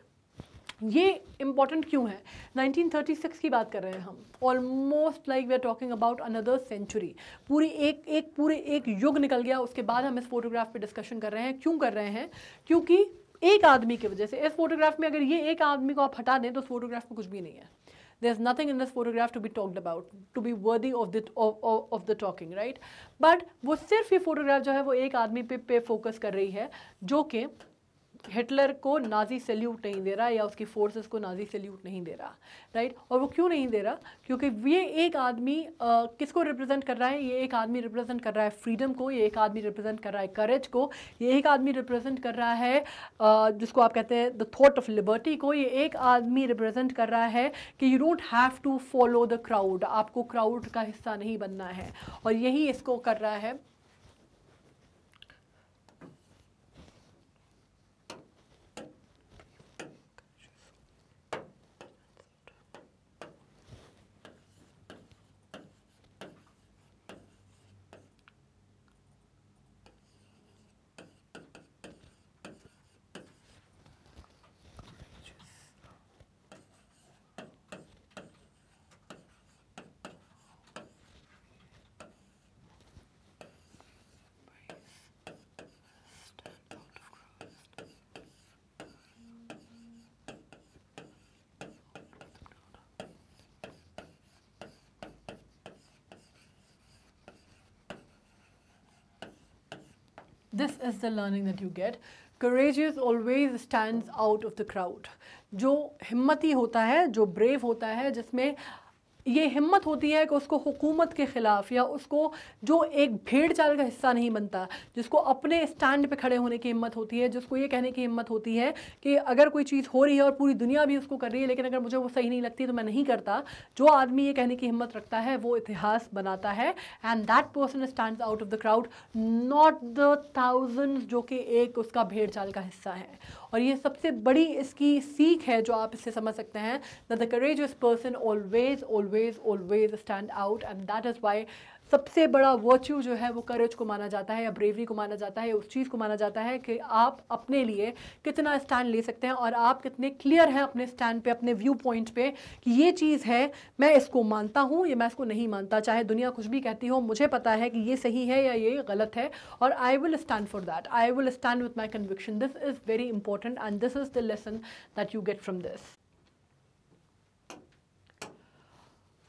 ये इम्पॉर्टेंट क्यों है 1936 की बात कर रहे हैं हम almost like we are talking about another century पूरी एक एक पूरे एक युग निकल गया उसके बाद हम इस फोटोग्राफ पे डिस्कशन कर रहे हैं क्यों कर रहे हैं क्योंकि एक आदमी की वजह से इस फोटोग्राफ में अगर ये एक आदमी को आप हटा दें तो उस फोटोग्राफ में कुछ भी नहीं है there is nothing in this photograph to be talked about to be worthy of the the talking right but वो सिर्फ ये फोटोग्राफ जो है वो एक आदमी पे पे फोकस कर रही है जो कि हिटलर को नाजी सल्यूट नहीं दे रहा या उसकी फोर्सेस को नाजी सल्यूट नहीं दे रहा राइट और वो क्यों नहीं दे रहा क्योंकि ये एक आदमी किसको रिप्रेजेंट कर रहा है ये एक आदमी रिप्रेजेंट कर रहा है फ्रीडम को ये एक आदमी रिप्रेजेंट कर रहा है करेज को ये एक आदमी रिप्रेजेंट कर रहा है जिसको आप कहते हैं द थॉट ऑफ लिबर्टी को ये एक आदमी रिप्रेजेंट कर रहा है कि you don't have to follow the crowd आपको क्राउड का हिस्सा नहीं बनना है और यही इसको कर रहा है is the learning that you get courageous always stands out of the crowd जो हिम्मती होता है जो ब्रेव होता है जिसमें ये हिम्मत होती है कि उसको हुकूमत के ख़िलाफ़ या उसको जो एक भीड़ चाल का हिस्सा नहीं बनता जिसको अपने स्टैंड पे खड़े होने की हिम्मत होती है जिसको ये कहने की हिम्मत होती है कि अगर कोई चीज़ हो रही है और पूरी दुनिया भी उसको कर रही है लेकिन अगर मुझे वो सही नहीं लगती तो मैं नहीं करता जो आदमी ये कहने की हिम्मत रखता है वो इतिहास बनाता है and that person stand out of the crowd not the thousand जो कि एक उसका भीड़ चाल का हिस्सा है और ये सबसे बड़ी इसकी सीख है जो आप इससे समझ सकते हैं the courage person always always always stand out and that is why सबसे बड़ा वर्च्यू जो है वो करेज को माना जाता है या ब्रेवरी को माना जाता है उस चीज़ को माना जाता है कि आप अपने लिए कितना स्टैंड ले सकते हैं और आप कितने क्लियर हैं अपने स्टैंड पे अपने व्यू पॉइंट पे कि ये चीज़ है मैं इसको मानता हूँ या मैं इसको नहीं मानता चाहे दुनिया कुछ भी कहती हो मुझे पता है कि ये सही है या ये गलत है और I will stand for that I will stand with my conviction this is very important and this is the lesson that you get from this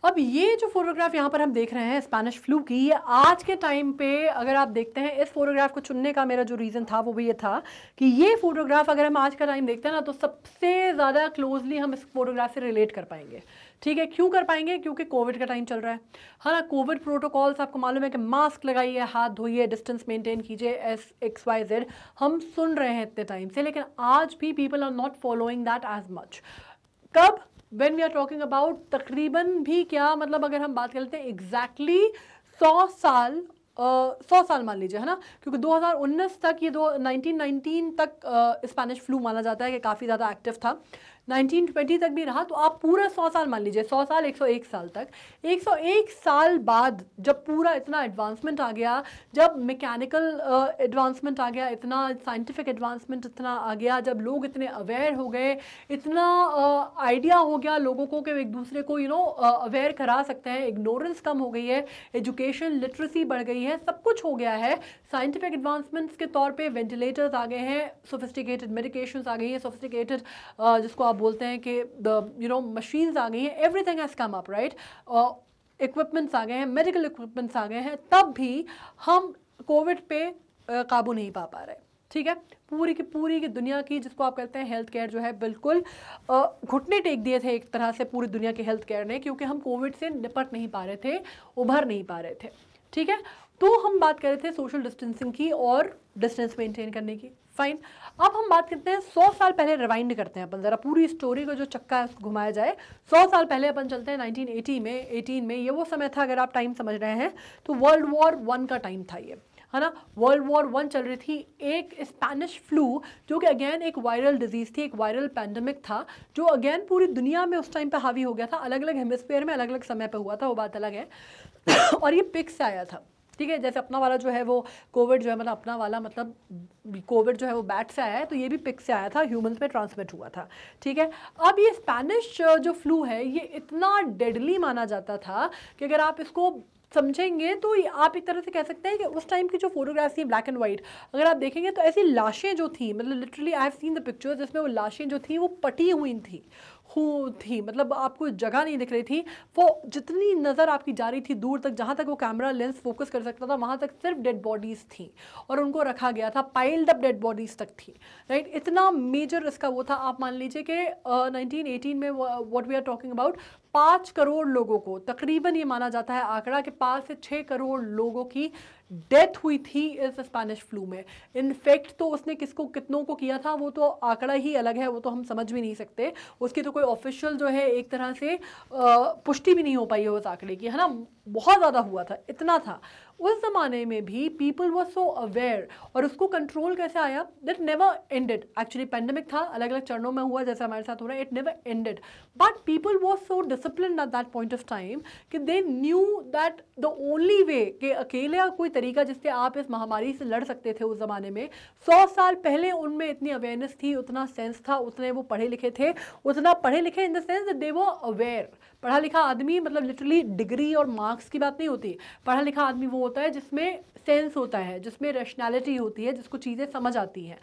अब ये जो फोटोग्राफ यहाँ पर हम देख रहे हैं स्पेनिश फ्लू की ये आज के टाइम पे अगर आप देखते हैं इस फोटोग्राफ को चुनने का मेरा जो रीज़न था वो भी ये था कि ये फोटोग्राफ अगर हम आज का टाइम देखते हैं ना तो सबसे ज़्यादा क्लोजली हम इस फोटोग्राफ से रिलेट कर पाएंगे ठीक है क्यों कर पाएंगे क्योंकि कोविड का टाइम चल रहा है हाँ ना कोविड प्रोटोकॉल्स आपको मालूम है कि मास्क लगाइए हाथ धोइए डिस्टेंस मेंटेन कीजिए एस एक्स वाई जेड हम सुन रहे हैं इतने टाइम से लेकिन आज भी people are not following that as much कब when we are talking about तकरीबन भी क्या मतलब अगर हम बात कर लेते हैं एग्जैक्टली सौ साल सौ uh, साल मान लीजिए है ना क्योंकि 2019 तक ये दो 1919 तक स्पेनिश फ्लू माना जाता है कि काफ़ी ज़्यादा एक्टिव था 1920 तक भी रहा तो आप पूरा 100 साल मान लीजिए 100 साल 101 साल तक 101 साल बाद जब पूरा इतना एडवांसमेंट आ गया जब मैकेनिकल एडवांसमेंट uh, आ गया इतना साइंटिफिक एडवांसमेंट इतना आ गया जब लोग इतने अवेयर हो गए इतना आइडिया uh, हो गया लोगों को कि एक दूसरे को यू नो अवेयर करा सकते हैं इग्नोरेंस कम हो गई है एजुकेशन लिटरेसी बढ़ गई है सब कुछ हो गया है साइंटिफिक एडवांसमेंट्स के तौर पर वेंटिलेटर्स आ गए हैं सोफिस्टिकेटेड मेडिकेशन आ गई हैं सोफिस्टिकेटेड जिसको आप बोलते हैं कि द यू नो मशीन्स आ गई हैं everything has come up right equipments आ गए हैं मेडिकल इक्विपमेंट्स आ गए हैं तब भी हम कोविड पे uh, काबू नहीं पा पा रहे ठीक है पूरी की पूरी की दुनिया की जिसको आप कहते हैं हेल्थ केयर जो है बिल्कुल uh, घुटने टेक दिए थे एक तरह से पूरी दुनिया के हेल्थ केयर ने क्योंकि हम कोविड से निपट नहीं पा रहे थे उभर नहीं पा रहे थे ठीक है तो हम बात कर रहे थे सोशल डिस्टेंसिंग की और डिस्टेंस मेंटेन करने की फाइन अब हम बात करते हैं सौ साल पहले रिवाइंड करते हैं अपन ज़रा पूरी स्टोरी को जो चक्का है उसको घुमाया जाए सौ साल पहले अपन चलते हैं 1980 में 18 में ये वो समय था अगर आप टाइम समझ रहे हैं तो वर्ल्ड वॉर वन का टाइम था ये है ना वर्ल्ड वॉर वन चल रही थी एक स्पेनिश फ्लू जो कि अगेन एक वायरल डिजीज़ थी एक वायरल पैंडमिक था जो अगेन पूरी दुनिया में उस टाइम पे हावी हो गया था अलग अलग हेमिस्फेयर में अलग अलग समय पे हुआ था वो बात अलग है [coughs] और ये पिक से आया था ठीक है जैसे अपना वाला जो है वो कोविड जो है मतलब अपना वाला मतलब कोविड जो है वो बैट से आया है तो ये भी पिक से आया था ह्यूमंस में ट्रांसमिट हुआ था ठीक है अब ये स्पैनिश जो फ्लू है ये इतना डेडली माना जाता था कि अगर आप इसको समझेंगे तो आप एक तरह से कह सकते हैं कि उस टाइम की जो फोटोग्राफ्स थी ब्लैक एंड वाइट अगर आप देखेंगे तो ऐसी लाशें जो थी मतलब literally I have seen the pictures जिसमें वो लाशें जो थी वो पटी हुई थी थी मतलब आपको जगह नहीं दिख रही थी वो जितनी नज़र आपकी जा रही थी दूर तक जहाँ तक वो कैमरा लेंस फोकस कर सकता था वहाँ तक सिर्फ डेड बॉडीज़ थी और उनको रखा गया था पाइल्ड अप डेड बॉडीज़ तक थी राइट इतना मेजर इसका वो था आप मान लीजिए कि नाइनटीन uh, में what we are talking about पाँच करोड़ लोगों को तकरीबन ये माना जाता है आंकड़ा कि पाँच से छः करोड़ लोगों की डेथ हुई थी इस स्पेनिश फ्लू में इनफेक्ट तो उसने किसको कितनों को किया था वो तो आंकड़ा ही अलग है वो तो हम समझ भी नहीं सकते उसकी तो कोई ऑफिशियल जो है एक तरह से पुष्टि भी नहीं हो पाई है उस आंकड़े की है ना बहुत ज़्यादा हुआ था इतना था उस ज़माने में भी पीपल वर सो अवेयर और उसको कंट्रोल कैसे आया that never ended actually pandemic था अलग अलग चरणों में हुआ जैसे हमारे साथ हो रहा है it never ended but people was so discipline at that point of time कि they knew that the only way कि अकेला कोई तरीका जिससे आप इस महामारी से लड़ सकते थे उस ज़माने में सौ साल पहले उनमें इतनी अवेयरनेस थी उतना सेंस था उतने वो पढ़े लिखे थे उतना पढ़े लिखे इन द सेंस दे वो अवेयर पढ़ा लिखा आदमी मतलब लिटरली डिग्री और मार्क्स की बात नहीं होती पढ़ा लिखा आदमी वो होता है जिसमें सेंस होता है जिसमें रेशनैलिटी होती है जिसको चीज़ें समझ आती हैं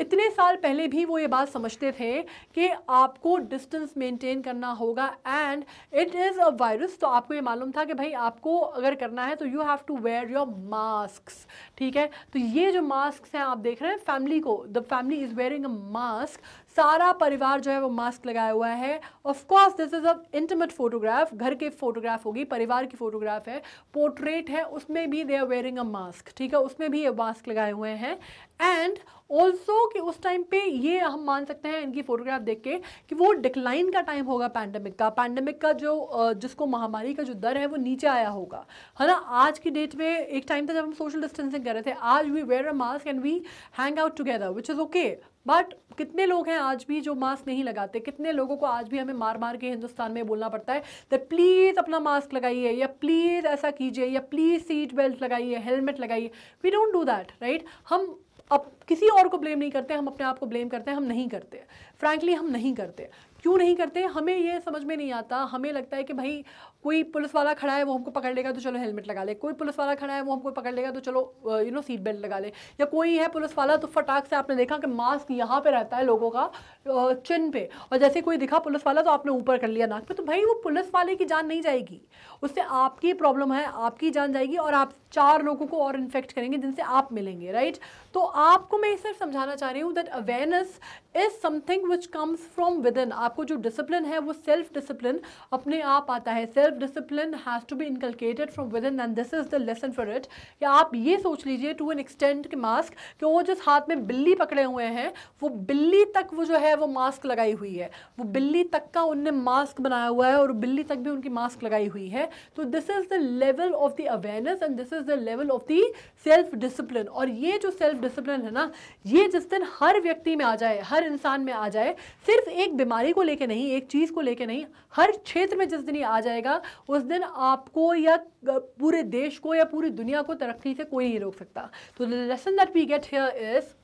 इतने साल पहले भी वो ये बात समझते थे कि आपको डिस्टेंस मेंटेन करना होगा and it is a virus तो आपको ये मालूम था कि भाई आपको अगर करना है तो you have to wear your mask ठीक है तो ये जो मास्क हैं आप देख रहे हैं फैमिली को the family is wearing a mask सारा परिवार जो है वो मास्क लगाया हुआ है of course this is a intimate photograph घर के फोटोग्राफ होगी परिवार की फोटोग्राफ है पोर्ट्रेट है उसमें भी they are wearing a mask ठीक है उसमें भी ये मास्क लगाए हुए हैं एंड ऑल्सो कि उस टाइम पे ये हम मान सकते हैं इनकी फोटोग्राफ देख के कि वो डिक्लाइन का टाइम होगा पैंडमिक का पैंडमिक का जो जिसको महामारी का जो दर है वो नीचे आया होगा है ना आज की डेट में एक टाइम था जब हम सोशल डिस्टेंसिंग कर रहे थे आज we wear a mask and we hang out together which is okay but कितने लोग हैं आज भी जो मास्क नहीं लगाते कितने लोगों को आज भी हमें मार मार के हिंदुस्तान में बोलना पड़ता है द प्लीज़ अपना मास्क लगाइए या प्लीज़ ऐसा कीजिए या प्लीज़ सीट बेल्ट लगाइए हेलमेट लगाइए we don't do that right हम अब किसी और को ब्लेम नहीं करते हम अपने आप को ब्लेम करते हैं हम नहीं करते फ्रैंकली हम नहीं करते क्यों नहीं करते हमें ये समझ में नहीं आता हमें लगता है कि भाई कोई पुलिस वाला खड़ा है वो हमको पकड़ लेगा तो चलो हेलमेट लगा ले कोई पुलिस वाला खड़ा है वो हमको पकड़ लेगा तो चलो यू नो सीट बेल्ट लगा ले या कोई है पुलिस वाला तो फटाक से आपने देखा कि मास्क यहाँ पे रहता है लोगों का चिन पे और जैसे कोई दिखा पुलिस वाला तो आपने ऊपर कर लिया नाक पे तो भाई वो पुलिस वाले की जान नहीं जाएगी उससे आपकी प्रॉब्लम है आपकी जान जाएगी और आप चार लोगों को और इन्फेक्ट करेंगे जिनसे आप मिलेंगे राइट तो आपको मैं सिर्फ समझाना चाह रही हूँ that awareness is something which comes from within आपको जो डिसिप्लिन है वो सेल्फ डिसिप्लिन अपने आप आता है self self discipline has to be inculcated from within and this is the lesson for it कि आप ये सोच लीजिए टू एन एक्सटेंट के मास्क कि वो जिस हाथ में बिल्ली पकड़े हुए हैं वो बिल्ली तक वो जो है वो मास्क लगाई हुई है वो बिल्ली तक का उनने मास्क बनाया हुआ है और बिल्ली तक भी उनकी मास्क लगाई हुई है तो this is the level of the awareness and this is the level of the self discipline और ये जो सेल्फ डिसिप्लिन है ना ये जिस दिन हर व्यक्ति में आ जाए हर इंसान में आ जाए सिर्फ एक बीमारी को लेके नहीं एक चीज़ को लेके नहीं हर क्षेत्र में जिस दिन ये आ जाएगा उस दिन आपको या पूरे देश को या पूरी दुनिया को तरक्की से कोई नहीं रोक सकता तो lesson that we get here is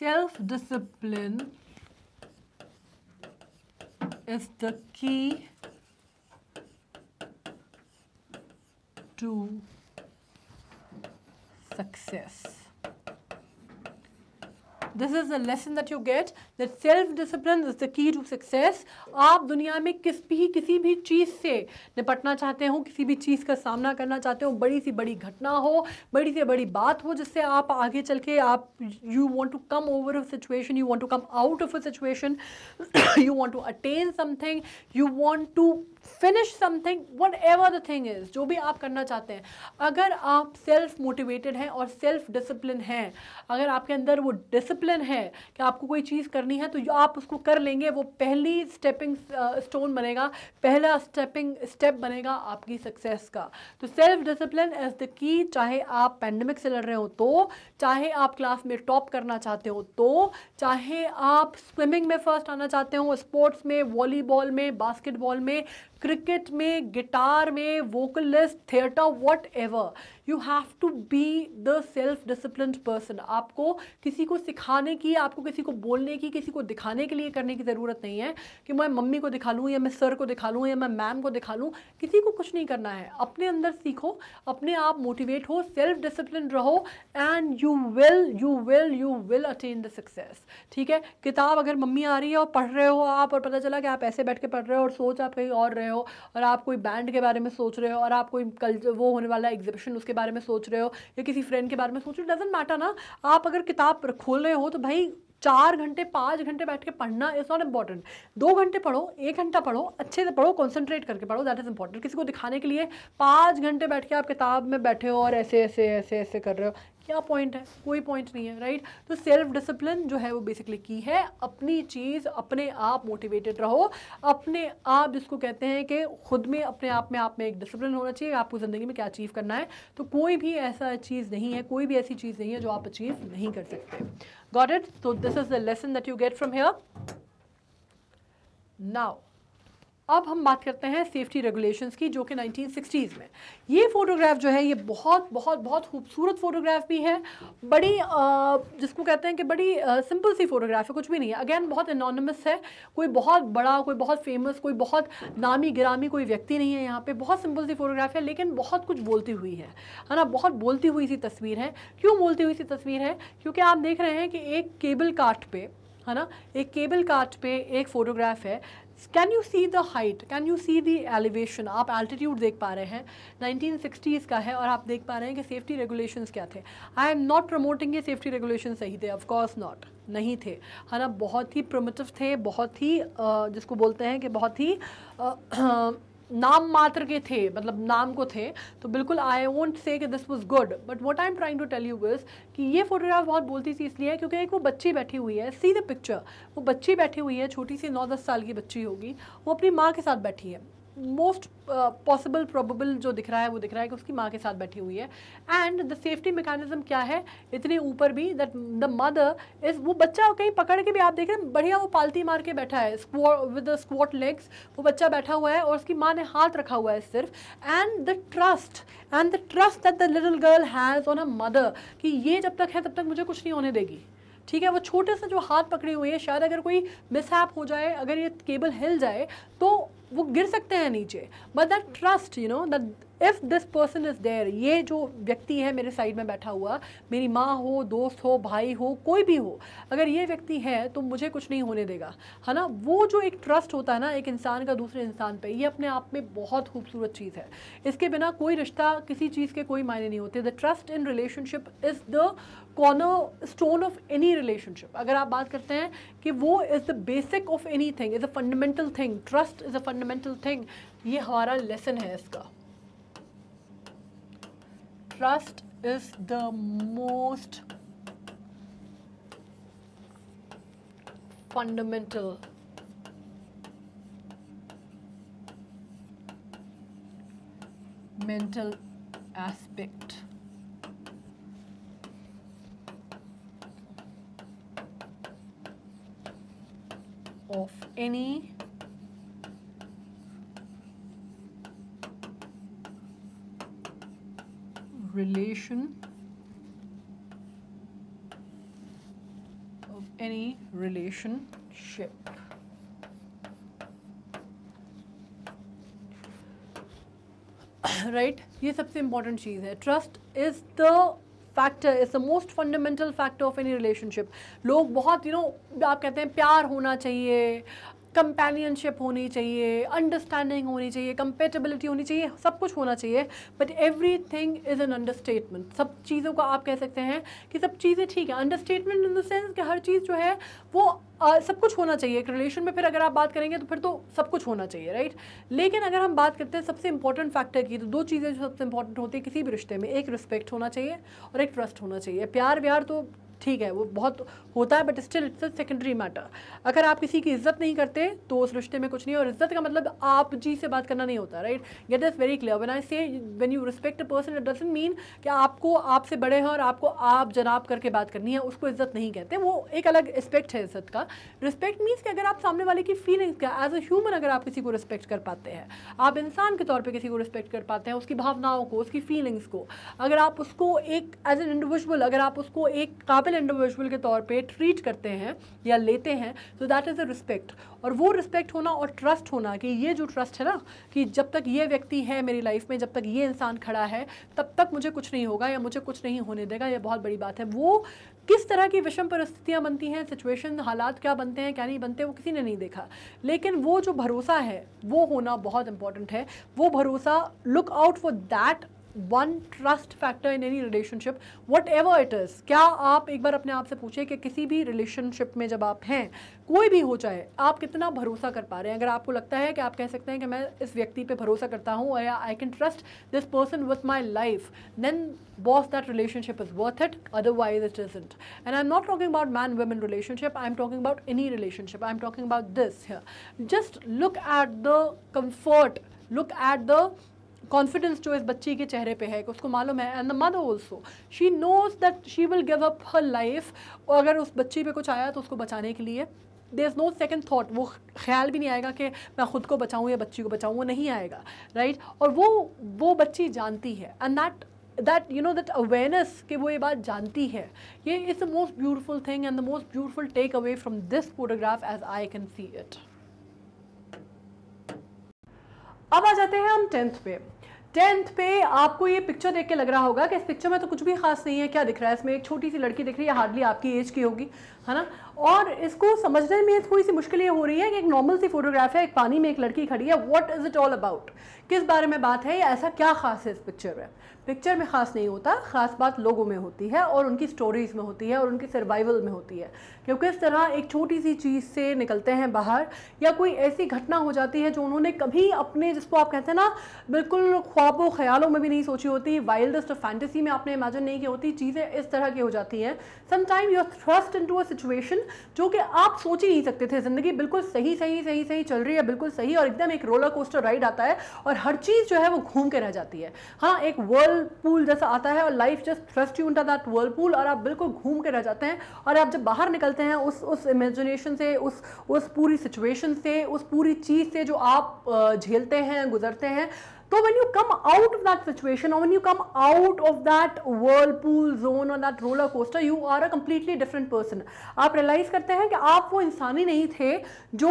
self discipline is the key to success this is the lesson that you get that self discipline is the key to success आप दुनिया में किस भी किसी भी चीज़ से निपटना चाहते हो किसी भी चीज़ का सामना करना चाहते हो बड़ी सी बड़ी घटना हो बड़ी से बड़ी बात हो जिससे आप आगे चल के आप you want to come over a situation you want to come out of a situation you want to attain something you want to finish something whatever the thing is जो भी आप करना चाहते हैं अगर आप सेल्फ मोटिवेटेड हैं और सेल्फ डिसिप्लिन हैं अगर आपके अंदर वो डिसिप्लिन डिसिप्लिन है कि आपको कोई चीज़ करनी है तो आप उसको कर लेंगे वो पहली स्टेपिंग स्टोन uh, बनेगा पहला स्टेपिंग स्टेप बनेगा आपकी सक्सेस का तो self discipline as the key चाहे आप पैंडमिक से लड़ रहे हो तो चाहे आप क्लास में टॉप करना चाहते हो तो चाहे आप स्विमिंग में फर्स्ट आना चाहते हो स्पोर्ट्स में वॉलीबॉल में बास्केटबॉल में क्रिकेट में गिटार में vocalist theatre whatever you have to be the self discipline person आपको किसी को सिखाने की आपको किसी को बोलने की किसी को दिखाने के लिए करने की ज़रूरत नहीं है कि मैं मम्मी को दिखा लूँ या मैं सर को दिखा लूँ या मैं मैम को दिखा लूँ किसी को कुछ नहीं करना है अपने अंदर सीखो अपने आप मोटिवेट हो सेल्फ डिसिप्लिन रहो and you will you will you will attain the success ठीक है किताब अगर मम्मी आ रही है और पढ़ रहे हो आप और पता चला कि आप ऐसे बैठ के पढ़ रहे हो और सोच आप कहीं और रहे हो और आप कोई बैंड के बारे में सोच रहे हो और आप कोई कल वो होने वाला एग्जिबिशन उसके बारे में सोच रहे हो या किसी फ्रेंड के बारे में सोच रहे हो डजेंट मैटर ना आप अगर किताब खोल रहे हो तो भाई चार घंटे पाँच घंटे बैठ के पढ़ना इज़ नॉट इम्पॉर्टेंट दो घंटे पढ़ो एक घंटा पढ़ो अच्छे से पढ़ो कॉन्सेंट्रेट करके पढ़ो दैट इज़ इंपॉर्टेंट किसी को दिखाने के लिए पाँच घंटे बैठ के आप किताब में बैठे हो और ऐसे ऐसे ऐसे ऐसे कर रहे हो क्या पॉइंट है कोई पॉइंट नहीं है राइट तो सेल्फ डिसिप्लिन जो है वो बेसिकली की है अपनी चीज़ अपने आप मोटिवेटेड रहो अपने आप जिसको कहते हैं कि खुद में अपने आप में आप में एक डिसिप्लिन होना चाहिए आपको ज़िंदगी में क्या अचीव करना है तो कोई भी ऐसा चीज़ नहीं है कोई भी ऐसी चीज़ नहीं है जो आप अचीव नहीं कर सकते Got it? So this is the lesson that you get from here. Now, अब हम बात करते हैं सेफ्टी रेगुलेशंस की जो कि 1960s में ये फ़ोटोग्राफ जो है ये बहुत बहुत बहुत खूबसूरत फ़ोटोग्राफ भी है बड़ी आ, जिसको कहते हैं कि बड़ी आ, सिंपल सी फ़ोटोग्राफ है कुछ भी नहीं है अगेन बहुत एनोनमस है कोई बहुत बड़ा कोई बहुत फेमस कोई बहुत नामी गिरामी कोई व्यक्ति नहीं है यहाँ पर बहुत सिंपल सी फ़ोटोग्राफ है लेकिन बहुत कुछ बोलती हुई है है ना बहुत बोलती हुई सी तस्वीर है क्यों बोलती हुई सी तस्वीर है क्योंकि आप देख रहे हैं कि एक केबल काट पर है ना एक केबल काट पे एक फ़ोटोग्राफ है can you see the height can you see the elevation आप एल्टीट्यूड देख पा रहे हैं 1960s का है और आप देख पा रहे हैं कि सेफ्टी रेगुलेशंस क्या थे आई एम नॉट प्रमोटिंग ये सेफ्टी रेगुलेशन सही थे ऑफकोर्स नॉट नहीं थे है ना बहुत ही प्रमोटिव थे बहुत ही जिसको बोलते हैं कि बहुत ही नाम मात्र के थे मतलब नाम को थे तो बिल्कुल आई वोंट से कि this was good but what I am trying to tell you is कि ये फोटोग्राफ बहुत बोलती थी इसलिए क्योंकि एक वो बच्ची बैठी हुई है सी द पिक्चर वो बच्ची बैठी हुई है छोटी सी नौ दस साल की बच्ची होगी वो अपनी माँ के साथ बैठी है मोस्ट पॉसिबल प्रोबेबल जो दिख रहा है वो दिख रहा है कि उसकी माँ के साथ बैठी हुई है एंड द सेफ्टी मेकानिज्म क्या है इतने ऊपर भी दैट द मदर इज वो बच्चा कहीं पकड़ के भी आप देख रहे हैं बढ़िया वो पालती मार के बैठा है विद स्क्वाट लेग्स वो बच्चा बैठा हुआ है और उसकी माँ ने हाथ रखा हुआ है सिर्फ and the trust and the trust that the little girl has on a mother कि ये जब तक है तब तक मुझे कुछ नहीं होने देगी ठीक है वो छोटे से जो हाथ पकड़े हुए हैं शायद अगर कोई मिसहैप हो जाए अगर ये केबल हिल जाए तो वो गिर सकते हैं नीचे but that trust you know that if this person is there ये जो व्यक्ति है मेरे साइड में बैठा हुआ मेरी माँ हो दोस्त हो भाई हो कोई भी हो अगर ये व्यक्ति है तो मुझे कुछ नहीं होने देगा है ना वो जो एक ट्रस्ट होता है ना एक इंसान का दूसरे इंसान पे ये अपने आप में बहुत खूबसूरत चीज़ है इसके बिना कोई रिश्ता किसी चीज़ के कोई मायने नहीं होते the trust in relationship is the corner stone of any relationship अगर आप बात करते हैं कि वो is the basic of anything is a fundamental thing trust is a fundamental thing ये हमारा लेसन है इसका trust is the most fundamental mental aspect of any relation of any relationship. [coughs] right? ये सबसे important चीज़ है. Trust is the factor is the most fundamental factor of any relationship लोग बहुत you you know know, आप कहते हैं प्यार होना चाहिए कंपेनियनशिप होनी चाहिए अंडरस्टैंडिंग होनी चाहिए कंपेटेबिलिटी होनी चाहिए सब कुछ होना चाहिए but everything is an understatement सब चीज़ों को आप कह सकते हैं कि सब चीज़ें ठीक है अंडरस्टेटमेंट इन द सेंस कि हर चीज़ जो है वो आ, सब कुछ होना चाहिए एक रिलेशन में फिर अगर आप बात करेंगे तो फिर तो सब कुछ होना चाहिए राइट लेकिन अगर हम बात करते हैं सबसे इंपॉर्टेंट फैक्टर की तो दो चीज़ें जो सबसे इंपॉर्टेंट होती है किसी भी रिश्ते में एक रिस्पेक्ट होना चाहिए और एक ट्रस्ट होना चाहिए प्यार व्यार तो ठीक है वो बहुत होता है but still it's a secondary matter अगर आप किसी की इज्जत नहीं करते तो उस रिश्ते में कुछ नहीं और इज्जत का मतलब आप जी से बात करना नहीं होता right get is very clear one I say when you respect a person it doesn't mean कि आपको आपसे बड़े हैं और आपको आप जनाब करके बात करनी है उसको इज्जत नहीं कहते वो एक अलग एस्पेक्ट है इज्जत का रिस्पेक्ट मीन्स कि अगर आप सामने वाले की फीलिंग्स का एज अ ह्यूमन अगर आप किसी को रिस्पेक्ट कर पाते हैं आप इंसान के तौर पर किसी को रिस्पेक्ट कर पाते हैं उसकी भावनाओं को उसकी फीलिंग्स को अगर आप उसको एक एज एन इंडिविजुअल अगर आप उसको एक काबिल नॉर्मल इंडिविजुअल के तौर पे ट्रीट करते हैं या लेते हैं तो दैट इज़ अ रिस्पेक्ट और वो रिस्पेक्ट होना और ट्रस्ट होना कि ये जो ट्रस्ट है ना कि जब तक ये व्यक्ति है मेरी लाइफ में जब तक ये इंसान खड़ा है तब तक मुझे कुछ नहीं होगा या मुझे कुछ नहीं होने देगा यह बहुत बड़ी बात है वो किस तरह की विषम परिस्थितियाँ बनती हैं सिचुएशन हालात क्या बनते हैं क्या नहीं बनते वो किसी ने नहीं देखा लेकिन वो जो भरोसा है वो होना बहुत इंपॉर्टेंट है वो भरोसा look out for that one trust factor in any relationship whatever it is क्या आप एक बार अपने आप से पूछें कि किसी भी रिलेशनशिप में जब आप हैं कोई भी हो जाए आप कितना भरोसा कर पा रहे हैं अगर आपको लगता है कि आप कह सकते हैं कि मैं इस व्यक्ति पे भरोसा करता हूँ या I can trust this person with my life then boss that relationship is worth it otherwise it is isn't and I am not talking about man women relationship I am talking about any relationship I am talking about this just look at the comfort look at the confidence जो इस बच्ची के चेहरे पे है कि उसको मालूम है and the mother also she knows that she will give up her life और अगर उस बच्ची पे कुछ आया तो उसको बचाने के लिए there is no second thought वो ख्याल भी नहीं आएगा कि मैं ख़ुद को बचाऊँ या बच्ची को बचाऊँ वो नहीं आएगा राइट right? और वो वो बच्ची जानती है and that that you know that awareness कि वो ये बात जानती है ये is the most beautiful thing and the most beautiful take away from this photograph as I can see it अब आ जाते हैं हम टेंथ पे टेंथ पे आपको ये पिक्चर देख के लग रहा होगा कि इस पिक्चर में तो कुछ भी खास नहीं है क्या दिख रहा है इसमें एक छोटी सी लड़की दिख रही है हार्डली आपकी एज की होगी है ना और इसको समझने में थोड़ी सी मुश्किल ये हो रही है कि एक नॉर्मल सी फोटोग्राफ है एक पानी में एक लड़की खड़ी है what is it all about किस बारे में बात है या ऐसा क्या खास है इस पिक्चर में पिक्चर में ख़ास नहीं होता ख़ास बात लोगों में होती है और उनकी स्टोरीज़ में होती है और उनकी सर्वाइवल में होती है क्योंकि इस तरह एक छोटी सी चीज़ से निकलते हैं बाहर या कोई ऐसी घटना हो जाती है जो उन्होंने कभी अपने जिसको आप कहते हैं ना बिल्कुल ख्वाबों ख्यालों में भी नहीं सोची होती वाइल्डेस्ट फैंटेसी में आपने इमेजिन नहीं की होती चीज़ें इस तरह की हो जाती हैं sometime you are thrust into a situation जो कि आप सोच ही नहीं सकते थे ज़िंदगी बिल्कुल सही सही सही सही चल रही है बिल्कुल सही और एकदम एक रोलर कोस्टर राइड आता है और हर चीज़ जो है वो घूम के रह जाती है हाँ एक वर्ल्ड पूल जैसा आता है और life just thrust you into that whirlpool और आप बिल्कुल घूम के रह जाते हैं और आप जब बाहर निकलते हैं उस उस इमेजिनेशन से उस उस पूरी सिचुएशन से उस पूरी चीज़ से जो आप झेलते हैं गुजरते हैं when you come out of that situation situation or when you come out of that whirlpool zone और that roller coaster you are a completely different person आप रियलाइज करते हैं कि आप वो इंसान ही नहीं थे जो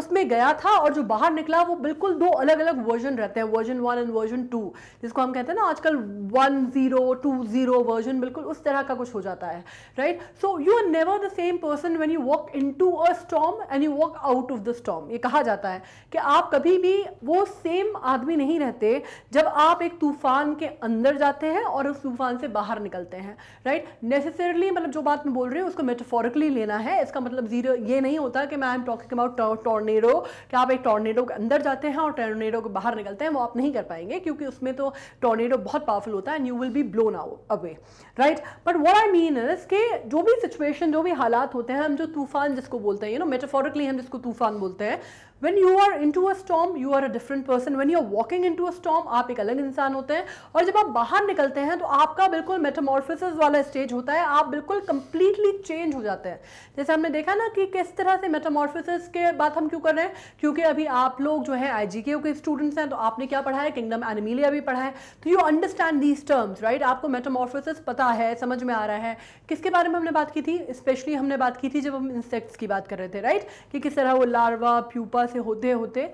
उसमें गया था और जो बाहर निकला वो बिल्कुल दो अलग अलग वर्जन रहते हैं version one and version two जिसको हम कहते हैं ना आजकल one zero two zero version बिल्कुल उस तरह का कुछ हो जाता है right so you are never the same person when you walk into a storm and you walk out of the storm ये कहा जाता है कि आप कभी भी वो सेम आदमी नहीं नहीं रहते जब आप एक तूफान के अंदर जाते हैं और उस तूफान से बाहर निकलते हैं राइट नेसेसरली मतलब जो बात मैं बोल रही हूँ उसको मेटाफोरिकली लेना है इसका मतलब जीरो ये नहीं होता कि मैं I am talking about tornado कि आप एक टॉर्नेडो के अंदर जाते हैं और टॉर्नेडो के बाहर निकलते हैं वो आप नहीं कर पाएंगे क्योंकि उसमें तो टॉर्नेडो बहुत पावरफुल होता है and you will be blown out away right but what I mean is के जो भी सिचुएशन जो भी हालात होते हैं हम जो तूफान जिसको बोलते हैं यू नो मेटाफोरिकली हम जिसको तूफान बोलते हैं when you are into a storm you are a different person when you are walking into a storm आप एक अलग इंसान होते हैं और जब आप बाहर निकलते हैं तो आपका बिल्कुल मेटामॉर्फिस वाला स्टेज होता है आप बिल्कुल कंप्लीटली चेंज हो जाते हैं जैसे हमने देखा ना कि किस तरह से मेटामॉर्फिस के बात हम क्यों कर रहे हैं क्योंकि अभी आप लोग जो है आई के स्टूडेंट्स हैं तो आपने क्या पढ़ा है किंगडम एनिमिलिया भी पढ़ा है तो you understand these terms right आपको मेटामॉर्फिस पता है समझ में आ रहा है किसके बारे में हमने बात की थी स्पेशली हमने बात की थी जब हम इंसेक्ट्स की बात कर रहे थे राइट कि किस तरह वो लार्वा प्यूपा से होते होते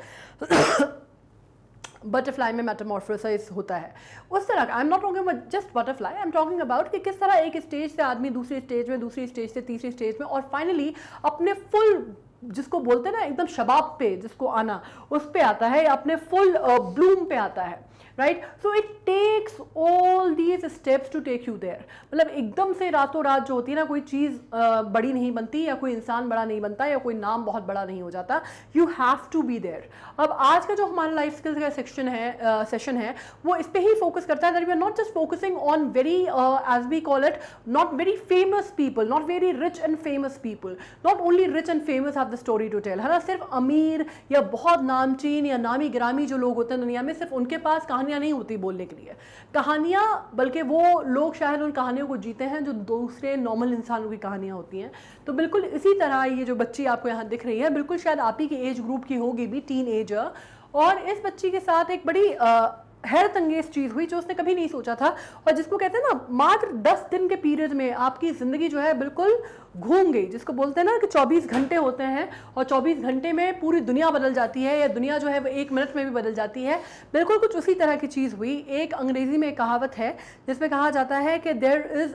बटरफ्लाई [coughs] में मेटामॉर्फोसाइज होता है उस तरह का I am not talking about just butterfly I am talking about कि किस तरह एक स्टेज से आदमी दूसरी स्टेज में दूसरी स्टेज से तीसरी स्टेज में और फाइनली अपने फुल जिसको बोलते हैं ना एकदम शबाब पे जिसको आना उस पर आता है या अपने फुल ब्लूम uh, पे आता है right so it takes all these steps to take you there मतलब एकदम से रातों रात जो होती है ना कोई चीज़ बड़ी नहीं बनती या कोई इंसान बड़ा नहीं बनता या कोई नाम बहुत बड़ा नहीं हो जाता you have to be there अब आज का जो हमारा लाइफ स्किल्स का सेक्शन है सेशन है वो इस पर ही फोकस करता है that we are not just focusing on very as we call it not very famous people not very rich and famous people not only rich and famous have the story to tell है ना सिर्फ अमीर या बहुत नामचीन या नामी ग्रामी जो लोग होते हैं दुनिया में सिर्फ उनके पास कहानी कहानियाँ नहीं होती बोलने के लिए कहानियाँ बल्कि वो लोग शायद उन कहानियों को जीते हैं जो दूसरे नॉर्मल इंसानों की कहानियाँ होती हैं तो बिल्कुल इसी तरह ये जो बच्ची आपको यहाँ दिख रही है बिल्कुल शायद आप ही की एज ग्रुप की होगी भी टीन एजर और इस बच्ची के साथ एक बड़ी आ, हैरत अंगेज चीज़ हुई जो उसने कभी नहीं सोचा था और जिसको कहते हैं ना मात्र दस दिन के पीरियड में आपकी ज़िंदगी जो है बिल्कुल घूम गई जिसको बोलते हैं ना कि 24 घंटे होते हैं और 24 घंटे में पूरी दुनिया बदल जाती है या दुनिया जो है वो एक मिनट में भी बदल जाती है बिल्कुल कुछ उसी तरह की चीज़ हुई एक अंग्रेज़ी में कहावत है जिसमें कहा जाता है कि there is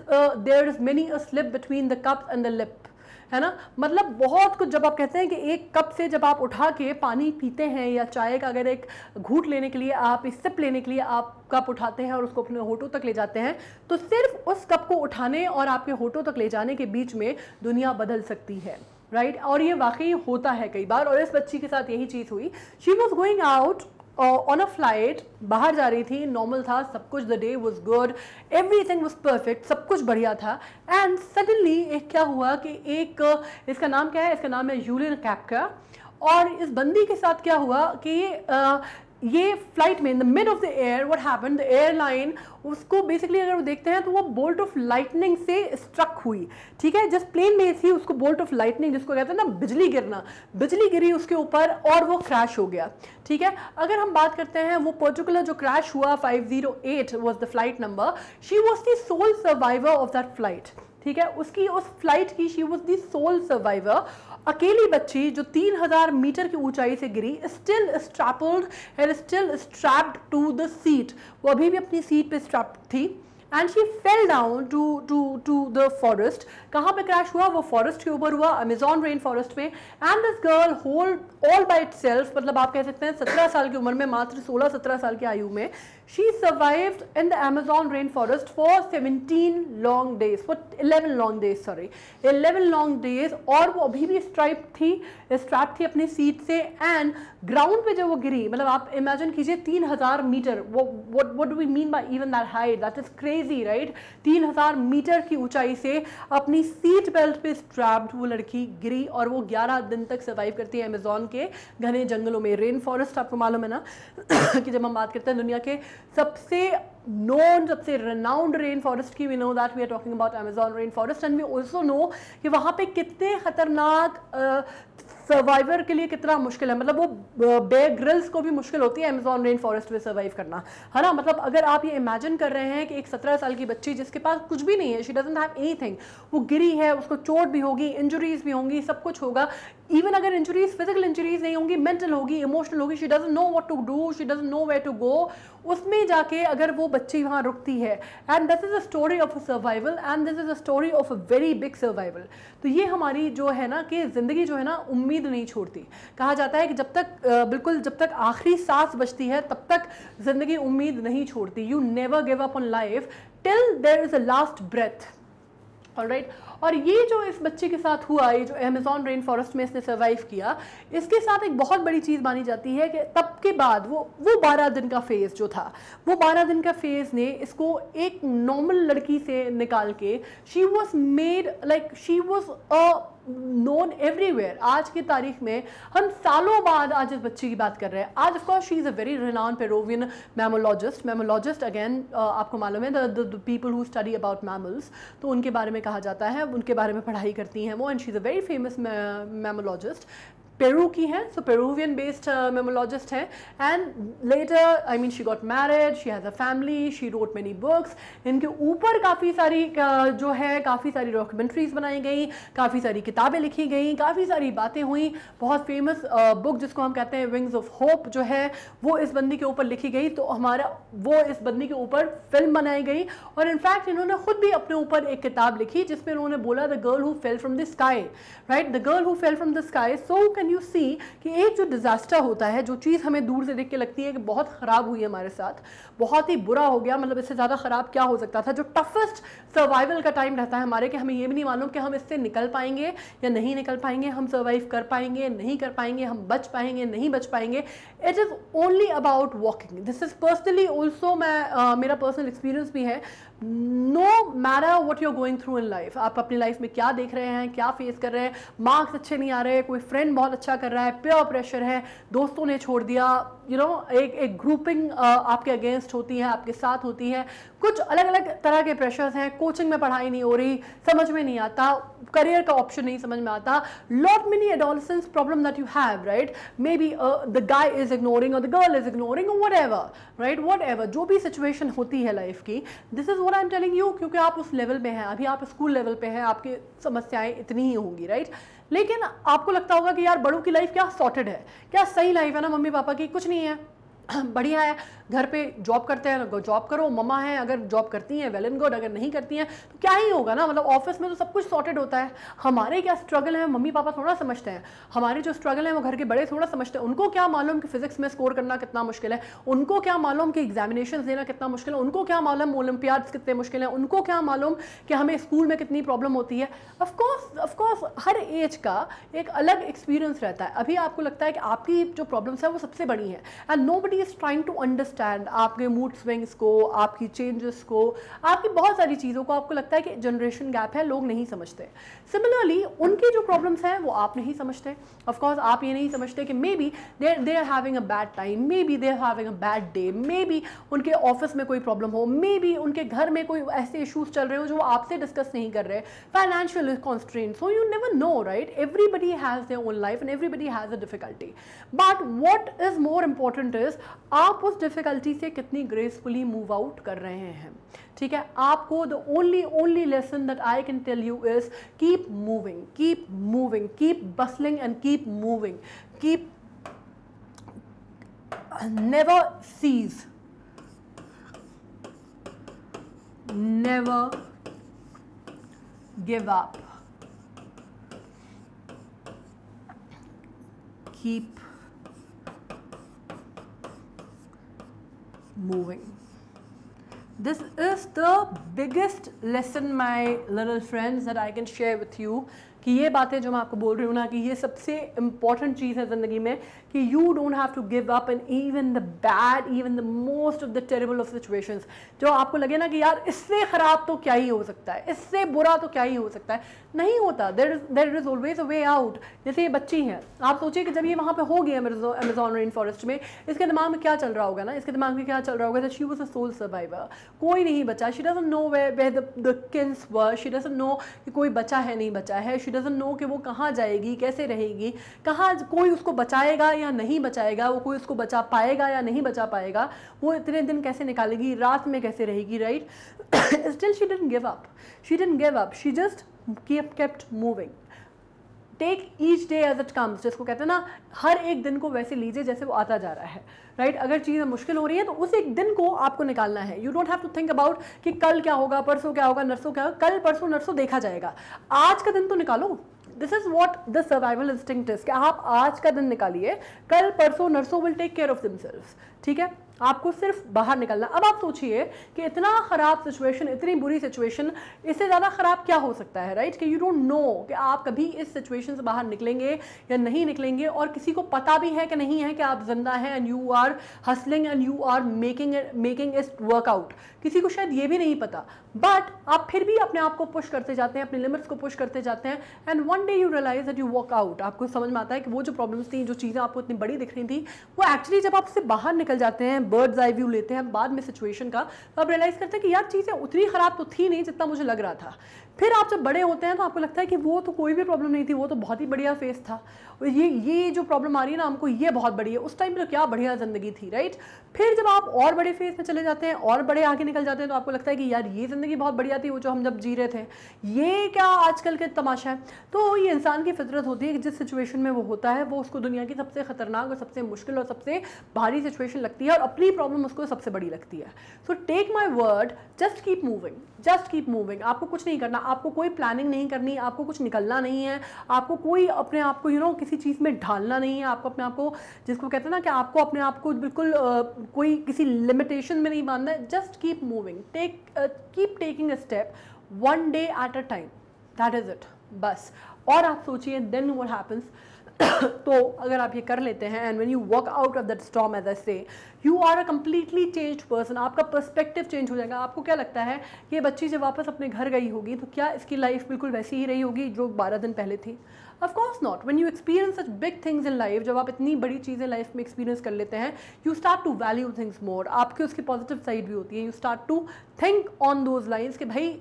there is many a slip between the cup and the lip है ना मतलब बहुत कुछ जब आप कहते हैं कि एक कप से जब आप उठा के पानी पीते हैं या चाय का अगर एक घूट लेने के लिए आप इस सिप लेने के लिए आप कप उठाते हैं और उसको अपने होठों तक ले जाते हैं तो सिर्फ उस कप को उठाने और आपके होठों तक ले जाने के बीच में दुनिया बदल सकती है राइट right? और ये वाकई होता है कई बार और इस बच्ची के साथ यही चीज़ हुई she was going out on a flight बाहर जा रही थी नॉर्मल था सब कुछ the day was good everything was perfect सब कुछ बढ़िया था एंड सडनली एक क्या हुआ कि एक इसका नाम क्या है इसका नाम है कैप कैपका और इस बंदी के साथ क्या हुआ कि ये फ्लाइट में in the mid of the air what happen the airline उसको बेसिकली अगर वो देखते हैं तो वो बोल्ट ऑफ लाइटनिंग से स्ट्रक हुई ठीक है जस्ट प्लेन में थी उसको बोल्ट ऑफ लाइटनिंग जिसको कहते हैं ना बिजली गिरना बिजली गिरी उसके ऊपर और वो क्रैश हो गया ठीक है अगर हम बात करते हैं वो पर्टिकुलर जो क्रैश हुआ 508 was the flight number she was the sole survivor of that flight ठीक है उसकी उस फ्लाइट की she was the sole survivor अकेली बच्ची जो 3000 मीटर की ऊंचाई से गिरी still strapped and still strapped to the seat वो अभी भी अपनी सीट पे स्ट्रैप्ड थी and she fell down to to to the forest कहाँ पे क्रैश हुआ वो फॉरेस्ट के ऊपर हुआ अमेजोन रेन फॉरेस्ट में and this girl hold all by it मतलब आप कह सकते हैं सत्रह साल की उम्र में मात्र सोलह सत्रह साल की आयु में She survived in the Amazon rainforest for 17 long days, for 11 long days, sorry, 11 long days और वो अभी भी स्ट्राइप थी स्ट्रैप थी अपनी सीट से एंड ग्राउंड पे जब वो गिरी मतलब आप इमेजिन कीजिए 3000 meter what do we mean by even that height that is crazy right 3000 meter की ऊंचाई से अपनी सीट बेल्ट पे स्ट्रैप्ड वो लड़की गिरी और वो 11 दिन तक सर्वाइव करती है अमेजोन के घने जंगलों में रेन फॉरेस्ट आपको मालूम है ना [coughs] कि जब हम बात करते हैं दुनिया के सबसे नोन सबसे रनाउंड रेन फॉरेस्ट की we know that we are talking about Amazon rain forest and we also know कि वहाँ पे कितने ख़तरनाक सर्वाइवर के लिए कितना मुश्किल है मतलब वो बे ग्रिल्स को भी मुश्किल होती है अमेजॉन रेन फॉरेस्ट में सर्वाइव करना है ना मतलब अगर आप ये इमेजिन कर रहे हैं कि एक सत्रह साल की बच्ची जिसके पास कुछ भी नहीं है she doesn't have anything वो गिरी है उसको चोट भी होगी इंजुरीज भी होंगी सब कुछ होगा इवन अगर इंजुरीज फिजिकल इंजुरीज नहीं होंगी मेंटल होगी इमोशनल होगी she doesn't know what to do she doesn't know way to go उसमें जाके अगर वो बच्ची वहाँ रुकती है and this is a story of a survival and this is a story of a very big survival तो ये हमारी जो है ना कि ज़िंदगी जो है ना उम्मीद नहीं छोड़ती कहा जाता है कि जब तक बिल्कुल जब तक आखिरी सांस बचती है तब तक ज़िंदगी उम्मीद नहीं छोड़ती you never give up on life till there is a last breath all right right? और ये जो इस बच्चे के साथ हुआ ये जो अमेजोन रेन फॉरेस्ट में इसने सर्वाइव किया इसके साथ एक बहुत बड़ी चीज़ मानी जाती है कि तब के बाद वो वो बारह दिन का फेज़ जो था वो बारह दिन का फेज़ ने इसको एक नॉर्मल लड़की से निकाल के she was made like she was a known everywhere आज की तारीख में हम सालों बाद आज इस बच्ची की बात कर रहे हैं आज of course she is a very renowned Peruvian mammologist mammologist again आपको मालूम है the people who study about mammals तो उनके बारे में कहा जाता है उनके बारे में पढ़ाई करती हैं वो and she is a very famous mammalogist Peru की हैं सो पेरूवियन बेस्ड मेमोलॉजिस्ट हैं and later I mean she got married she has a family she wrote many books इनके ऊपर काफ़ी सारी uh, जो है काफ़ी सारी डॉक्यूमेंट्रीज बनाई गई काफ़ी सारी किताबें लिखी गई काफ़ी सारी बातें हुई बहुत फेमस बुक uh, जिसको हम कहते हैं विंग्स ऑफ होप जो है वो इस बंदी के ऊपर लिखी गई तो हमारा वो इस बंदी के ऊपर फिल्म बनाई गई और इनफैक्ट इन्होंने खुद भी अपने ऊपर एक किताब लिखी जिसमें उन्होंने बोला the girl who fell from the sky right the girl who fell from the sky so then you see कि एक जो डिज़ास्टर होता है जो चीज़ हमें दूर से देख के लगती है कि बहुत ख़राब हुई है हमारे साथ बहुत ही बुरा हो गया मतलब इससे ज़्यादा ख़राब क्या हो सकता था जो टफेस्ट सर्वाइवल का टाइम रहता है हमारे कि हमें ये भी नहीं मालूम कि हम इससे निकल पाएंगे या नहीं निकल पाएंगे हम सर्वाइव कर पाएंगे नहीं कर पाएंगे हम बच पाएंगे नहीं बच पाएंगे it is only about walking this is personally also मैं uh, मेरा पर्सनल एक्सपीरियंस भी है नो मैरा what you are going through in life आप अपनी लाइफ में क्या देख रहे हैं क्या फेस कर रहे हैं मार्क्स अच्छे नहीं आ रहे कोई फ्रेंड बहुत अच्छा कर रहा है प्योर प्रेशर है दोस्तों ने छोड़ दिया यू नो एक एक ग्रुपिंग uh, आपके अगेंस्ट होती है आपके साथ होती है कुछ अलग अलग तरह के प्रेशर्स हैं कोचिंग में पढ़ाई नहीं हो रही समझ में नहीं आता करियर का ऑप्शन नहीं समझ में आता lot many adolescence problem that you have right maybe the guy is ignoring और the girl is ignoring whatever right whatever जो भी सिचुएशन होती है लाइफ की this is what I am telling you क्योंकि आप उस level पे हैं अभी आप स्कूल लेवल पे हैं आपकी समस्याएं इतनी ही होंगी राइट right? लेकिन आपको लगता होगा कि यार बड़ों की लाइफ क्या सॉर्टेड है क्या सही लाइफ है ना मम्मी पापा की कुछ नहीं है [clears throat] बढ़िया है घर पे जॉब करते हैं जॉब करो मम्मा हैं अगर जॉब करती हैं वेल एंड गुड अगर नहीं करती हैं तो क्या ही होगा ना मतलब ऑफिस में तो सब कुछ सॉर्टेड होता है हमारे क्या स्ट्रगल है मम्मी पापा थोड़ा समझते हैं हमारे जो स्ट्रगल है वो घर के बड़े थोड़ा समझते हैं उनको क्या मालूम कि फिजिक्स में स्कोर करना कितना मुश्किल है उनको क्या मालूम कि एग्जामिनेशन देना कितना मुश्किल है उनको क्या मालूम ओलंपियाड्स कितने मुश्किल हैं उनको क्या मालूम कि हमें स्कूल में कितनी प्रॉब्लम होती है ऑफकोर्स ऑफकोर्स हर एज का एक अलग एक्सपीरियंस रहता है अभी आपको लगता है कि आपकी जो प्रॉब्लम्स है वो सबसे बड़ी है and nobody is trying to understand आपके मूड स्विंग्स को आपकी चेंजेस को आपकी बहुत सारी चीज़ों को आपको लगता है कि जनरेशन गैप है लोग नहीं समझते सिमिलरली उनकी जो प्रॉब्लम्स हैं वो आप नहीं समझते ऑफकोर्स आप ये नहीं समझते कि maybe there they are having a bad time maybe there having a bad day maybe उनके ऑफिस में कोई प्रॉब्लम हो मे बी उनके घर में कोई ऐसे इशूज़ चल रहे हो जो आपसे डिस्कस नहीं कर रहे financial constraint so you never know right everybody has their own life and everybody has a difficulty but what is more important is आप उस डिफ़िकल्टी से कितनी ग्रेसफुली मूव आउट कर रहे हैं ठीक है आपको the only only lesson that I can tell you is keep moving keep moving keep hustling and keep moving keep never cease never give up keep moving. This is the biggest lesson my little friends that I can share with you कि ये बातें जो मैं आपको बोल रही हूँ ना कि ये सबसे इम्पॉर्टेंट चीज़ है ज़िंदगी में कि you don't have to give up in even the bad even the most of the terrible of situation जो आपको लगे ना कि यार इससे ख़राब तो क्या ही हो सकता है इससे बुरा तो क्या ही हो सकता है नहीं होता there is there is always a way out जैसे ये बच्ची हैं आप सोचिए कि जब ये वहाँ पर हो गई अमेजोन रेन फॉरेस्ट में इसके दिमाग में क्या चल रहा होगा ना इसके दिमाग में क्या चल रहा होगा she was a sole survivor कोई नहीं बचा she doesn't know way way the किन्स व शी डजन नो कि कोई बचा है नहीं बचा है शी डजन नो कि वो कहाँ जाएगी कैसे रहेगी कहाँ कोई उसको बचाएगा या नहीं बचाएगा वो कोई उसको बचा पाएगा या नहीं बचा पाएगा वो इतने दिन कैसे निकालेगी रात में कैसे रहेगी right still she didn't give up she didn't give up she just kept moving take each day as it comes जिसको कहते हैं ना हर एक दिन को वैसे लीजिए जैसे वो आता जा रहा है राइट right? अगर चीज़ें मुश्किल हो रही है तो उस एक दिन को आपको निकालना है you don't have to think about कि कल क्या होगा परसों क्या होगा नर्सों क्या होगा कल परसों नर्सों देखा जाएगा आज का दिन तो निकालो this is what the survival instinct कि आप आज का दिन निकालिए कल परसों नर्सों विल टेक केयर ऑफ दिम ठीक है आपको सिर्फ बाहर निकलना अब आप सोचिए कि इतना ख़राब सिचुएशन इतनी बुरी सिचुएशन इससे ज़्यादा ख़राब क्या हो सकता है राइट कि यू डोंट नो कि आप कभी इस सिचुएशन से बाहर निकलेंगे या नहीं निकलेंगे और किसी को पता भी है कि नहीं है कि आप जिंदा हैं and you are hustling and you are making making इस वर्कआउट किसी को शायद ये भी नहीं पता बट आप फिर भी अपने आप को पुश करते जाते हैं अपने लिमिट्स को पुश करते जाते हैं and one day you realize that you work out आपको समझ में आता है कि वो जो प्रॉब्लम्स थी जो चीज़ें आपको इतनी बड़ी दिख रही थी वो एक्चुअली जब आप उससे बाहर निकल जाते हैं बर्ड्स आई व्यू लेते हैं बाद में सिचुएशन का तो आप रियलाइज़ करते हैं कि यार चीज़ें उतनी ख़राब तो थी नहीं जितना मुझे लग रहा था फिर आप जब बड़े होते हैं तो आपको लगता है कि वो तो कोई भी प्रॉब्लम नहीं थी वो तो बहुत ही बढ़िया फेस था ये ये जो प्रॉब्लम आ रही है ना हमको ये बहुत बड़ी है उस टाइम पर तो क्या बढ़िया ज़िंदगी थी राइट फिर जब आप और बड़े फेस में चले जाते हैं और बड़े आगे निकल जाते हैं तो आपको लगता है कि यार ये ज़िंदगी बहुत बढ़िया थी वो जो हम जब जी रहे थे ये क्या आजकल के तमाशा है तो ये इंसान की फितरत होती है कि जिस सिचुएशन में वो होता है वो उसको दुनिया की सबसे ख़तरनाक और सबसे मुश्किल और सबसे भारी सिचुएशन लगती है और अपनी प्रॉब्लम उसको सबसे बड़ी लगती है so take my word just keep moving just keep moving आपको कुछ नहीं करना आपको कोई प्लानिंग नहीं करनी आपको कुछ निकलना नहीं है आपको कोई अपने आप को यू नो किसी चीज़ में ढालना नहीं है आपको अपने आप को जिसको कहते हैं ना कि आपको अपने आप को बिल्कुल uh, कोई किसी लिमिटेशन में नहीं बांधना है just keep moving take keep taking a step one day at a time that is it बस और आप सोचिए देन वट हैपन्स [coughs] तो अगर आप ये कर लेते हैं and when you work out of that storm as से you are a completely change person आपका पर्सपेक्टिव चेंज हो जाएगा आपको क्या लगता है ये बच्ची जब वापस अपने घर गई होगी तो क्या इसकी लाइफ बिल्कुल वैसी ही रही होगी जो बारह दिन पहले थी of course not one you experience such big things in life जब आप इतनी बड़ी चीज़ें लाइफ में एक्सपीरियंस कर लेते हैं you start to value things more आपके उसकी पॉजिटिव साइड भी होती है you start to think on those lines कि भाई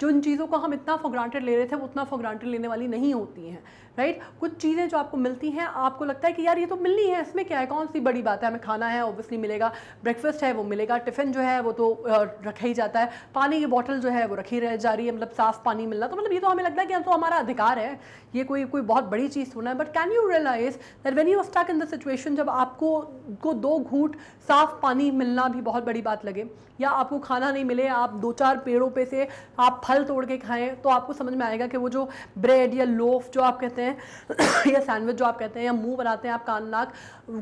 जो इन चीज़ों को हम इतना फॉर ग्रांटेड ले रहे थे वो उतना फॉर ग्रांटेड लेने वाली नहीं होती हैं राइट कुछ चीज़ें जो आपको मिलती हैं आपको लगता है कि यार ये तो मिलनी है इसमें क्या है कौन सी बड़ी बात है हमें खाना है ऑब्वियसली मिलेगा ब्रेकफास्ट है वो मिलेगा टिफ़िन जो है वो तो रखा ही जाता है पानी की बॉटल जो है वो रखी रह जा रही है मतलब साफ़ पानी मिलना तो मतलब ये तो हमें लगता है कि तो हमारा अधिकार है ये कोई कोई बहुत बड़ी चीज़ होना है but can you realize that when you stuck in the situation जब आपको को दो घूट साफ़ पानी मिलना भी बहुत बड़ी बात लगे या आपको खाना नहीं मिले आप दो चार पेड़ों पे से आप फल तोड़ के खाएं तो आपको समझ में आएगा कि वो जो ब्रेड या लोफ जो आप कहते हैं हैं [coughs] या सैंडविच जो आप कहते हैं या मुंह बनाते हैं आप कान नाक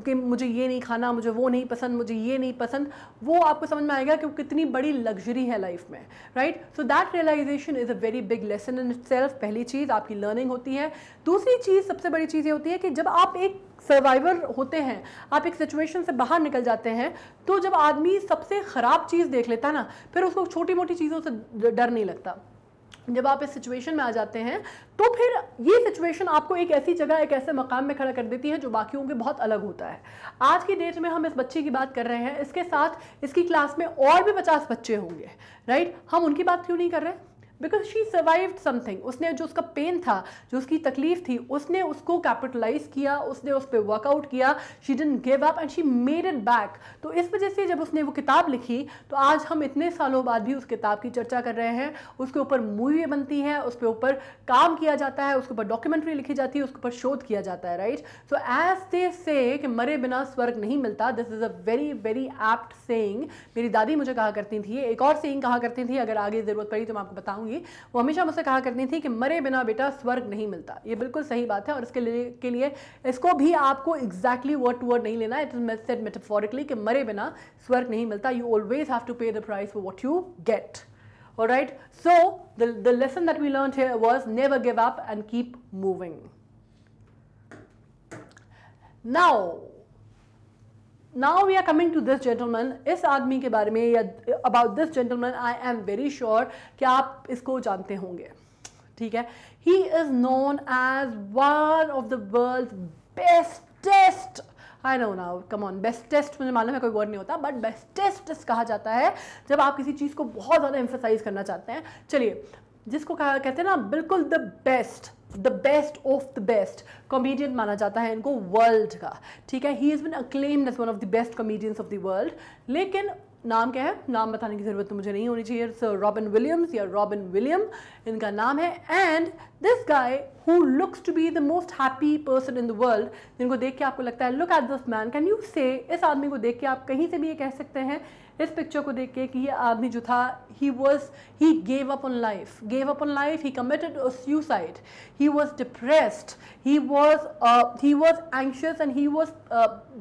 कि मुझे ये नहीं खाना मुझे वो नहीं पसंद मुझे ये नहीं पसंद वो आपको समझ में आएगा कि वो कितनी बड़ी लग्जरी है लाइफ में right so that realization is a very big lesson in self पहली चीज़ आपकी लर्निंग होती है दूसरी चीज़ सबसे बड़ी चीज़ ये होती है कि जब आप एक सर्वाइवर होते हैं आप एक सिचुएशन से बाहर निकल जाते हैं तो जब आदमी सबसे ख़राब चीज़ देख लेता है ना फिर उसको छोटी मोटी चीज़ों से डर नहीं लगता जब आप इस सिचुएशन में आ जाते हैं तो फिर ये सिचुएशन आपको एक ऐसी जगह एक ऐसे मकाम में खड़ा कर देती है जो बाकियों के बहुत अलग होता है आज की डेट में हम इस बच्चे की बात कर रहे हैं इसके साथ इसकी क्लास में और भी पचास बच्चे होंगे राइट हम उनकी बात क्यों नहीं कर रहे बिकॉज शी सर्वाइव्ड समथिंग उसने जो उसका पेन था जो उसकी तकलीफ थी उसने उसको कैपिटलाइज किया उसने उस पर वर्कआउट किया she didn't give up and she made it back तो इस वजह से जब उसने वो किताब लिखी तो आज हम इतने सालों बाद भी उस किताब की चर्चा कर रहे हैं उसके ऊपर मूवी बनती है उसके ऊपर काम किया जाता है उसके ऊपर डॉक्यूमेंट्री लिखी जाती है उसके ऊपर शोध किया जाता है राइट सो एज दे से मरे बिना स्वर्ग नहीं मिलता this is a very very apt saying मेरी दादी मुझे कहा करती थी एक और सेइंग कहा करती थी अगर आगे ज़रूरत पड़ी तो मैं आपको बताऊंगी होंगी वो हमेशा मुझसे कहा करती थी कि मरे बिना बेटा स्वर्ग नहीं मिलता ये बिल्कुल सही बात है और इसके लिए के लिए इसको भी आपको एग्जैक्टली वर्ड टू वर्ड नहीं लेना इट इज सेट मेटाफोरिकली कि मरे बिना स्वर्ग नहीं मिलता you always have to pay the price for what you get और right so the lesson that we learn was never give up and keep moving now now we are coming to this gentleman इस आदमी के बारे में या about this gentleman I am very sure कि आप इसको जानते होंगे ठीक है he is known as one of the world bestest I know ना कम ऑन बेस्टेस्ट मुझे मालूम है कोई वर्ड नहीं होता बट बेस्टेस्ट कहा जाता है जब आप किसी चीज़ को बहुत ज़्यादा एम्फोसाइज करना चाहते हैं चलिए जिसको कहते हैं ना बिल्कुल the best the best of the best comedian माना जाता है इनको वर्ल्ड का ठीक है he is been acclaimed as one of the best comedians of the world लेकिन नाम क्या है नाम बताने की ज़रूरत तो मुझे नहीं होनी चाहिए सर रॉबिन विलियम्स या रॉबिन विलियम इनका नाम है and this guy who looks to be the most happy person in the world जिनको देख के आपको लगता है look at this man can you say इस आदमी को देख के आप कहीं से भी ये कह सकते हैं इस पिक्चर को देख के कि ये आदमी जो था he was he gave up on life gave up on life he committed suicide he was depressed he was he was anxious and he was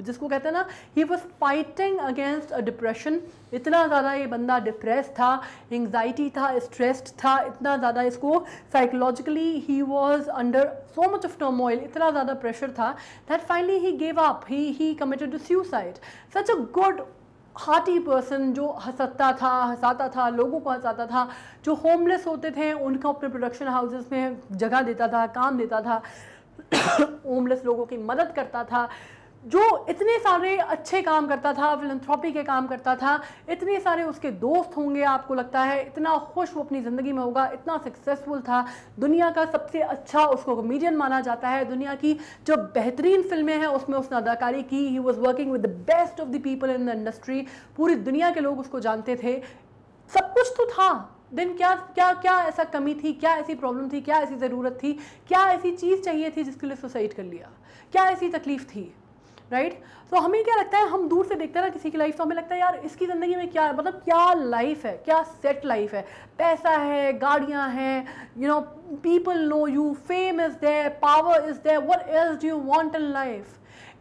जिसको कहते हैं ना he was fighting against depression इतना ज़्यादा ये बंदा डिप्रेस था anxiety था स्ट्रेस्ड था इतना ज़्यादा इसको psychologically he was under so much of turmoil इतना ज़्यादा प्रेशर था that finally he gave up he he committed to suicide such a good hearty person जो हंसता था हंसाता था लोगों को हंसाता था जो होमलेस होते थे उनका अपने प्रोडक्शन हाउसेस में जगह देता था काम देता था होमलेस [coughs] लोगों की मदद करता था जो इतने सारे अच्छे काम करता था फिलंथ्रॉपी के काम करता था इतने सारे उसके दोस्त होंगे आपको लगता है इतना खुश वो अपनी ज़िंदगी में होगा इतना सक्सेसफुल था दुनिया का सबसे अच्छा उसको कॉमेडियन माना जाता है दुनिया की जो बेहतरीन फिल्में हैं उसमें उसने अदाकारी की he was working with the best of the people in the industry पूरी दुनिया के लोग उसको जानते थे सब कुछ तो था देन क्या क्या क्या ऐसा कमी थी क्या ऐसी प्रॉब्लम थी क्या ऐसी ज़रूरत थी क्या ऐसी चीज़ चाहिए थी जिसके लिए सुसाइड कर लिया क्या ऐसी तकलीफ़ थी राइट right? तो हमें क्या लगता है हम दूर से देखते हैं ना किसी की लाइफ तो हमें लगता है यार इसकी ज़िंदगी में क्या मतलब क्या लाइफ है क्या सेट लाइफ है पैसा है गाड़ियाँ हैं you know people know you fame is there power is there what else do you want in life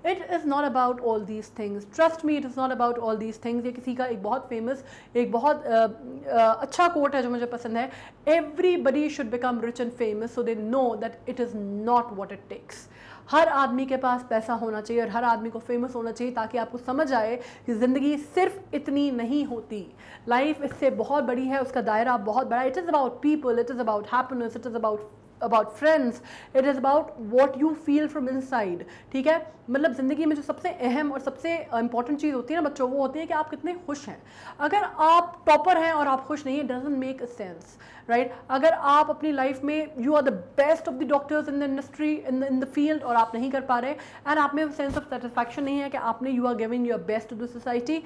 it is not about all these things trust me it is not about all these things ये किसी का एक बहुत famous एक बहुत uh, uh, अच्छा coat है जो मुझे पसंद है everybody should become rich and famous so they know that it is not what it takes हर आदमी के पास पैसा होना चाहिए और हर आदमी को फेमस होना चाहिए ताकि आपको समझ आए कि ज़िंदगी सिर्फ इतनी नहीं होती लाइफ इससे बहुत बड़ी है उसका दायरा बहुत बड़ा it is about people it is about happiness it is about about friends it is about what you feel from inside ठीक है मतलब ज़िंदगी में जो सबसे अहम और सबसे इंपॉर्टेंट चीज़ होती है ना बच्चों वो होती है कि आप कितने खुश हैं अगर आप टॉपर हैं और आप खुश नहीं हैं doesn't make a sense right right? अगर आप अपनी लाइफ में you are the best of the doctors in the industry in in the field और आप नहीं कर पा रहे एंड आप में सेंस ऑफ सेटिस्फैक्शन नहीं है कि आपने you are giving your best to the society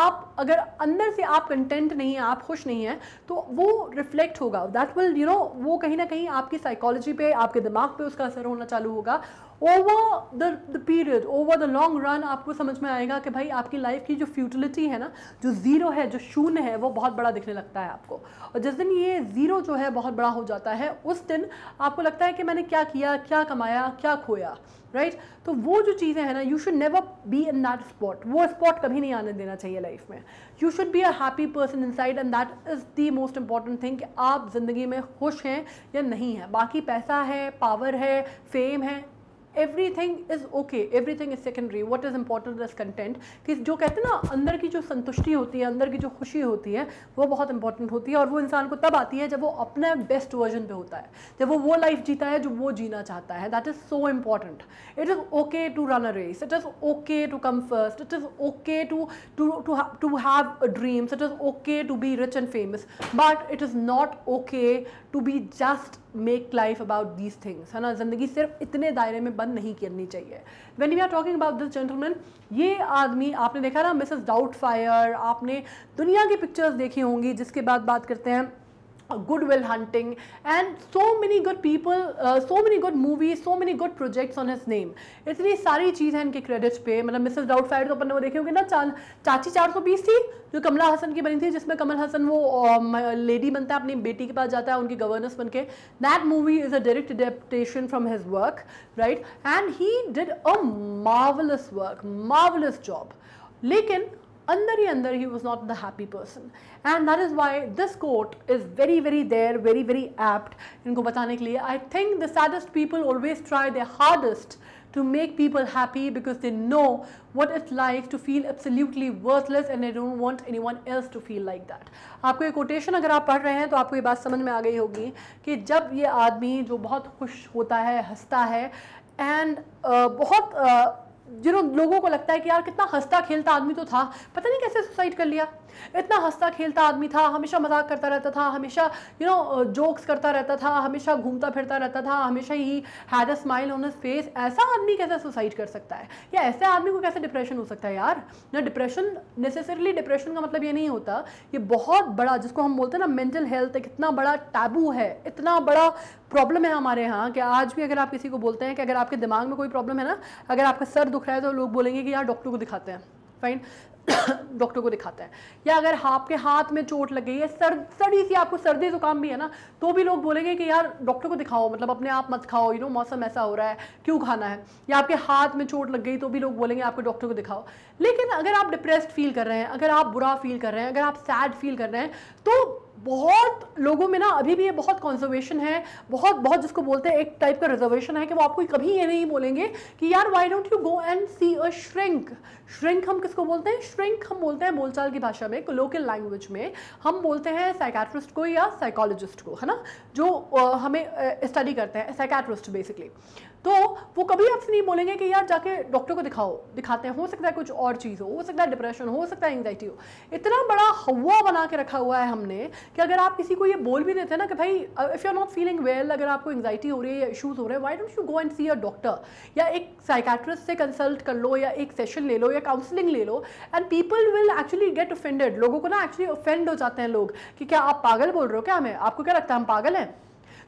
आप अगर अंदर से आप कंटेंट नहीं है आप खुश नहीं है तो वो रिफ्लेक्ट होगा दैट विल यू नो वो कहीं ना कहीं आपकी साइकोलॉजी पे आपके दिमाग पे उसका असर होना चालू होगा over the the period over the long run आपको समझ में आएगा कि भाई आपकी लाइफ की जो फ्यूटिलिटी है ना जो ज़ीरो है जो शून्य है वो बहुत बड़ा दिखने लगता है आपको और जिस दिन ये ज़ीरो जो है बहुत बड़ा हो जाता है उस दिन आपको लगता है कि मैंने क्या किया क्या कमाया क्या खोया राइट right? तो वो जो चीज़ें हैं ना you should never be in that spot वो स्पॉट कभी नहीं आने देना चाहिए लाइफ में you should be a happy person inside and that is the most important thing आप ज़िंदगी में खुश हैं या नहीं है बाकी पैसा है पावर है फेम है everything is okay everything is secondary what is important is content कि जो कहते हैं ना अंदर की जो संतुष्टि होती है अंदर की जो खुशी होती है वो बहुत इंपॉर्टेंट होती है और वो इंसान को तब आती है जब वो अपने बेस्ट वर्जन पे होता है जब वो वो लाइफ जीता है जो वो जीना चाहता है that is so important it is okay to run a race it is okay to come first it is okay to to to have a dreams it is okay to be rich and famous but it is not okay to be just make life about these things है ना ज़िंदगी सिर्फ इतने दायरे में बंद नहीं करनी चाहिए when we are talking about this gentleman ये आदमी आपने देखा ना मिसेस डाउट फायर आपने दुनिया की पिक्चर्स देखी होंगी जिसके बाद बात करते हैं Goodwill Hunting and so many good people, uh, so many good movies, so many good projects on his name. इतनी सारी चीज़ है इनके क्रेडिट्स पे मतलब मिसेस डाउट फायर तो अपन ने वो देखे होंगे ना चा, चाची 420 थी जो कमला हसन की बनी थी जिसमें कमल हसन वो लेडी बनता है अपनी बेटी के पास जाता है उनकी गवर्नेंस बन के that movie is a direct adaptation from his work right and he did a marvellous work marvellous job लेकिन अंदर ही अंदर he was not the happy person and that is why this quote is very very there very very apt इनको बताने के लिए I think the saddest people always try the hardest to make people happy because they know what what it's to feel feel worthless and I they want anyone else to feel like that आपको ये quotation अगर आप पढ़ रहे हैं तो आपको ये बात समझ में आ गई होगी कि जब ये आदमी जो बहुत खुश होता है हंसता है एंड uh, बहुत uh, जिन्हों लोगों को लगता है कि यार कितना हंसता खेलता आदमी तो था पता नहीं कैसे सुसाइड कर लिया इतना हंसता खेलता आदमी था हमेशा मजाक करता रहता था हमेशा यू नो जोक्स करता रहता था हमेशा घूमता फिरता रहता था हमेशा he had a smile on his face ऐसा आदमी कैसे सुसाइड कर सकता है या ऐसे आदमी को कैसे डिप्रेशन हो सकता है यार ना डिप्रेशन नेसेसरली डिप्रेशन का मतलब ये नहीं होता ये बहुत बड़ा जिसको हम बोलते हैं ना मेंटल हेल्थ एक इतना बड़ा टैबू है इतना बड़ा प्रॉब्लम है हमारे यहाँ कि आज भी अगर आप किसी को बोलते हैं कि अगर आपके दिमाग में कोई प्रॉब्लम है ना अगर आपका सर दुख रहा है तो लोग बोलेंगे कि यार डॉक्टर को दिखाते हैं फाइन [coughs] डॉक्टर को दिखाता है या अगर आपके हाथ में चोट लग गई है सर सर्दी सी आपको सर्दी जुकाम भी है ना तो भी लोग बोलेंगे कि यार डॉक्टर को दिखाओ मतलब अपने आप मत खाओ यू नो मौसम ऐसा हो रहा है क्यों खाना है या आपके हाथ में चोट लग गई तो भी लोग बोलेंगे आपको डॉक्टर को दिखाओ लेकिन अगर आप डिप्रेस्ड फील कर रहे हैं अगर आप बुरा फील कर रहे हैं अगर आप सैड फील कर रहे हैं तो बहुत लोगों में ना अभी भी ये बहुत कॉन्जर्वेशन है बहुत बहुत जिसको बोलते हैं एक टाइप का रिजर्वेशन है कि वो आपको कभी ये नहीं बोलेंगे कि यार why don't you go and see a shrink shrink हम किसको बोलते हैं श्रिंक हम बोलते हैं बोलचाल की भाषा में लोकल लैंग्वेज में हम बोलते हैं साइकैट्रिस्ट को या साइकोलॉजिस्ट को है ना जो हमें स्टडी करते हैं साइकैट्रिस्ट बेसिकली तो वो कभी आपसे नहीं बोलेंगे कि यार जाके डॉक्टर को दिखाओ दिखाते हैं हो सकता है कुछ और चीज़ हो हो सकता है डिप्रेशन हो सकता है एंगजाइटी हो इतना बड़ा हवा बना के रखा हुआ है हमने कि अगर आप किसी को ये बोल भी देते हैं ना कि भाई if you are not feeling well अगर आपको एंगजाइटी हो रही है या इशूज़ हो रहे हैं why don't you go and see a doctor या एक साइकेट्रिस्ट से कंसल्ट कर लो या एक सेशन ले लो या काउंसलिंग ले लो and people will actually get offended लोगों को ना एक्चुअली ऑफेंड हो जाते हैं लोग कि क्या आप पागल बोल रहे हो क्या हमें आपको क्या लगता है हम पागल हैं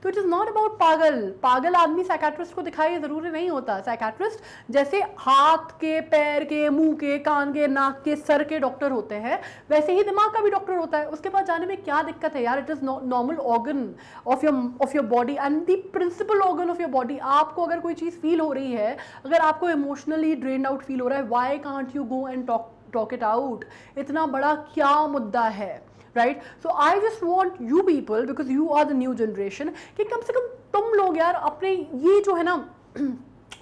तो इट इज़ नॉट अबाउट पागल पागल आदमी साइकेट्रिस्ट को दिखाई ज़रूरी नहीं होता साइकेट्रिस्ट जैसे हाथ के पैर के मुंह के कान के नाक के सर के डॉक्टर होते हैं वैसे ही दिमाग का भी डॉक्टर होता है उसके पास जाने में क्या दिक्कत है यार it is normal organ of your of your body and the principal organ of your body आपको अगर कोई चीज़ फील हो रही है अगर आपको इमोशनली ड्रेन आउट फील हो रहा है why can't you go and talk talk it out इतना बड़ा क्या मुद्दा है right so I just want you people because you are the new generation कि कम से कम तुम लोग यार अपने ये जो है ना [clears throat]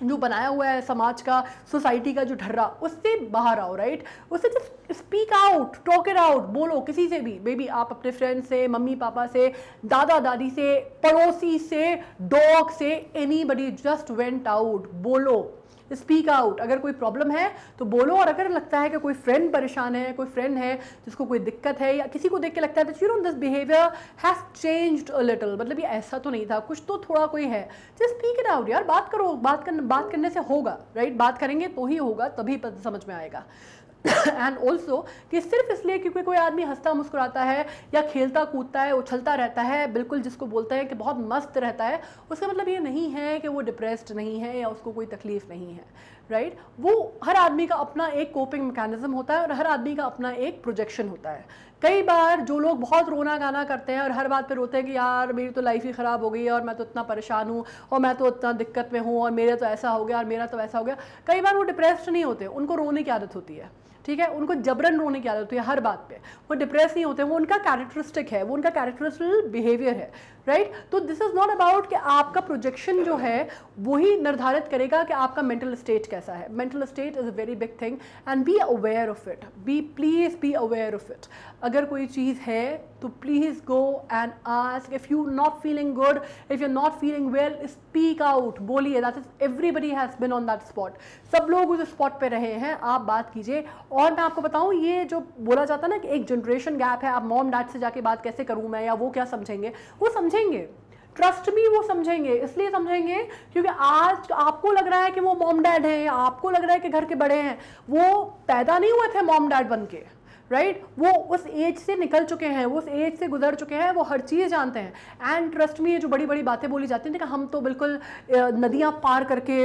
जो बनाया हुआ है समाज का सोसाइटी का जो ढर्रा उससे बाहर आओ राइट उससे just speak out talk it out बोलो किसी से भी बेबी आप अपने फ्रेंड से मम्मी पापा से दादा दादी से पड़ोसी से डॉग से anybody just vent out बोलो स्पीक आउट अगर कोई प्रॉब्लम है तो बोलो और अगर लगता है कि कोई फ्रेंड परेशान है कोई फ्रेंड है जिसको कोई दिक्कत है या किसी को देख के लगता है you know this behaviour has changed a little मतलब ये ऐसा तो नहीं था कुछ तो थोड़ा कोई है जस्ट स्पीक इट आउट यार बात करो बात कर बात करने से होगा राइट right? बात करेंगे तो ही होगा तभी समझ में आएगा एंड ऑल्सो कि सिर्फ इसलिए क्योंकि कोई आदमी हंसता मुस्कुराता है या खेलता कूदता है उछलता रहता है बिल्कुल जिसको बोलते हैं कि बहुत मस्त रहता है उसका मतलब ये नहीं है कि वो डिप्रेस्ड नहीं है या उसको कोई तकलीफ़ नहीं है राइट right? वो हर आदमी का अपना एक कोपिंग मैकेनिज्म होता है और हर आदमी का अपना एक प्रोजेक्शन होता है कई बार जो लोग बहुत रोना गाना करते हैं और हर बात पे रोते हैं कि यार मेरी तो लाइफ ही ख़राब हो गई है और मैं तो इतना परेशान हूँ और मैं तो इतना दिक्कत में हूँ और मेरा तो ऐसा हो गया और मेरा तो ऐसा हो गया कई बार वो डिप्रेस्ड नहीं होते उनको रोने की आदत होती है ठीक है उनको जबरन रोने की आदत होती है हर बात पे वो डिप्रेस नहीं होते वो उनका कैरेक्टरिस्टिक है वो उनका कैरेक्टरिस्टिक बिहेवियर है राइट right? तो दिस इज़ नॉट अबाउट कि आपका प्रोजेक्शन जो है वही निर्धारित करेगा कि आपका मेंटल स्टेट कैसा है mental state is a very big thing and be aware of it be please be aware of it अगर कोई चीज़ है तो please go and ask if you not feeling good if you not feeling well speak out बोलिए that is everybody has been on that spot सब लोग उस spot पे रहे हैं आप बात कीजिए और मैं आपको बताऊं ये जो बोला जाता है ना कि एक जनरेशन गैप है आप मॉम डैड से जाके बात कैसे करूँ मैं या वो क्या समझेंगे वो समझे समझेंगे ट्रस्ट मी वो समझेंगे इसलिए समझेंगे क्योंकि आज आपको लग रहा है कि वो मॉम डैड है आपको लग रहा है कि घर के बड़े हैं वो पैदा नहीं हुए थे मॉम डैड बन के राइट right? वो उस एज से निकल चुके हैं उस एज से गुजर चुके हैं वो हर चीज़ जानते हैं एंड ट्रस्ट में ये जो बड़ी बड़ी बातें बोली जाती हैं कि हम तो बिल्कुल नदियाँ पार करके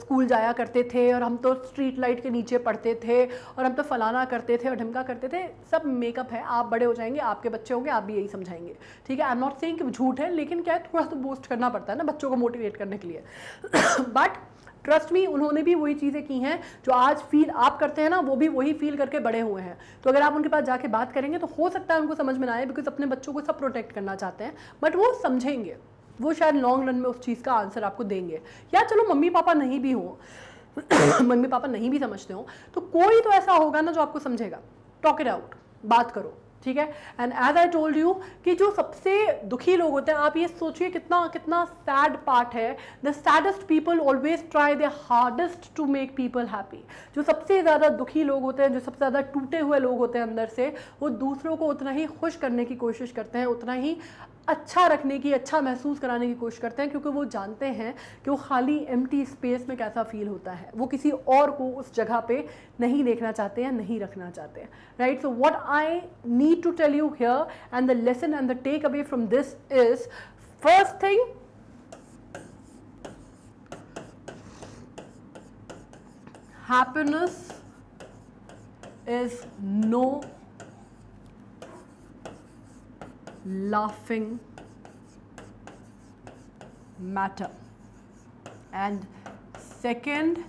स्कूल जाया करते थे और हम तो स्ट्रीट लाइट के नीचे पढ़ते थे और हम तो फलाना करते थे और ढमका करते थे सब मेकअप है आप बड़े हो जाएंगे आपके बच्चे होंगे आप भी यही समझाएंगे ठीक है आई एम नॉट सेइंग झूठ है लेकिन क्या है थोड़ा तो बोस्ट करना पड़ता है ना बच्चों को मोटिवेट करने के लिए बट [coughs] ट्रस्ट मी उन्होंने भी वही चीज़ें की हैं जो आज फील आप करते हैं ना वो भी वही फील करके बड़े हुए हैं तो अगर आप उनके पास जाके बात करेंगे तो हो सकता है उनको समझ में आए बिकॉज अपने बच्चों को सब प्रोटेक्ट करना चाहते हैं बट वो समझेंगे वो शायद लॉन्ग रन में उस चीज़ का आंसर आपको देंगे या चलो मम्मी पापा नहीं भी हो [coughs] मम्मी पापा नहीं भी समझते हो तो कोई तो ऐसा होगा ना जो आपको समझेगा टॉक इट आउट बात करो ठीक है and as I told you कि जो सबसे दुखी लोग होते हैं आप ये सोचिए कितना कितना सैड पार्ट है the saddest people always try the hardest to make people happy जो सबसे ज़्यादा दुखी लोग होते हैं जो सबसे ज़्यादा टूटे हुए लोग होते हैं अंदर से वो दूसरों को उतना ही खुश करने की कोशिश करते हैं उतना ही अच्छा रखने की अच्छा महसूस कराने की कोशिश करते हैं क्योंकि वो जानते हैं कि वो खाली एम स्पेस में कैसा फील होता है वो किसी और को उस जगह पे नहीं देखना चाहते हैं नहीं रखना चाहते हैं right so what I need to tell you here and the lesson and the take away from this is first thing happiness is no laughing matter and second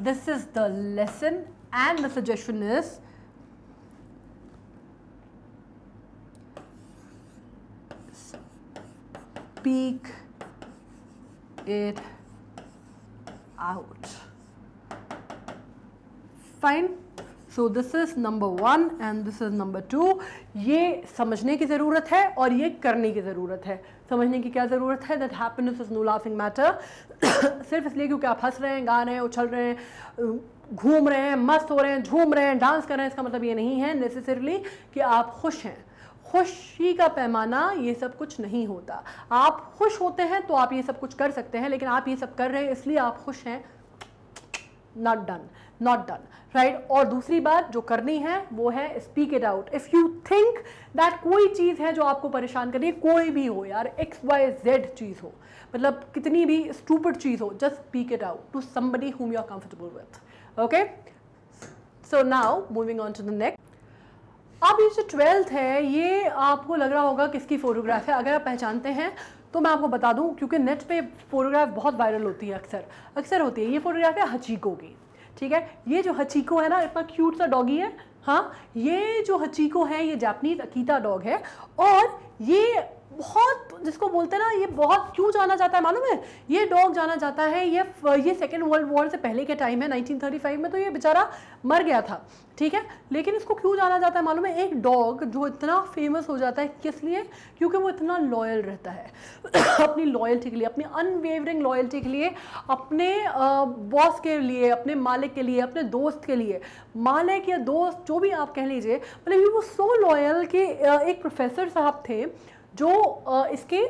this is the lesson and the suggestion is speak it out fine so this is number one and this is number two ये समझने की ज़रूरत है और ये करने की ज़रूरत है समझने की क्या ज़रूरत है that happiness is no laughing matter सिर्फ इसलिए क्योंकि आप हंस रहे हैं गा रहे हैं उछल रहे हैं घूम रहे हैं मस्त हो रहे हैं झूम रहे हैं डांस कर रहे हैं इसका मतलब ये नहीं है नेसेसरली कि आप खुश हैं खुशी का पैमाना ये सब कुछ नहीं होता आप खुश होते हैं तो आप ये सब कुछ कर सकते हैं लेकिन आप ये सब कर रहे हैं इसलिए आप खुश हैं not done not done right और दूसरी बात जो करनी है वो है speak it out if you think that कोई चीज़ है जो आपको परेशान कर रही है कोई भी हो यार एक्स वाई जेड चीज़ हो मतलब कितनी भी स्टूपड चीज़ हो just speak it out to somebody whom you are comfortable with okay so now moving on to the next अब ये जो ट्वेल्थ है ये आपको लग रहा होगा किसकी फ़ोटोग्राफ है अगर आप पहचानते हैं तो मैं आपको बता दूं क्योंकि नेट पे फोटोग्राफ बहुत वायरल होती है अक्सर अक्सर होती है ये फोटोग्राफ है हचीको की ठीक है ये जो हचीको है ना इतना क्यूट सा डॉगी है हाँ ये जो हचीको है ये जापनीज अकीता डॉग है और ये बहुत जिसको बोलते हैं ना ये बहुत क्यों जाना जाता है मालूम है ये डॉग जाना जाता है ये ये सेकेंड वर्ल्ड वॉर से पहले के टाइम है 1935 में तो ये बेचारा मर गया था ठीक है लेकिन इसको क्यों जाना जाता है मालूम है एक डॉग जो इतना फेमस हो जाता है किस लिए क्योंकि वो इतना लॉयल रहता है [coughs] अपनी लॉयल्टी के लिए अपनी अनवेवरिंग लॉयल्टी के लिए अपने बॉस के लिए अपने मालिक के लिए अपने दोस्त के लिए मालिक या दोस्त जो भी आप कह लीजिए मतलब वो सो लॉयल कि एक प्रोफेसर साहब थे जो इसके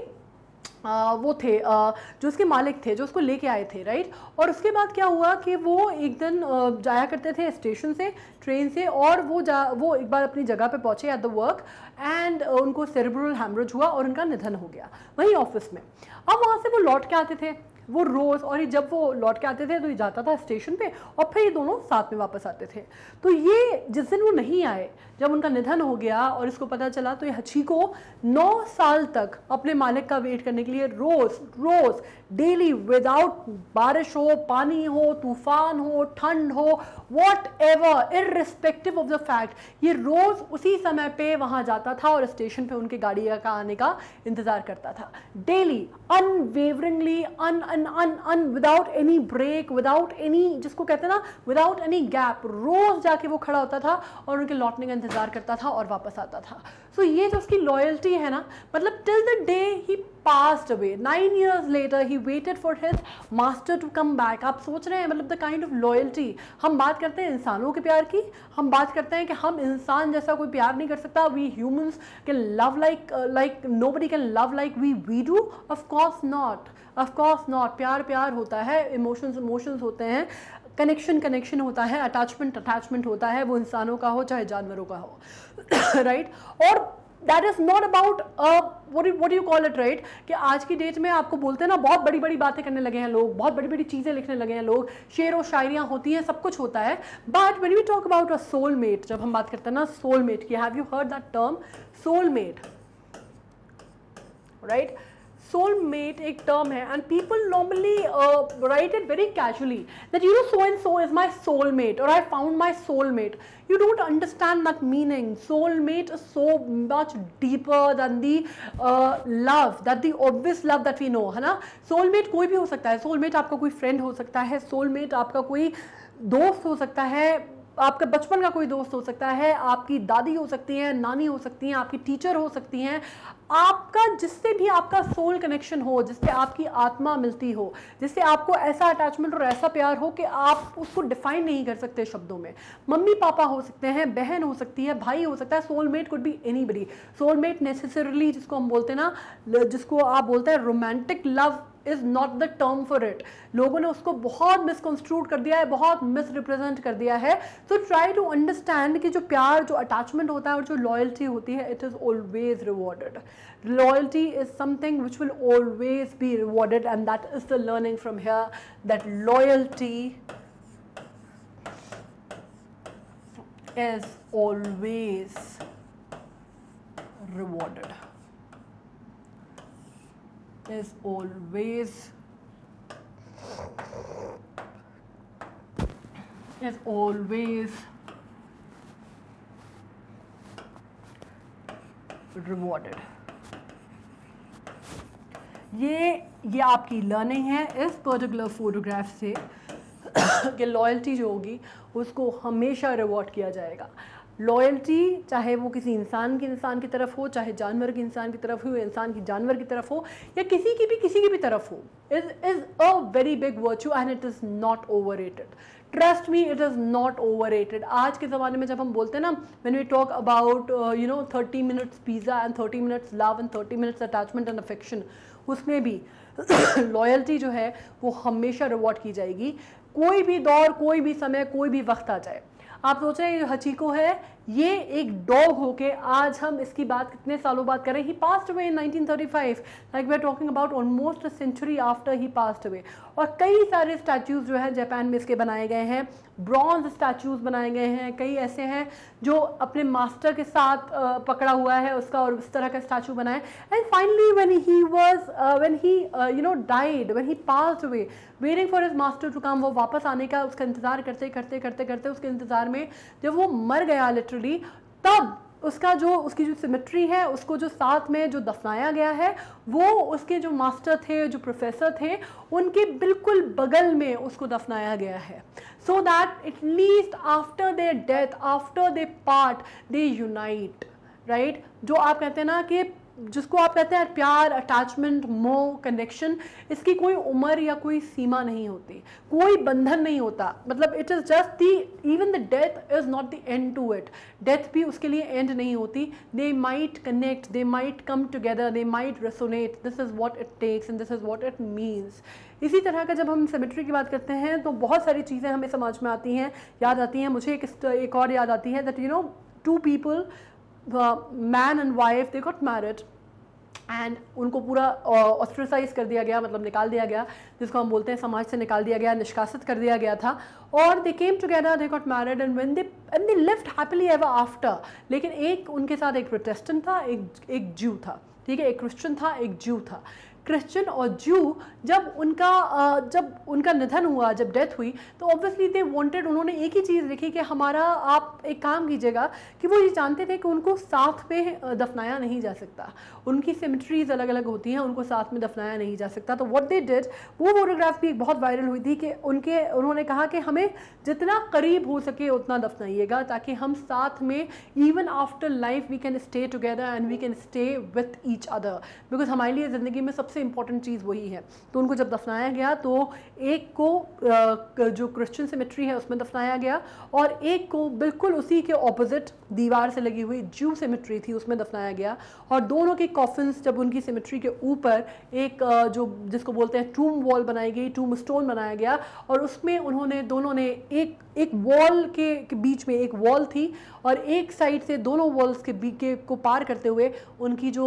आ, वो थे आ, जो उसके मालिक थे जो उसको लेके आए थे राइट और उसके बाद क्या हुआ कि वो एक दिन जाया करते थे स्टेशन से ट्रेन से और वो जा वो एक बार अपनी जगह पे पहुँचे एट द वर्क एंड उनको सेरेब्रल हैमरेज हुआ और उनका निधन हो गया वहीं ऑफिस में अब वहाँ से वो लौट के आते थे वो रोज़ और ये जब वो लौट के आते थे तो ये जाता था स्टेशन पे और फिर ये दोनों साथ में वापस आते थे तो ये जिस दिन वो नहीं आए जब उनका निधन हो गया और इसको पता चला तो ये हछी को नौ साल तक अपने मालिक का वेट करने के लिए रोज़ रोज़ डेली विदाउट बारिश हो पानी हो तूफान हो ठंड हो whatever irrespective of the fact ये रोज़ उसी समय पे वहां जाता था और स्टेशन पे उनकी गाड़ी का आने का इंतज़ार करता था daily unwaveringly un un un without any break without any जिसको कहते हैं ना विदाउट एनी गैप रोज़ जाके वो खड़ा होता था और उनके लौटने का इंतज़ार करता था और वापस आता था सो ये जो उसकी लॉयल्टी है ना मतलब till the day he passed away nine years later he waited for his master to come back आप सोच रहे हैं मतलब द काइंड ऑफ लॉयल्टी हम बात करते हैं इंसानों के प्यार की हम बात करते हैं कि हम इंसान जैसा कोई प्यार नहीं कर सकता we humans can love like like nobody can love like we we do of course not of course not प्यार प्यार होता है इमोशंस इमोशंस होते हैं कनेक्शन कनेक्शन होता है अटैचमेंट अटैचमेंट होता है वो इंसानों का हो चाहे जानवरों का हो राइट [coughs] और that is not about what you call it right कि आज की डेट में आपको बोलते हैं ना बहुत बड़ी बड़ी बातें करने लगे हैं लोग बहुत बड़ी बड़ी चीज़ें लिखने लगे हैं लोग शेर और शायरियाँ होती हैं सब कुछ होता है but when you talk about a soul mate जब हम बात करते हैं ना सोल मेट की have you heard that term soul mate right soulmate एक टर्म है and people normally write it very casually that you know so and so is my soulmate और I found my soulmate you don't understand that meaning soulmate is so much deeper than the love that the obvious love that we know है ना soulmate कोई भी हो सकता है soulmate आपका कोई फ्रेंड हो सकता है सोलमेट आपका कोई दोस्त हो सकता है आपका बचपन का कोई दोस्त हो सकता है आपकी दादी हो सकती है नानी हो सकती हैं आपकी टीचर हो सकती हैं आपका जिससे भी आपका सोल कनेक्शन हो जिससे आपकी आत्मा मिलती हो जिससे आपको ऐसा अटैचमेंट और ऐसा प्यार हो कि आप उसको डिफाइन नहीं कर सकते शब्दों में मम्मी पापा हो सकते हैं बहन हो सकती है भाई हो सकता है soulmate could be anybody soulmate necessarily जिसको हम बोलते हैं ना जिसको आप बोलते हैं romantic love is not the term for it लोगों ने उसको बहुत मिसकंस्ट्रूड कर दिया है बहुत मिसरिप्रेजेंट कर दिया है सो ट्राई टू अंडरस्टैंड कि जो प्यार जो अटैचमेंट होता है और जो लॉयल्टी होती है it is always rewarded loyalty is something which will always be rewarded and that is the learning from here that loyalty is always rewarded. is always is always rewarded ये ये आपकी learning है इस particular photograph से [coughs] कि loyalty जो होगी उसको हमेशा रिवॉर्ड किया जाएगा लॉयल्टी चाहे वो किसी इंसान की इंसान की तरफ हो चाहे जानवर की इंसान की तरफ हो इंसान की जानवर की तरफ हो या किसी की भी किसी की भी तरफ हो is is a very big virtue and it is not overrated trust me it is not overrated आज के ज़माने में जब हम बोलते हैं ना when we talk about you know thirty minutes pizza and thirty minutes love and thirty minutes attachment and affection उसमें भी लॉयल्टी [coughs] जो है वो हमेशा रिवॉर्ड की जाएगी कोई भी दौर कोई भी समय कोई भी वक्त आ जाए आप सोच रहे हैं हचीको है ये एक डॉग होके आज हम इसकी बात कितने सालों बाद करें he passed away in 1935 like we are talking about almost century after he passed away और कई सारे स्टैचूज़ जो है जापान में इसके बनाए गए हैं ब्रॉन्ज स्टैचूज़ बनाए गए हैं कई ऐसे हैं जो अपने मास्टर के साथ पकड़ा हुआ है उसका और उस तरह का स्टैचू बनाए and finally when he was when he you know died when he passed away waiting for his master to come वो वापस आने का उसका इंतज़ार करते करते करते करते उसके इंतज़ार में जब वो मर गया लिटर लिटरली तब उसका जो उसकी जो सिमेट्री है उसको जो साथ में जो दफनाया गया है वो उसके जो मास्टर थे जो प्रोफेसर थे उनके बिल्कुल बगल में उसको दफनाया गया है so that least after the death after they part they unite right जो आप कहते हैं ना कि जिसको आप कहते हैं प्यार अटैचमेंट मोह कनेक्शन इसकी कोई उम्र या कोई सीमा नहीं होती कोई बंधन नहीं होता मतलब it is just the even the death is not the end to it death भी उसके लिए एंड नहीं होती they might connect they might come together they might resonate this is what it takes and this is what it means इसी तरह का जब हम सेमेट्री की बात करते हैं तो बहुत सारी चीज़ें हमें समाज में आती हैं याद आती हैं मुझे एक एक और याद आती है that you know two people man and wife they got married and उनको पूरा ऑस्ट्रोसाइज कर दिया गया मतलब निकाल दिया गया जिसको हम बोलते हैं समाज से निकाल दिया गया निष्कासित कर दिया गया था और they came together they got married and when they and they lived happily ever after लेकिन एक उनके साथ एक प्रोटेस्टेंट था एक एक ज्यू था ठीक है एक क्रिश्चियन था एक ज्यू था क्रिश्चियन और जू जब उनका जब उनका निधन हुआ जब डेथ हुई तो ऑब्वियसली दे वांटेड उन्होंने एक ही चीज़ लिखी कि हमारा आप एक काम कीजिएगा कि वो ये जानते थे कि उनको साथ में दफनाया नहीं जा सकता उनकी सिमिट्रीज अलग अलग होती हैं उनको साथ में दफनाया नहीं जा सकता तो वॉट दे डिड वो फोटोग्राफ भी बहुत वायरल हुई थी कि उनके उन्होंने कहा कि हमें जितना करीब हो सके उतना दफनाइएगा ताकि हम साथ में even after life we can stay together and we can stay with each other because हमारे लिए ज़िंदगी में सबसे सबसे इंपॉर्टेंट चीज़ वही है तो उनको जब दफनाया गया तो एक को जो क्रिश्चियन सेमेट्री है उसमें दफनाया गया और एक को बिल्कुल उसी के ऑपोजिट दीवार से लगी हुई जू सेमेट्री थी उसमें दफनाया गया और दोनों के कॉफिन्स जब उनकी सेमेट्री के ऊपर एक जो जिसको बोलते हैं टूम वॉल बनाई गई टूम स्टोन बनाया गया और उसमें उन्होंने दोनों ने एक एक वॉल के, के बीच में एक वॉल थी और एक साइड से दोनों वॉल्स के बीच के को पार करते हुए उनकी जो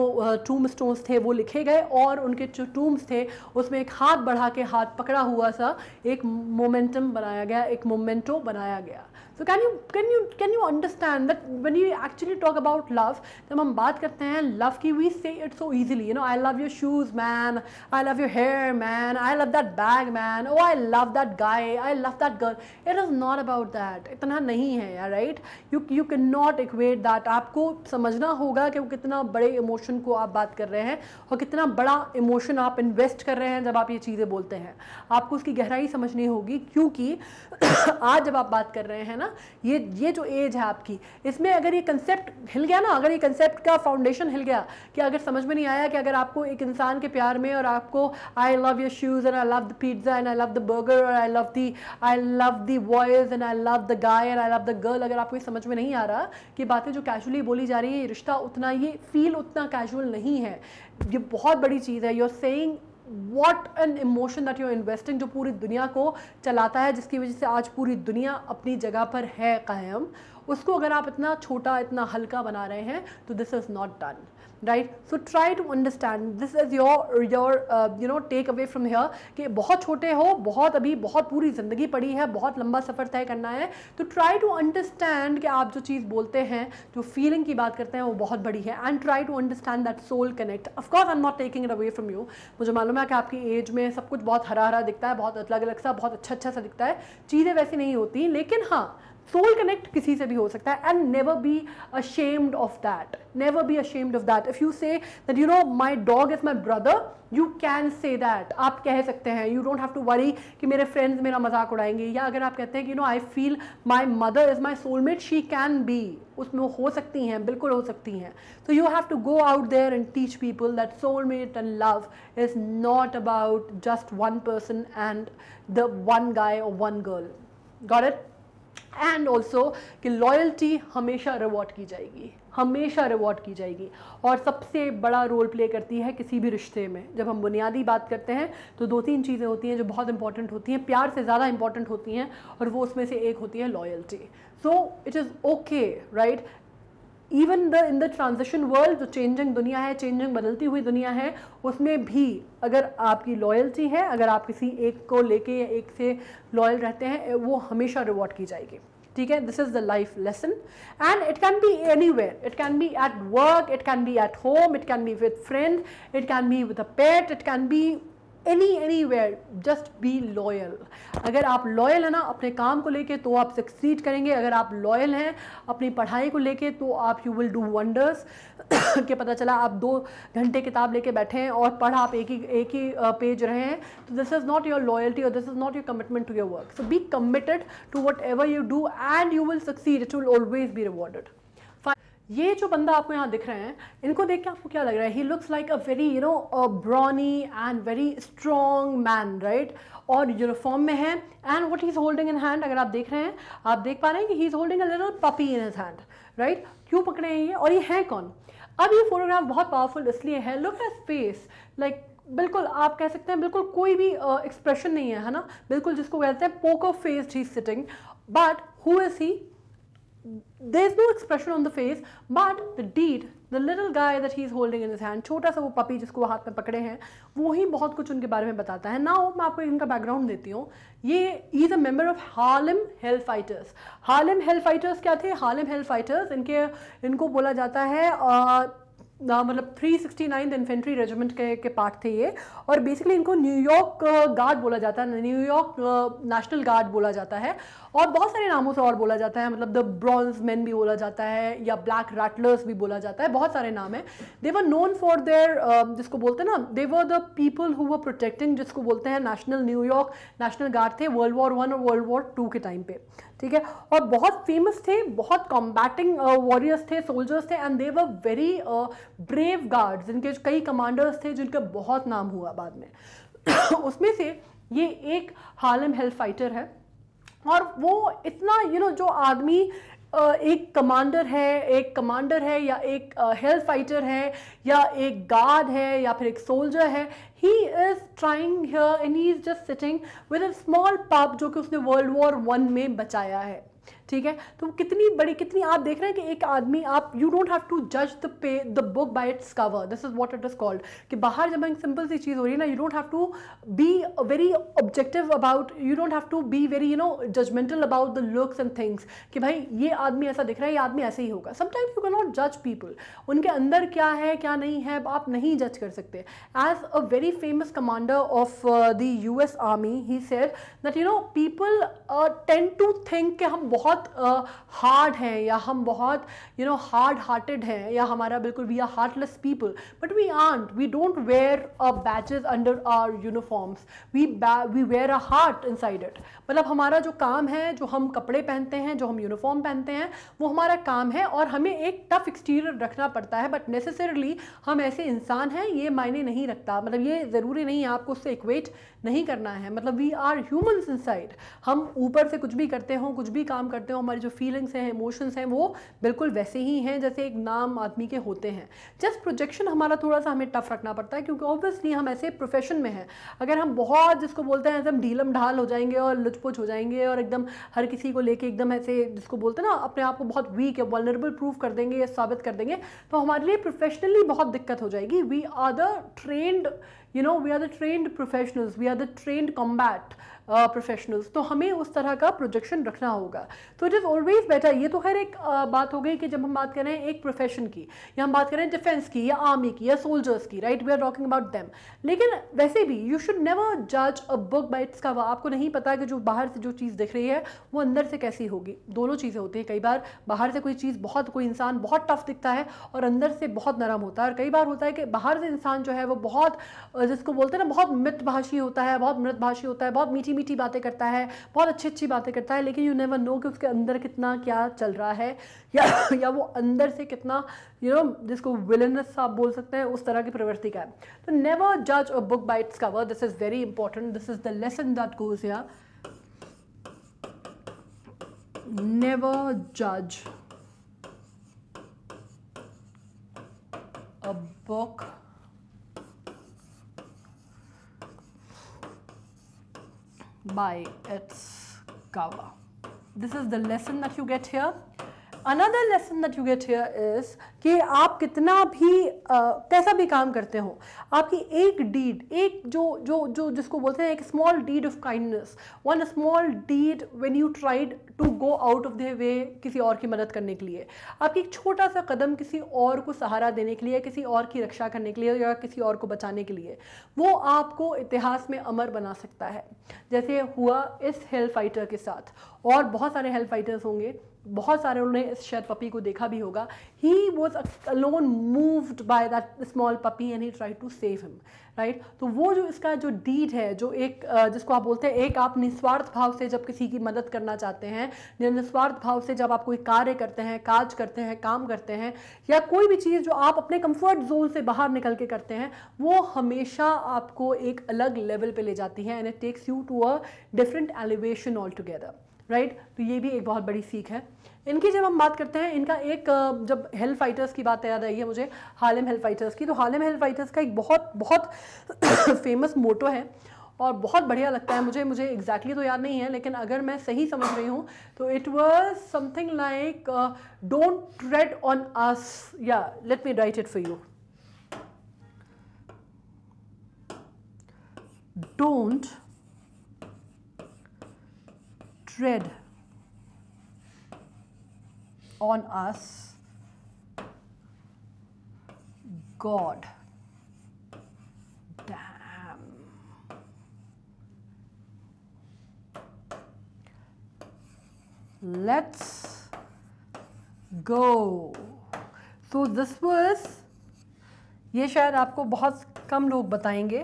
टूम स्टोन्स थे वो लिखे गए और उनके जो टूम्स थे उसमें एक हाथ बढ़ा के हाथ पकड़ा हुआ सा एक मोमेंटम बनाया गया एक मोमेंटो बनाया गया so can you can you can you understand that when you actually talk about love जब हम बात करते हैं लव की we say it so easily you know I love your shoes man I love your hair man I love that bag man oh I love that guy I love that girl it is not about that इतना नहीं है यार right you you can not equate that आपको समझना होगा कि वो कितना बड़े इमोशन को आप बात कर रहे हैं और कितना बड़ा इमोशन आप इन्वेस्ट कर रहे हैं जब आप ये चीज़ें बोलते हैं आपको उसकी गहराई समझनी होगी क्योंकि [clears throat] आज जब आप बात कर रहे हैं ना ना ये ये जो एज है आपकी इसमें अगर ये कंसेप्ट हिल गया ना अगर ये कंसेप्ट का फाउंडेशन हिल गया कि अगर समझ में नहीं आया कि अगर आपको एक इंसान के प्यार में और आपको I love your shoes and I love the pizza and I love the burger और I love the I love the voice and I love the guy and I love the girl अगर आपको ये समझ में नहीं आ रहा कि बातें जो कैजुअली बोली जा रही है ये रिश्ता उतना ये फील उतना कैजुअल नहीं है ये बहुत बड़ी चीज़ है you're saying what an emotion that you investing जो पूरी दुनिया को चलाता है जिसकी वजह से आज पूरी दुनिया अपनी जगह पर है कायम उसको अगर आप इतना छोटा इतना हल्का बना रहे हैं तो this is not done right so try to understand this is your your you know take away from here कि बहुत छोटे हो बहुत अभी बहुत पूरी ज़िंदगी पड़ी है बहुत लंबा सफ़र तय करना है तो ट्राई टू अंडरस्टैंड कि आप जो चीज़ बोलते हैं जो फीलिंग की बात करते हैं वो बहुत बड़ी है and try to understand that soul connect of course I am not taking it away from you मुझे मालूम है कि आपकी एज में सब कुछ बहुत हरा हरा दिखता है बहुत अलग अलग सा बहुत अच्छा अच्छा सा दिखता है चीज़ें वैसी नहीं होती लेकिन हाँ सोल कनेक्ट किसी से भी हो सकता है and never be ashamed of that never be ashamed of that if you say that you know my dog is my brother you can say that आप कह सकते हैं you don't have to worry कि मेरे friends मेरा मजाक उड़ाएंगे या अगर आप कहते हैं कि you know I feel my mother is my soulmate she can be उसमें हो सकती हैं बिल्कुल हो सकती हैं तो you have to go out there and teach people that soulmate and love is not about just one person and the one guy और one girl got it and also कि लॉयल्टी हमेशा रिवॉर्ड की जाएगी हमेशा reward की जाएगी और सबसे बड़ा रोल प्ले करती है किसी भी रिश्ते में जब हम बुनियादी बात करते हैं तो दो तीन चीज़ें होती हैं जो बहुत इंपॉर्टेंट होती हैं प्यार से ज़्यादा इंपॉर्टेंट होती हैं और वो उसमें से एक होती है loyalty so it is okay right even the in the transition world जो चेंजिंग दुनिया है चेंजिंग बदलती हुई दुनिया है उसमें भी अगर आपकी लॉयल्टी है अगर आप किसी एक को लेके या एक से लॉयल रहते हैं वो हमेशा रिवॉर्ड की जाएगी ठीक है this is the life lesson and it can be anywhere it can be at work it can be at home it can be with friend it can be with a pet it can be any anywhere just be loyal अगर आप loyal हैं ना अपने काम को लेके तो आप सक्सीड करेंगे अगर आप लॉयल हैं अपनी पढ़ाई को लेके तो आप यू विल डू वंडर्स के पता चला आप दो घंटे किताब लेके बैठे हैं और पढ़ आप एक ही एक ही पेज रहे हैं तो this is not your loyalty और this is not your commitment to your work so be committed to whatever you do and you will succeed it will always be rewarded ये जो बंदा आपको यहाँ दिख रहे हैं इनको देख के आपको क्या लग रहा है he looks like a very you know brawny and very strong man right और यूनिफॉर्म में है and what is holding in hand अगर आप देख रहे हैं आप देख पा रहे हैं कि he is holding a little puppy in his hand right क्यों पकड़े हैं ये और ये है कौन अब ये फोटोग्राफ बहुत पावरफुल इसलिए है लुक एट फेस लाइक बिल्कुल आप कह सकते हैं बिल्कुल कोई भी एक्सप्रेशन uh, नहीं है है ना बिल्कुल जिसको कहते हैं poker faced he sitting but who is he there's no expression on the face but the deed the little guy that he is holding in his hand छोटा सा वो पपी जिसको वो हाथ में पकड़े हैं वो ही बहुत कुछ उनके बारे में बताता है नाउ मैं आपको इनका बैकग्राउंड देती हूँ ये is a member of Harlem Hell Fighters Harlem Hell Fighters क्या थे हार्लम हेल फाइटर्स इनके इनको बोला जाता है uh, मतलब 369 इन्फेंट्री रेजिमेंट के के पार्ट थे ये और बेसिकली इनको न्यूयॉर्क गार्ड uh, बोला जाता है न्यूयॉर्क नेशनल गार्ड बोला जाता है और बहुत सारे नामों से और बोला जाता है मतलब द ब्रॉन्ज मैन भी बोला जाता है या ब्लैक रैटलर्स भी बोला जाता है बहुत सारे नाम है they were known for their जिसको बोलते हैं ना they were the people who were protecting जिसको बोलते हैं नेशनल न्यूयॉर्क नेशनल गार्ड थे वर्ल्ड वॉर वन और वर्ल्ड वॉर टू के टाइम पे ठीक है और बहुत फेमस थे बहुत कॉम्बैटिंग वॉरियर्स uh, थे सोल्जर्स थे and they were very brave guard जिनके कई कमांडर्स थे जिनका बहुत नाम हुआ बाद में [coughs] उसमें से ये एक हालम हेल फाइटर है और वो इतना यू you नो know, जो आदमी uh, एक कमांडर है एक कमांडर है या एक हेल्थ uh, फाइटर है या एक गार्ड है या फिर एक सोल्जर है he is trying here and he is just sitting with a small pup जो कि उसने वर्ल्ड वॉर वन में बचाया है ठीक है तो कितनी बड़ी कितनी आप देख रहे हैं कि एक आदमी आप यू डोंट हैव टू जज the pay the book by its cover this is what it is called कि बाहर जब सिंपल सी चीज़ हो रही है ना you don't have to be very objective about you don't have to be very you know judgmental about the looks and things कि भाई ये आदमी ऐसा दिख रहा है ये आदमी ऐसे ही होगा समटाइम्स यू कैन नॉट जज पीपल उनके अंदर क्या है क्या नहीं है आप नहीं जज कर सकते as a very famous commander of the U S army he said that you know people tend to think कि हम बहुत बहुत हार्ड हैं या हम बहुत यू नो हार्ड हार्टेड हैं या हमारा बिल्कुल we are heartless people but we aren't we don't wear a badges under our uniforms we we wear a heart inside it मतलब हमारा जो काम है जो हम कपड़े पहनते हैं जो हम यूनिफॉर्म पहनते हैं वो हमारा काम है और हमें एक टफ एक्सटीरियर रखना पड़ता है बट नेसेसरली हम ऐसे इंसान हैं ये मायने नहीं रखता मतलब ये ज़रूरी नहीं है आपको उससे इक्वेट नहीं करना है मतलब वी आर ह्यूमन्स इन हम ऊपर से कुछ भी करते हों कुछ भी काम करते करते हो हमारी जो फीलिंग्स हैं इमोशंस हैं वो बिल्कुल वैसे ही हैं जैसे एक नाम आदमी के होते हैं जस्ट प्रोजेक्शन हमारा थोड़ा सा हमें टफ रखना पड़ता है क्योंकि ऑब्वियसली हम ऐसे प्रोफेशन में हैं अगर हम बहुत जिसको बोलते हैं एकदम ढीलम ढाल हो जाएंगे और लुचपुच हो जाएंगे और एकदम हर किसी को लेके एकदम ऐसे जिसको बोलते हैं ना अपने आप को बहुत वीक या वॉलरेबल प्रूव कर देंगे या साबित कर देंगे तो हमारे लिए प्रोफेशनली बहुत दिक्कत हो जाएगी we are the trained you know we are the trained professionals we are the trained combat professionals तो हमें उस तरह का प्रोजेक्शन रखना होगा तो इट इज़ ऑलवेज बेटर ये तो खैर एक बात हो गई कि जब हम बात कर रहे हैं एक प्रोफेशन की या हम बात कर रहे हैं डिफेंस की या आर्मी की या सोल्जर्स की right we are talking about them लेकिन वैसे भी यू शुड नेवर जज a book by its cover आपको नहीं पता कि जो बाहर से जो चीज़ दिख रही है वो अंदर से कैसी होगी दोनों चीज़ें होती हैं कई बार बाहर से कोई चीज़ बहुत कोई इंसान बहुत टफ दिखता है और अंदर से बहुत नरम होता है और कई बार होता है कि बाहर से इंसान जो है वो बहुत जिसको बोलते हैं ना बहुत मृतभाषी होता है बहुत मृतभाषी होता है बहुत मीठी मीठी मीठी बातें करता है बहुत अच्छी अच्छी बातें करता है लेकिन यू नेवर नो कि उसके अंदर कितना क्या चल रहा है या या वो अंदर से कितना यू नो जिसको विलनस आप बोल सकते हैं उस तरह की प्रवृत्ति का है तो नेवर जज a book by its cover this is very important this is the lesson that goes या नेवर जज a book by its cover. This is the lesson that you get here. Another lesson that you get here is कि आप कितना भी आ, कैसा भी काम करते हो आपकी एक डीड एक जो जो जो जिसको बोलते हैं एक small deed of kindness one small deed when you tried to go out of the way किसी और की मदद करने के लिए आपकी एक छोटा सा कदम किसी और को सहारा देने के लिए किसी और की रक्षा करने के लिए या किसी और को बचाने के लिए वो आपको इतिहास में अमर बना सकता है जैसे हुआ इस हेल्थ फाइटर के साथ और बहुत सारे हेल्थ फाइटर्स होंगे बहुत सारे उन्होंने इस शायद पपी को देखा भी होगा he was alone moved by that small puppy and he try to save him right तो वो जो इसका जो डीड है जो एक जिसको आप बोलते हैं एक आप निस्वार्थ भाव से जब किसी की मदद करना चाहते हैं निस्वार्थ भाव से जब आप कोई कार्य करते हैं काज करते हैं काम करते हैं या कोई भी चीज़ जो आप अपने कंफर्ट जोन से बाहर निकल के करते हैं वो हमेशा आपको एक अलग लेवल पे ले जाती है and it takes you to a different elevation all together right right? तो ये भी एक बहुत बड़ी सीख है इनकी जब हम बात करते हैं इनका एक जब हेल फाइटर्स की बात याद आई है मुझे हालम हेल फाइटर्स की तो हालम हेल फाइटर्स का एक बहुत बहुत फेमस [coughs] मोटो है और बहुत बढ़िया लगता है मुझे मुझे एग्जैक्टली exactly तो याद नहीं है लेकिन अगर मैं सही समझ रही हूँ तो it was something like don't tread on us या let me write it for you don't tread on us God. Let's go. So this was ये शायद आपको बहुत कम लोग बताएंगे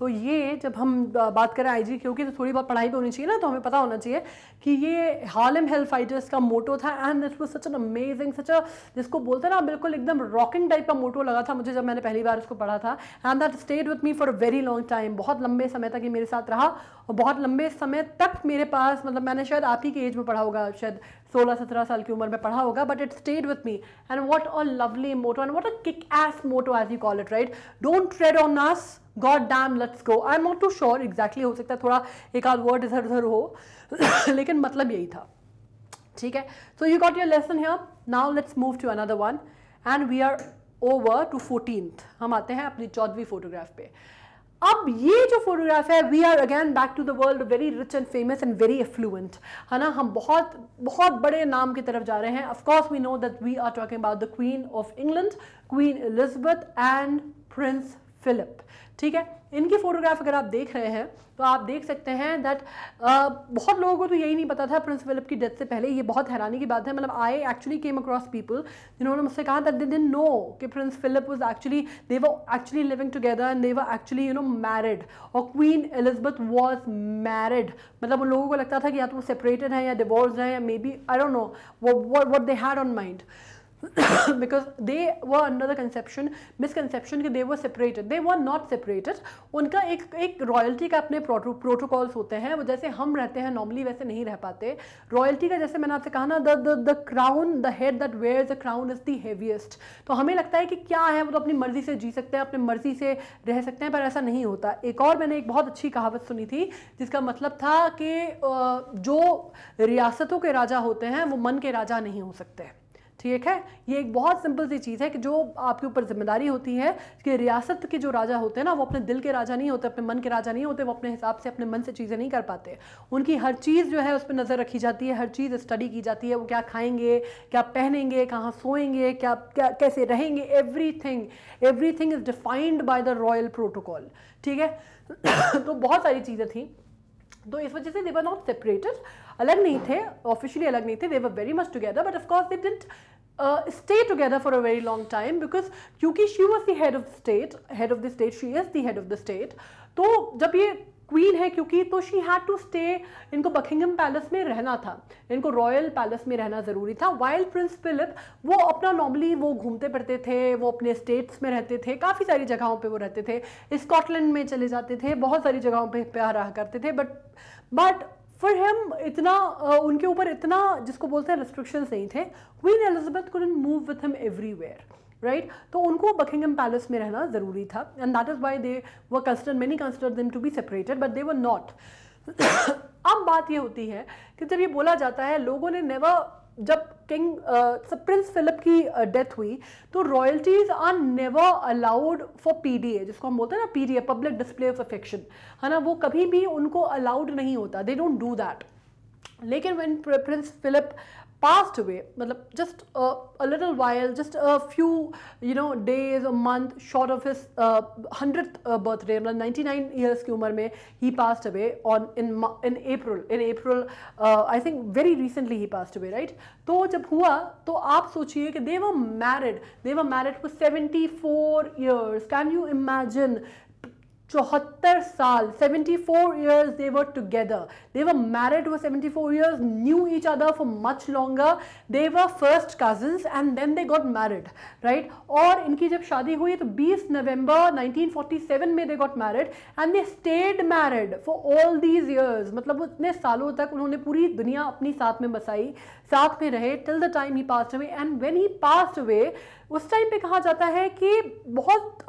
तो ये जब हम बात करें आई जी क्योंकि तो थोड़ी बहुत पढ़ाई भी होनी चाहिए ना तो हमें पता होना चाहिए कि ये हालम हेल फाइटर्स का मोटो था and this was such an amazing such a जिसको बोलते ना बिल्कुल एकदम रॉकिंग टाइप का मोटो लगा था मुझे जब मैंने पहली बार उसको पढ़ा था and that stayed with me for a very long time बहुत लंबे समय तक ये मेरे साथ रहा और बहुत लंबे समय तक मेरे पास मतलब मैंने शायद आप ही के एज में पढ़ा होगा शायद सोलह सत्रह साल की उम्र में पढ़ा होगा but it stayed with me and what a lovely motto and what a kick ass motto as you call it right don't tread on us god damn let's go I am not too sure exactly हो सकता है थोड़ा एक आध word इधर उधर हो [laughs] लेकिन मतलब यही था ठीक है so you got your lesson है now let's move to another one and we are over to fourteen हम आते हैं अपनी चौदहवीं फोटोग्राफ पे अब ये जो फोटोग्राफ है we are again back to the world very rich and famous and very affluent है ना हम बहुत बहुत बड़े नाम की तरफ जा रहे हैं of course we know that we are talking about the queen of England queen Elizabeth and prince Philip ठीक है इनकी फ़ोटोग्राफ अगर आप देख रहे हैं तो आप देख सकते हैं दैट uh, बहुत लोगों को तो यही नहीं पता था प्रिंस फिलिप की डेथ से पहले ये बहुत हैरानी की बात है मतलब I actually came across people जिन्होंने मुझसे कहा दैट दे दिन नो कि prince Philip was actually they were actually living together and they were actually you know married और क्वीन एलिजबेथ वॉज मैरिड मतलब उन लोगों को लगता था कि या तो वो सेपरेटेड है या डिवोर्स है या maybe I don't know what they had on mind because they were under the conception misconception कि they were separated they were not separated उनका एक एक रॉयल्टी का अपने प्रोटोकॉल्स होते हैं वो जैसे हम रहते हैं नॉर्मली वैसे नहीं रह पाते रॉयल्टी का जैसे मैंने आपसे कहा ना the the crown the head that wear the crown is the heaviest तो हमें लगता है कि क्या है वो तो अपनी मर्जी से जी सकते हैं अपनी मर्जी से रह सकते हैं पर ऐसा नहीं होता एक और मैंने एक बहुत अच्छी कहावत सुनी थी जिसका मतलब था कि जो रियासतों के राजा होते हैं वो मन के राजा नहीं हो सकते ठीक है ये एक बहुत सिंपल सी चीज़ है कि जो आपके ऊपर जिम्मेदारी होती है कि रियासत के जो राजा होते हैं ना वो अपने दिल के राजा नहीं होते अपने मन के राजा नहीं होते वो अपने हिसाब से अपने मन से चीज़ें नहीं कर पाते उनकी हर चीज़ जो है उस पर नज़र रखी जाती है हर चीज़ स्टडी की जाती है वो क्या खाएंगे क्या पहनेंगे कहाँ सोएंगे क्या क्या कैसे रहेंगे everything everything is defined by the royal protocol ठीक है [coughs] तो बहुत सारी चीज़ें थी तो इस वजह से दे वर नॉट सेपरेटेड अलग नहीं थे ऑफिशियली अलग नहीं थे they were very much together but of course they did uh, stay together for a very long time because क्योंकि she was the head of the state head of the state she is the head of the state तो जब ये queen है क्योंकि तो she had to stay इनको Buckingham Palace में रहना था इनको रॉयल पैलेस में रहना ज़रूरी था वाइल्ड प्रिंस फिलिप वो अपना नॉर्मली वो घूमते पड़ते थे वो अपने स्टेट्स में रहते थे काफ़ी सारी जगहों पे वो रहते थे स्कॉटलैंड में चले जाते थे बहुत सारी जगहों पे रहा करते थे बट बट फिर हेम इतना उनके ऊपर इतना जिसको बोलते हैं रेस्ट्रिक्शन नहीं थे queen Elizabeth couldn't move with him everywhere right तो उनको बकिंगम पैलेस में रहना ज़रूरी था and that is why they were consider many consider them to be separated but they were not अब बात यह होती है कि जब ये बोला जाता है लोगों ने नेवर जब किंग प्रिंस फिलिप की डेथ हुई तो royalties are never allowed for PDA जिसको हम बोलते हैं ना PDA public display of affection है ना वो कभी भी उनको अलाउड नहीं होता दे डोंट डू दैट लेकिन when prince Philip passed away matlab just a, a little while just a few you know days a month short of his uh, 100th uh, birthday matlab 99 years की उम्र में he passed away on in in April in April uh, I think very recently he passed away right तो जब हुआ तो आप सोचिए कि they were married they were married for 74 years can you imagine चौहत्तर साल 74 four years they they were together they were married व seventy four years knew each other for much longer they were first cousins and then they got married right और इनकी जब शादी हुई तो 20 नवंबर 1947 में they got married and they stayed married for all these years मतलब इतने सालों तक उन्होंने पूरी दुनिया अपनी साथ में बसाई साथ में रहे till the time he passed away and when he passed away उस टाइम पे कहा जाता है कि बहुत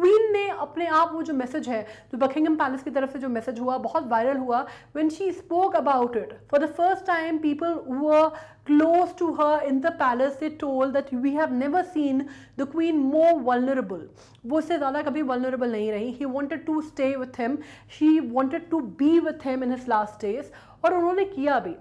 क्वीन ने अपने आप वो जो मैसेज है जो बखिंगम पैलेस की तरफ से जो मैसेज हुआ बहुत वायरल हुआ when she spoke about it for the first time people were close to her in the palace they told that we have never seen the queen more vulnerable वो उससे ज़्यादा कभी वनरेबल नहीं रही he wanted to stay with him she wanted to be with him in his last days और उन्होंने किया भी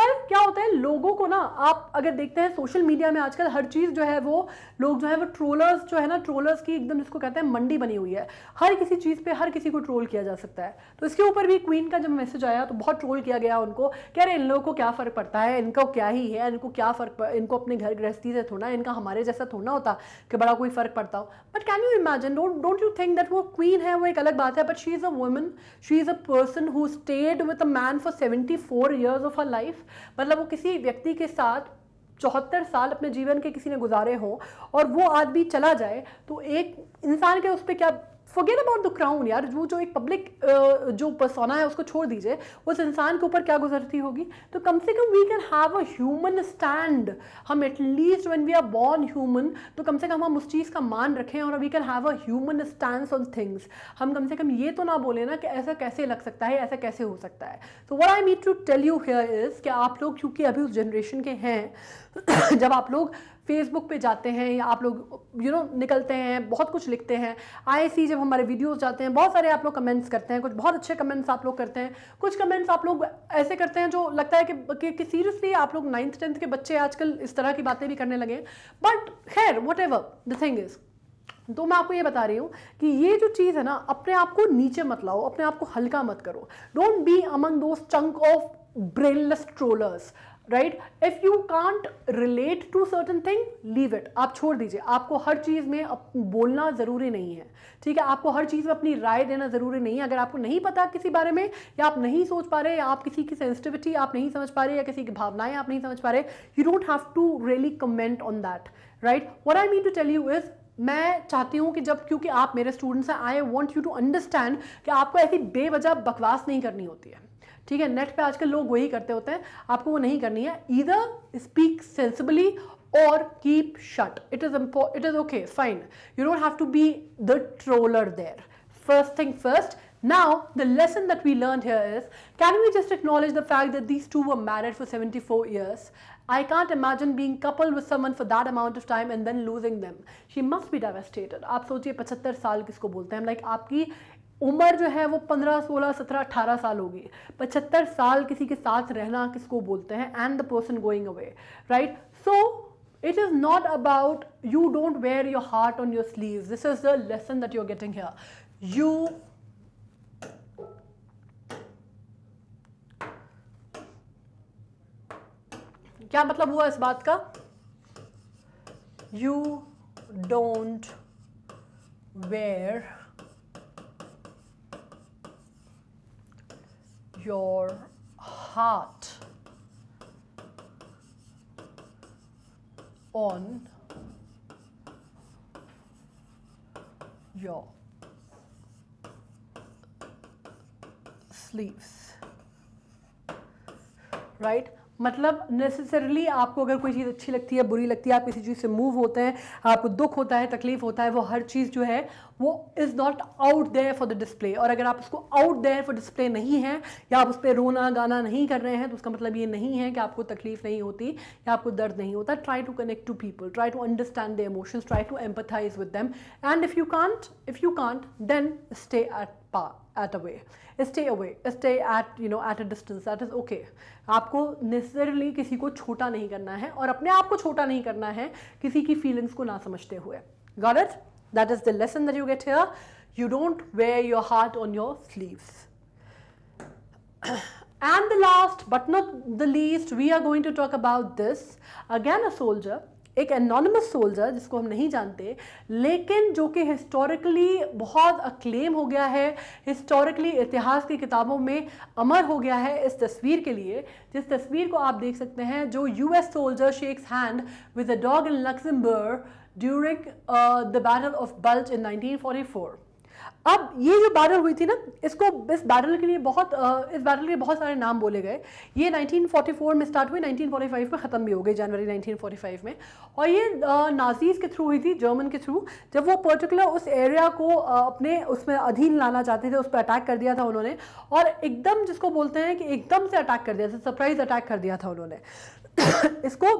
पर क्या होता है लोगों को ना आप अगर देखते हैं सोशल मीडिया में आजकल हर चीज़ जो है वो लोग जो है वो ट्रोलर्स जो है ना ट्रोलर्स की एकदम जिसको कहते हैं मंडी बनी हुई है हर किसी चीज़ पे हर किसी को ट्रोल किया जा सकता है तो इसके ऊपर भी क्वीन का जब मैसेज आया तो बहुत ट्रोल किया गया उनको कह रहे इन लोगों को क्या फ़र्क पड़ता है इनको क्या ही है इनको क्या फ़र्क इनको अपने घर गृहस्थी से थोड़ा इनका हमारे जैसा थोड़ा होता कि बड़ा कोई फ़र्क पड़ता हो but can you imagine don't don't you think that वो क्वीन है वो एक अलग बात है but she is a woman she is a person who stayed with a man for seventy four years of her life मतलब वो किसी व्यक्ति के साथ चौहत्तर साल अपने जीवन के किसी ने गुजारे हों और वो आदमी चला जाए तो एक इंसान के उस पर क्या फॉरगेट अबाउट द क्राउन यार वो जो एक पब्लिक जो पर्सोना है उसको छोड़ दीजिए उस इंसान के ऊपर क्या गुजरती होगी तो कम से कम we can have a human stand हम at least when we are born human तो कम से कम हम उस चीज़ का मान रखें और we can have a human stand on things हम कम से कम ये तो ना बोले ना कि ऐसा कैसे लग सकता है ऐसा कैसे हो सकता है तो what I need to tell you here is कि आप लोग क्योंकि अभी उस जनरेशन के हैं [coughs] जब आप लोग फेसबुक पे जाते हैं या आप लोग यू नो निकलते हैं बहुत कुछ लिखते हैं आई सी जब हमारे वीडियोस जाते हैं बहुत सारे आप लोग कमेंट्स करते हैं कुछ बहुत अच्छे कमेंट्स आप लोग करते हैं कुछ कमेंट्स आप लोग ऐसे करते हैं जो लगता है कि कि सीरियसली आप लोग नाइन्थ टेंथ के बच्चे आजकल इस तरह की बातें भी करने लगे बट खैर whatever the thing is तो मैं आपको ये बता रही हूँ कि ये जो चीज़ है ना अपने आप को नीचे मत लाओ अपने आप को हल्का मत करो don't be among those chunk of brainless trollers right if you can't relate to certain thing leave it आप छोड़ दीजिए आपको हर चीज़ में बोलना ज़रूरी नहीं है ठीक है आपको हर चीज़ में अपनी राय देना ज़रूरी नहीं है अगर आपको नहीं पता किसी बारे में या आप नहीं सोच पा रहे या आप किसी की सेंसिटिविटी आप नहीं समझ पा रहे या किसी की भावनाएं आप नहीं समझ पा रहे you don't have to really comment on that right what I mean to tell you is मैं चाहती हूँ कि जब क्योंकि आप मेरे स्टूडेंट्स हैं I want you to understand कि आपको ऐसी बेवजह बकवास नहीं करनी होती है ठीक है नेट पे आजकल लोग वही करते होते हैं आपको वो नहीं करनी है ईदर स्पीक सेंसिबली और keep shut it is it is okay fine you don't have to be the troller there first thing first. Now, the lesson that we learned here is, can we just acknowledge the fact that these two were married for 74 years? I can't imagine being coupled with someone for that amount of time and then losing them. She must be devastated. आप सोचिए 75 साल किसको बोलते हैं like आपकी उम्र जो है वो पंद्रह सोलह सत्रह अठारह साल होगी पचहत्तर साल किसी के साथ रहना किसको बोलते हैं and the person going away right so is not about you don't wear your heart on your sleeve this is the lesson that you are getting here you क्या मतलब हुआ इस बात का you don't wear your heart on your sleeves right मतलब necessarily आपको अगर कोई चीज़ अच्छी लगती है बुरी लगती है आप किसी चीज़ से मूव होते हैं आपको दुख होता है तकलीफ होता है वो हर चीज़ जो है वो is not out there for the display और अगर आप उसको आउट देयर फॉर डिस्प्ले नहीं है या आप उस पर रोना गाना नहीं कर रहे हैं तो उसका मतलब ये नहीं है कि आपको तकलीफ नहीं होती या आपको दर्द नहीं होता try to connect to people try to understand the emotions try to empathise with them and if you can't if you can't then stay at पा at away stay away stay at you know at a distance that is okay आपको necessarily किसी को छोटा नहीं करना है और अपने आप को छोटा नहीं करना है किसी की फीलिंग्स को ना समझते हुए got that is the lesson that you get here you don't wear your heart on your sleeves and the last but not the least we are going to talk about this again a soldier एक anonymous soldier जिसको हम नहीं जानते लेकिन जो कि historically बहुत acclaim हो गया है हिस्टोरिकली इतिहास की किताबों में अमर हो गया है इस तस्वीर के लिए जिस तस्वीर को आप देख सकते हैं जो U S soldier shakes hand with a dog in Luxembourg during the battle of Bulge in four अब ये जो बैटल हुई थी ना इसको इस बैटल के लिए बहुत इस बैटल के बहुत सारे नाम बोले गए ये 1944 में स्टार्ट हुई 1945 में ख़त्म भी हो गई जनवरी 1945 में और ये नाजीज़ के थ्रू हुई थी जर्मन के थ्रू जब वो पर्टिकुलर उस एरिया को अपने उसमें अधीन लाना चाहते थे उस पर अटैक कर दिया था उन्होंने और एकदम जिसको बोलते हैं कि एकदम से अटैक कर दिया था सरप्राइज़ अटैक कर दिया था उन्होंने [coughs] इसको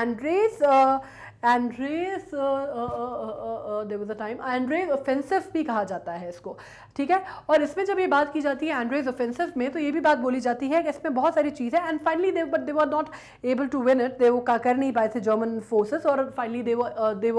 Ardennes uh, Ardennes there was a time Ardennes offensive भी कहा जाता है इसको ठीक है और इसमें जब ये बात की जाती है एंड्रेज ऑफेंसिव में तो ये भी बात बोली जाती है कि इसमें बहुत सारी चीज़ है and finally they but they were not able to win it they वो कर नहीं पाए थे जर्मन फोर्सेस और finally they were they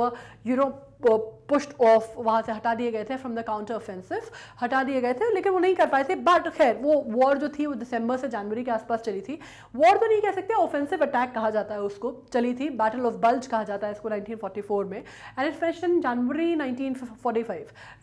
pushed off वहाँ से हटा दिए गए थे फ्रॉम द काउंटर ऑफेंसिव हटा दिए गए थे लेकिन वो नहीं कर पाए थे बट खैर वो वॉर जो थी वो दिसंबर से जनवरी के आसपास चली थी वॉर तो नहीं कह सकते ऑफेंसिव अटैक कहा जाता है उसको चली थी बैटल ऑफ बल्ज कहा जाता है इसको 1944 में and it finish in January 1945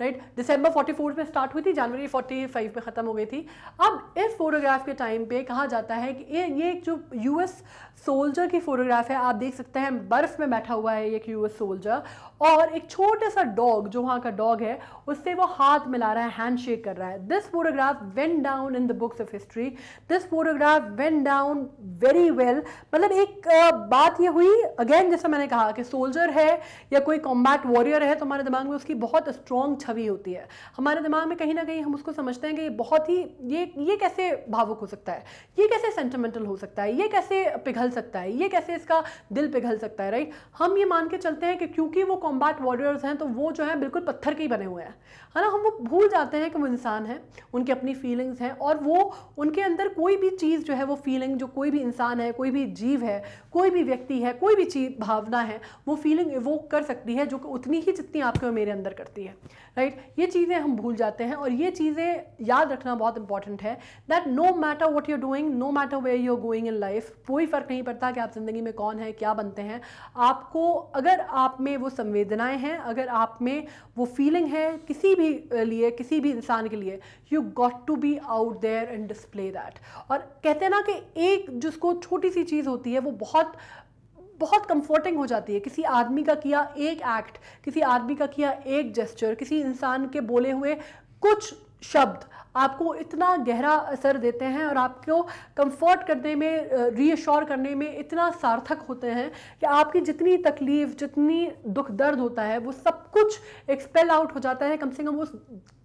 right दिसंबर 44 में स्टार्ट हुई थी जनवरी 45 में ख़त्म हो गई थी अब इस फोटोग्राफ के टाइम पे कहा जाता है कि ये एक जो यूएस सोल्जर की फोटोग्राफ है आप देख सकते हैं बर्फ़ में बैठा हुआ है एक यूएस सोल्जर और एक छोटा सा डॉग जो वहाँ का डॉग है उससे वो हाथ मिला रहा है हैंड शेक कर रहा है this photograph went down in the books of history this photograph went down very well मतलब एक बात ये हुई अगेन जैसा मैंने कहा कि सोल्जर है या कोई कॉम्बैट वॉरियर है तो हमारे दिमाग में उसकी बहुत स्ट्रॉन्ग छवि होती है हमारे दिमाग में कहीं ना कहीं हम उसको समझते हैं कि बहुत ही ये ये कैसे भावुक हो सकता है ये कैसे सेंटिमेंटल हो सकता है ये कैसे पिघल सकता है ये कैसे इसका दिल पिघल सकता है राइट हम ये मान के चलते हैं कि क्योंकि वो कॉम्बैट वॉरियर्स हैं तो वो जो है बिल्कुल पत्थर के ही बने हुए हैं है ना हम वो भूल जाते हैं कि वो इंसान हैं उनकी अपनी फीलिंग्स हैं और वो उनके अंदर कोई भी चीज़ जो है वो फीलिंग जो कोई भी इंसान है कोई भी जीव है कोई भी व्यक्ति है कोई भी चीज भावना है वो फीलिंग इवोक कर सकती है जो कि उतनी ही जितनी आपके और मेरे अंदर करती है राइट right? ये चीज़ें हम भूल जाते हैं और ये चीज़ें याद रखना बहुत इंपॉर्टेंट है that no matter what you're doing no matter way you're going in life कोई फ़र्क नहीं पड़ता कि आप ज़िंदगी में कौन है क्या बनते हैं आपको अगर आप में वो संवेदनाएँ हैं अगर आप में वो फीलिंग है किसी भी लिए किसी भी इंसान के लिए you got to be out there and display that और कहते हैं ना कि एक जिसको छोटी सी चीज़ होती है वो बहुत बहुत कंफर्टिंग हो जाती है किसी आदमी का किया एक एक्ट किसी आदमी का किया एक जेस्चर किसी इंसान के बोले हुए कुछ शब्द आपको इतना गहरा असर देते हैं और आपको कंफर्ट करने में रीअश्योर करने में इतना सार्थक होते हैं कि आपकी जितनी तकलीफ़ जितनी दुख दर्द होता है वो सब कुछ एक्सपेल आउट हो जाता है कम से कम उस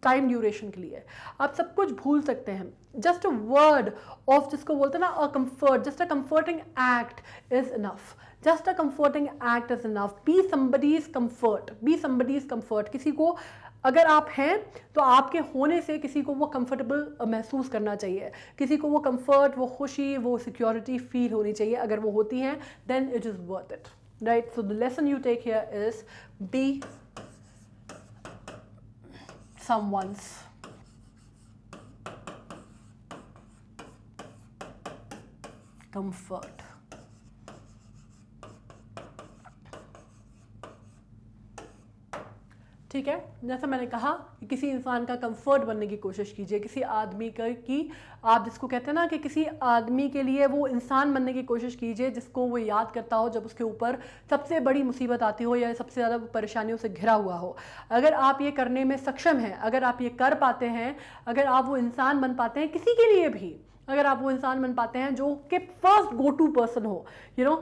टाइम ड्यूरेशन के लिए आप सब कुछ भूल सकते हैं जस्ट अ वर्ड ऑफ जिसको बोलते हैं ना a comfort just a comforting act is enough just a comforting act is enough be somebody's comfort be somebody's comfort किसी को अगर आप हैं तो आपके होने से किसी को वो कंफर्टेबल महसूस करना चाहिए किसी को वो कंफर्ट वो खुशी वो सिक्योरिटी फील होनी चाहिए अगर वो होती हैं then it is worth it right so the lesson you take here is be some comfort. ठीक है जैसा मैंने कहा कि किसी इंसान का कंफर्ट बनने की कोशिश कीजिए किसी आदमी का कि आप जिसको कहते हैं ना कि किसी आदमी के लिए वो इंसान बनने की कोशिश कीजिए जिसको वो याद करता हो जब उसके ऊपर सबसे बड़ी मुसीबत आती हो या सबसे ज़्यादा परेशानियों से घिरा हुआ हो अगर आप ये करने में सक्षम हैं अगर आप ये कर पाते हैं अगर आप वो इंसान बन पाते हैं किसी के लिए भी अगर आप वो इंसान बन पाते हैं जो कि फर्स्ट गो टू पर्सन हो you know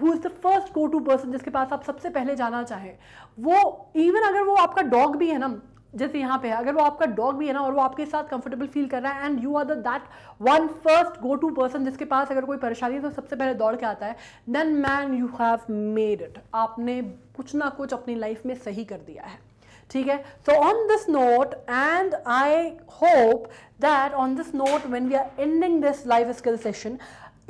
who is the first go to person जिसके पास आप सबसे पहले जाना चाहें वो इवन अगर वो आपका डॉग भी है ना जैसे यहाँ पे है अगर वो आपका डॉग भी है ना और वो आपके साथ कंफर्टेबल फील कर रहा है and you are the that one first go to person जिसके पास अगर कोई परेशानी है तो सबसे पहले दौड़ के आता है then man you have made it आपने कुछ ना कुछ अपनी लाइफ में सही कर दिया है ठीक है so on this note and I hope that on this note when we are ending this live skill session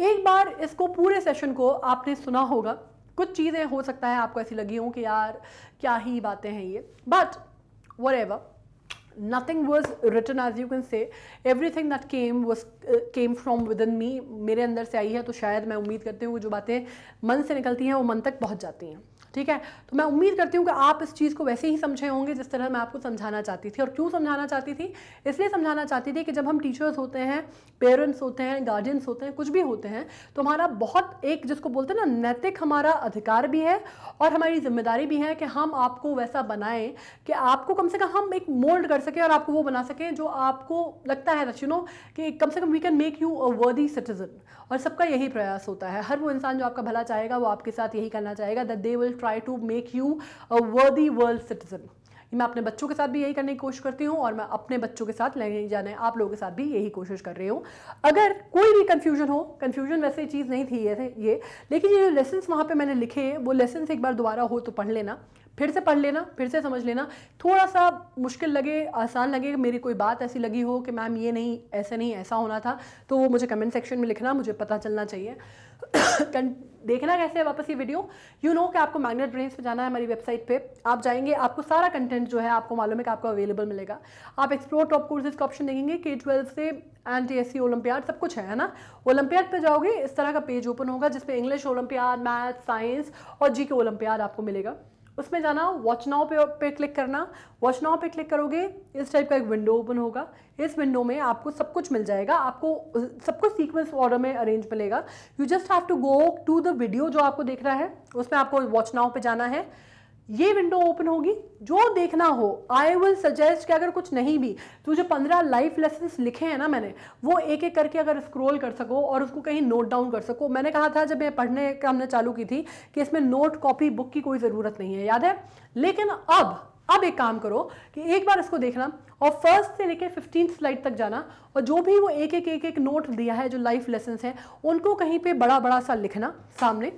एक बार इसको पूरे सेशन को आपने सुना होगा कुछ चीज़ें हो सकता है आपको ऐसी लगी हों कि यार क्या ही बातें हैं ये but whatever was written as you can say everything that came was came from within me मेरे अंदर से आई है तो शायद मैं उम्मीद करती हूँ जो बातें मन से निकलती हैं वो मन तक पहुँच जाती हैं ठीक है तो मैं उम्मीद करती हूँ कि आप इस चीज़ को वैसे ही समझे होंगे जिस तरह मैं आपको समझाना चाहती थी और क्यों समझाना चाहती थी इसलिए समझाना चाहती थी कि जब हम टीचर्स होते हैं पेरेंट्स होते हैं गार्जियंस होते हैं कुछ भी होते हैं तो हमारा बहुत एक जिसको बोलते हैं ना नैतिक हमारा अधिकार भी है और हमारी जिम्मेदारी भी है कि हम आपको वैसा बनाएं कि आपको कम से कम हम एक मोल्ड कर सकें और आपको वो बना सकें जो आपको लगता है रचिनो कि कम से कम we can make you a worthy citizen और सबका यही प्रयास होता है हर वो इंसान जो आपका भला चाहेगा वो आपके साथ यही करना चाहेगा that they will try to make you a worthy world citizen मैं अपने बच्चों के साथ भी यही करने की कोशिश करती हूँ और मैं अपने बच्चों के साथ लेने जाने आप लोगों के साथ भी यही कोशिश कर रही हूँ अगर कोई भी कन्फ्यूजन हो कन्फ्यूजन वैसे चीज़ नहीं थी ये ये लेकिन ये जो लेसन्स वहाँ पर मैंने लिखे वो लेसन्स एक बार दोबारा हो तो पढ़ लेना फिर से पढ़ लेना फिर से समझ लेना थोड़ा सा मुश्किल लगे आसान लगे मेरी कोई बात ऐसी लगी हो कि मैम ये नहीं ऐसे नहीं ऐसा होना था तो वो मुझे कमेंट सेक्शन में लिखना मुझे पता चलना चाहिए [coughs] देखना कैसे है वापस ये video you you know know कि आपको मैग्नेट ब्रेन्स पे जाना है हमारी वेबसाइट पे आप जाएंगे आपको सारा कंटेंट जो है आपको मालूम है कि आपको अवेलेबल मिलेगा आप एक्सप्लोर टॉप कोर्सेज का ऑप्शन देखेंगे के ट्वेल्व से N T S C Olympiad सब कुछ है, है ना ओलंपियाड पे जाओगे इस तरह का पेज ओपन होगा जिसपे इंग्लिश ओलंपियाड मैथ साइंस और जी के ओलंपियाड आपको मिलेगा उसमें जाना वॉच नाउ पे पे क्लिक करना वॉच नाउ पे क्लिक करोगे इस टाइप का एक विंडो ओपन होगा इस विंडो में आपको सब कुछ मिल जाएगा आपको सब कुछ सीक्वेंस ऑर्डर में अरेंज मिलेगा you just have to go to the video जो आपको देख रहा है उसमें आपको वॉच नाउ पे जाना है ये विंडो ओपन होगी जो देखना हो आई विल सजेस्ट कि अगर कुछ नहीं भी तो जो पंद्रह लाइफ लेसन लिखे हैं ना मैंने वो एक एक करके अगर स्क्रॉल कर सको और उसको कहीं नोट डाउन कर सको मैंने कहा था जब ये पढ़ने का हमने चालू की थी कि इसमें नोट कॉपी बुक की कोई ज़रूरत नहीं है याद है लेकिन अब अब एक काम करो कि एक बार इसको देखना और फर्स्ट से लेकर फिफ्टीन स्लाइड तक जाना और जो भी वो एक एक एक एक नोट दिया है जो लाइफ लेसन है उनको कहीं पर बड़ा बड़ा सा लिखना सामने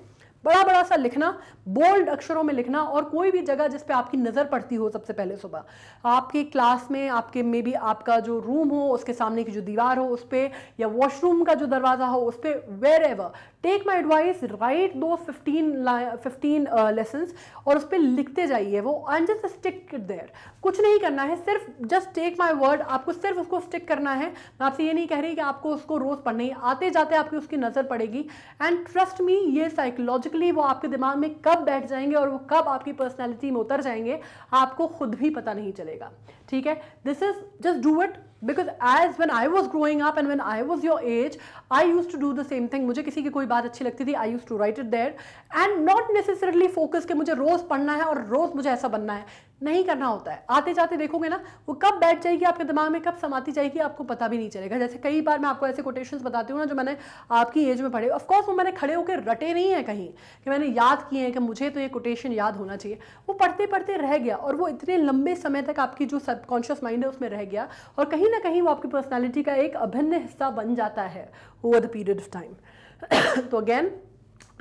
बड़ा बड़ा सा लिखना बोल्ड अक्षरों में लिखना और कोई भी जगह जिस पे आपकी नज़र पड़ती हो सबसे पहले सुबह आपकी क्लास में आपके मे बी आपका जो रूम हो उसके सामने की जो दीवार हो उस पर या वॉशरूम का जो दरवाज़ा हो उस पर whatever take my advice write दो फिफ्टीन फिफ्टीन लेसन्स और उस पर लिखते जाइए वो एंड जस्ट स्टिक देयर कुछ नहीं करना है सिर्फ जस्ट टेक माई वर्ड आपको सिर्फ उसको स्टिक करना है मैं आपसे ये नहीं कह रही कि आपको उसको रोज़ पढ़ना ही आते जाते आपकी उसकी नज़र पड़ेगी एंड ट्रस्ट मी ये साइकोलॉजिकल बेसिकली वो आपके दिमाग में कब बैठ जाएंगे और वो कब आपकी पर्सनैलिटी में उतर जाएंगे आपको खुद भी पता नहीं चलेगा ठीक है this is just do it because as when I was growing up and when I was your age I use to do the same thing मुझे किसी की कोई बात अच्छी लगती थी I use to write it there and not necessarily focus के मुझे रोज़ पढ़ना है और रोज़ मुझे ऐसा बनना है नहीं करना होता है आते जाते देखोगे ना वो कब बैठ जाएगी आपके दिमाग में कब समाती जाएगी आपको पता भी नहीं चलेगा जैसे कई बार मैं आपको ऐसे कोटेशन बताती हूँ ना जो मैंने आपकी एज में पढ़े ऑफकोर्स वो मैंने खड़े होकर रटे नहीं है कहीं कि मैंने याद किए हैं कि मुझे तो ये कोटेशन याद होना चाहिए वो पढ़ते पढ़ते रह गया और वो इतने लंबे समय तक आपकी जो सबकॉन्शियस माइंड है उसमें रह गया और कहीं ना कहीं वो आपकी पर्सनैलिटी का एक अभिन्न हिस्सा बन जाता है over the period of time तो again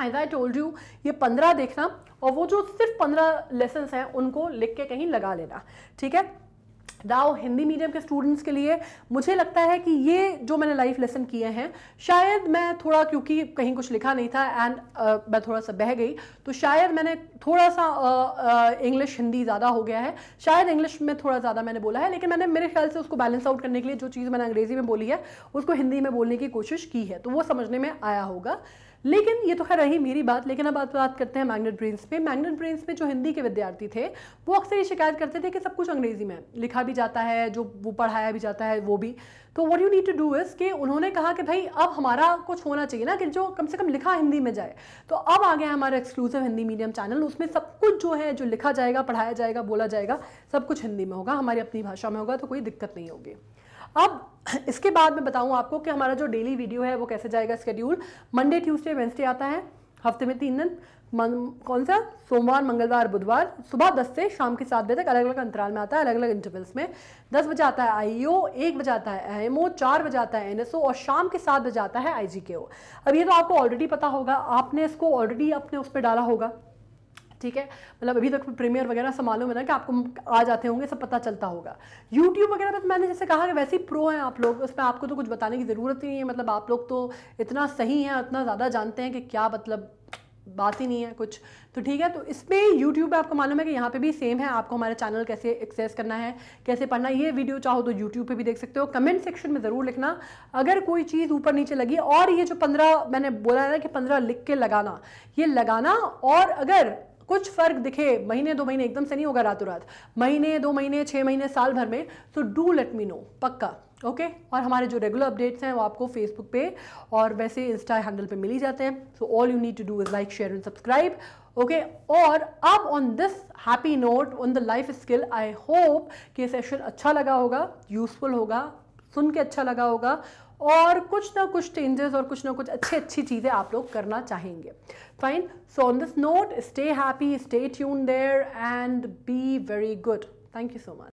as I told you ये पंद्रह देखना और वो जो सिर्फ पंद्रह लेसन हैं उनको लिख के कहीं लगा लेना ठीक है दाओ हिंदी मीडियम के स्टूडेंट्स के लिए मुझे लगता है कि ये जो मैंने लाइफ लेसन किए हैं शायद मैं थोड़ा क्योंकि कहीं कुछ लिखा नहीं था एंड uh, मैं थोड़ा सा बह गई तो शायद मैंने थोड़ा सा इंग्लिश uh, uh, हिंदी ज़्यादा हो गया है शायद इंग्लिश में थोड़ा ज़्यादा मैंने बोला है लेकिन मैंने मेरे ख्याल से उसको बैलेंस आउट करने के लिए जो चीज़ मैंने अंग्रेज़ी में बोली है उसको हिंदी में बोलने की कोशिश की है तो वो समझने में आया होगा लेकिन ये तो खैर रही मेरी बात लेकिन अब बात बात करते हैं मैग्नेट ब्रेन्स पे मैग्नेट ब्रेन्स में जो हिंदी के विद्यार्थी थे वो अक्सर ये शिकायत करते थे कि सब कुछ अंग्रेजी में लिखा भी जाता है जो वो पढ़ाया भी जाता है वो भी तो what you need to do is कि उन्होंने कहा कि भाई अब हमारा कुछ होना चाहिए ना कि जो कम से कम लिखा हिंदी में जाए तो अब आ गया हमारा एक्सक्लूसिव हिंदी मीडियम चैनल उसमें सब कुछ जो है जो लिखा जाएगा पढ़ाया जाएगा बोला जाएगा सब कुछ हिंदी में होगा हमारी अपनी भाषा में होगा तो कोई दिक्कत नहीं होगी अब [clears throat] इसके बाद मैं बताऊँ आपको कि हमारा जो डेली वीडियो है वो कैसे जाएगा स्केड्यूल मंडे ट्यूसडे वेंसडे आता है हफ्ते में तीन दिन कौन सा सोमवार मंगलवार बुधवार सुबह दस से शाम के सात बजे तक अलग अलग अंतराल में आता है अलग अलग इंटरवल्स में दस बजे आता है आई e एक बजे आता है एमओ एम ओ चार बजे आता है एन एस ओ और शाम के सात बजे आता है आई जी के ओ अब ये तो आपको ऑलरेडी पता होगा आपने इसको ऑलरेडी अपने उस पर डाला होगा ठीक है मतलब अभी तक प्रीमियर वगैरह सब मालूम है ना कि आपको आ जाते होंगे सब पता चलता होगा यूट्यूब वगैरह पर तो मैंने जैसे कहा कि वैसे ही प्रो हैं आप लोग उसमें आपको तो कुछ बताने की ज़रूरत ही नहीं है मतलब आप लोग तो इतना सही हैं इतना ज़्यादा जानते हैं कि क्या मतलब बात ही नहीं है कुछ तो ठीक है तो इसमें यूट्यूब पे आपको मालूम है कि यहाँ पे भी सेम है आपको हमारे चैनल कैसे एक्सेस करना है कैसे पढ़ना है ये वीडियो चाहो तो यूट्यूब पे भी देख सकते हो कमेंट सेक्शन में ज़रूर लिखना अगर कोई चीज़ ऊपर नीचे लगी और ये जो पंद्रह मैंने बोला है ना कि पंद्रह लिख के लगाना ये लगाना और अगर कुछ फर्क दिखे महीने दो महीने एकदम से नहीं होगा रातों रात महीने दो महीने छः महीने साल भर में तो डू लेट मी नो पक्का ओके okay? और हमारे जो रेगुलर अपडेट्स हैं वो आपको फेसबुक पे और वैसे इंस्टा हैंडल पे मिल ही जाते हैं so all you need to do is like share and subscribe okay और अब on this happy note on the life skill I hope कि सेशन अच्छा लगा होगा यूजफुल होगा सुन के अच्छा लगा होगा और कुछ ना कुछ चेंजेस और कुछ ना कुछ अच्छी अच्छी चीज़ें आप लोग करना चाहेंगे Fine. So on this note, stay happy, stay tuned there and be very good. Thank you so much.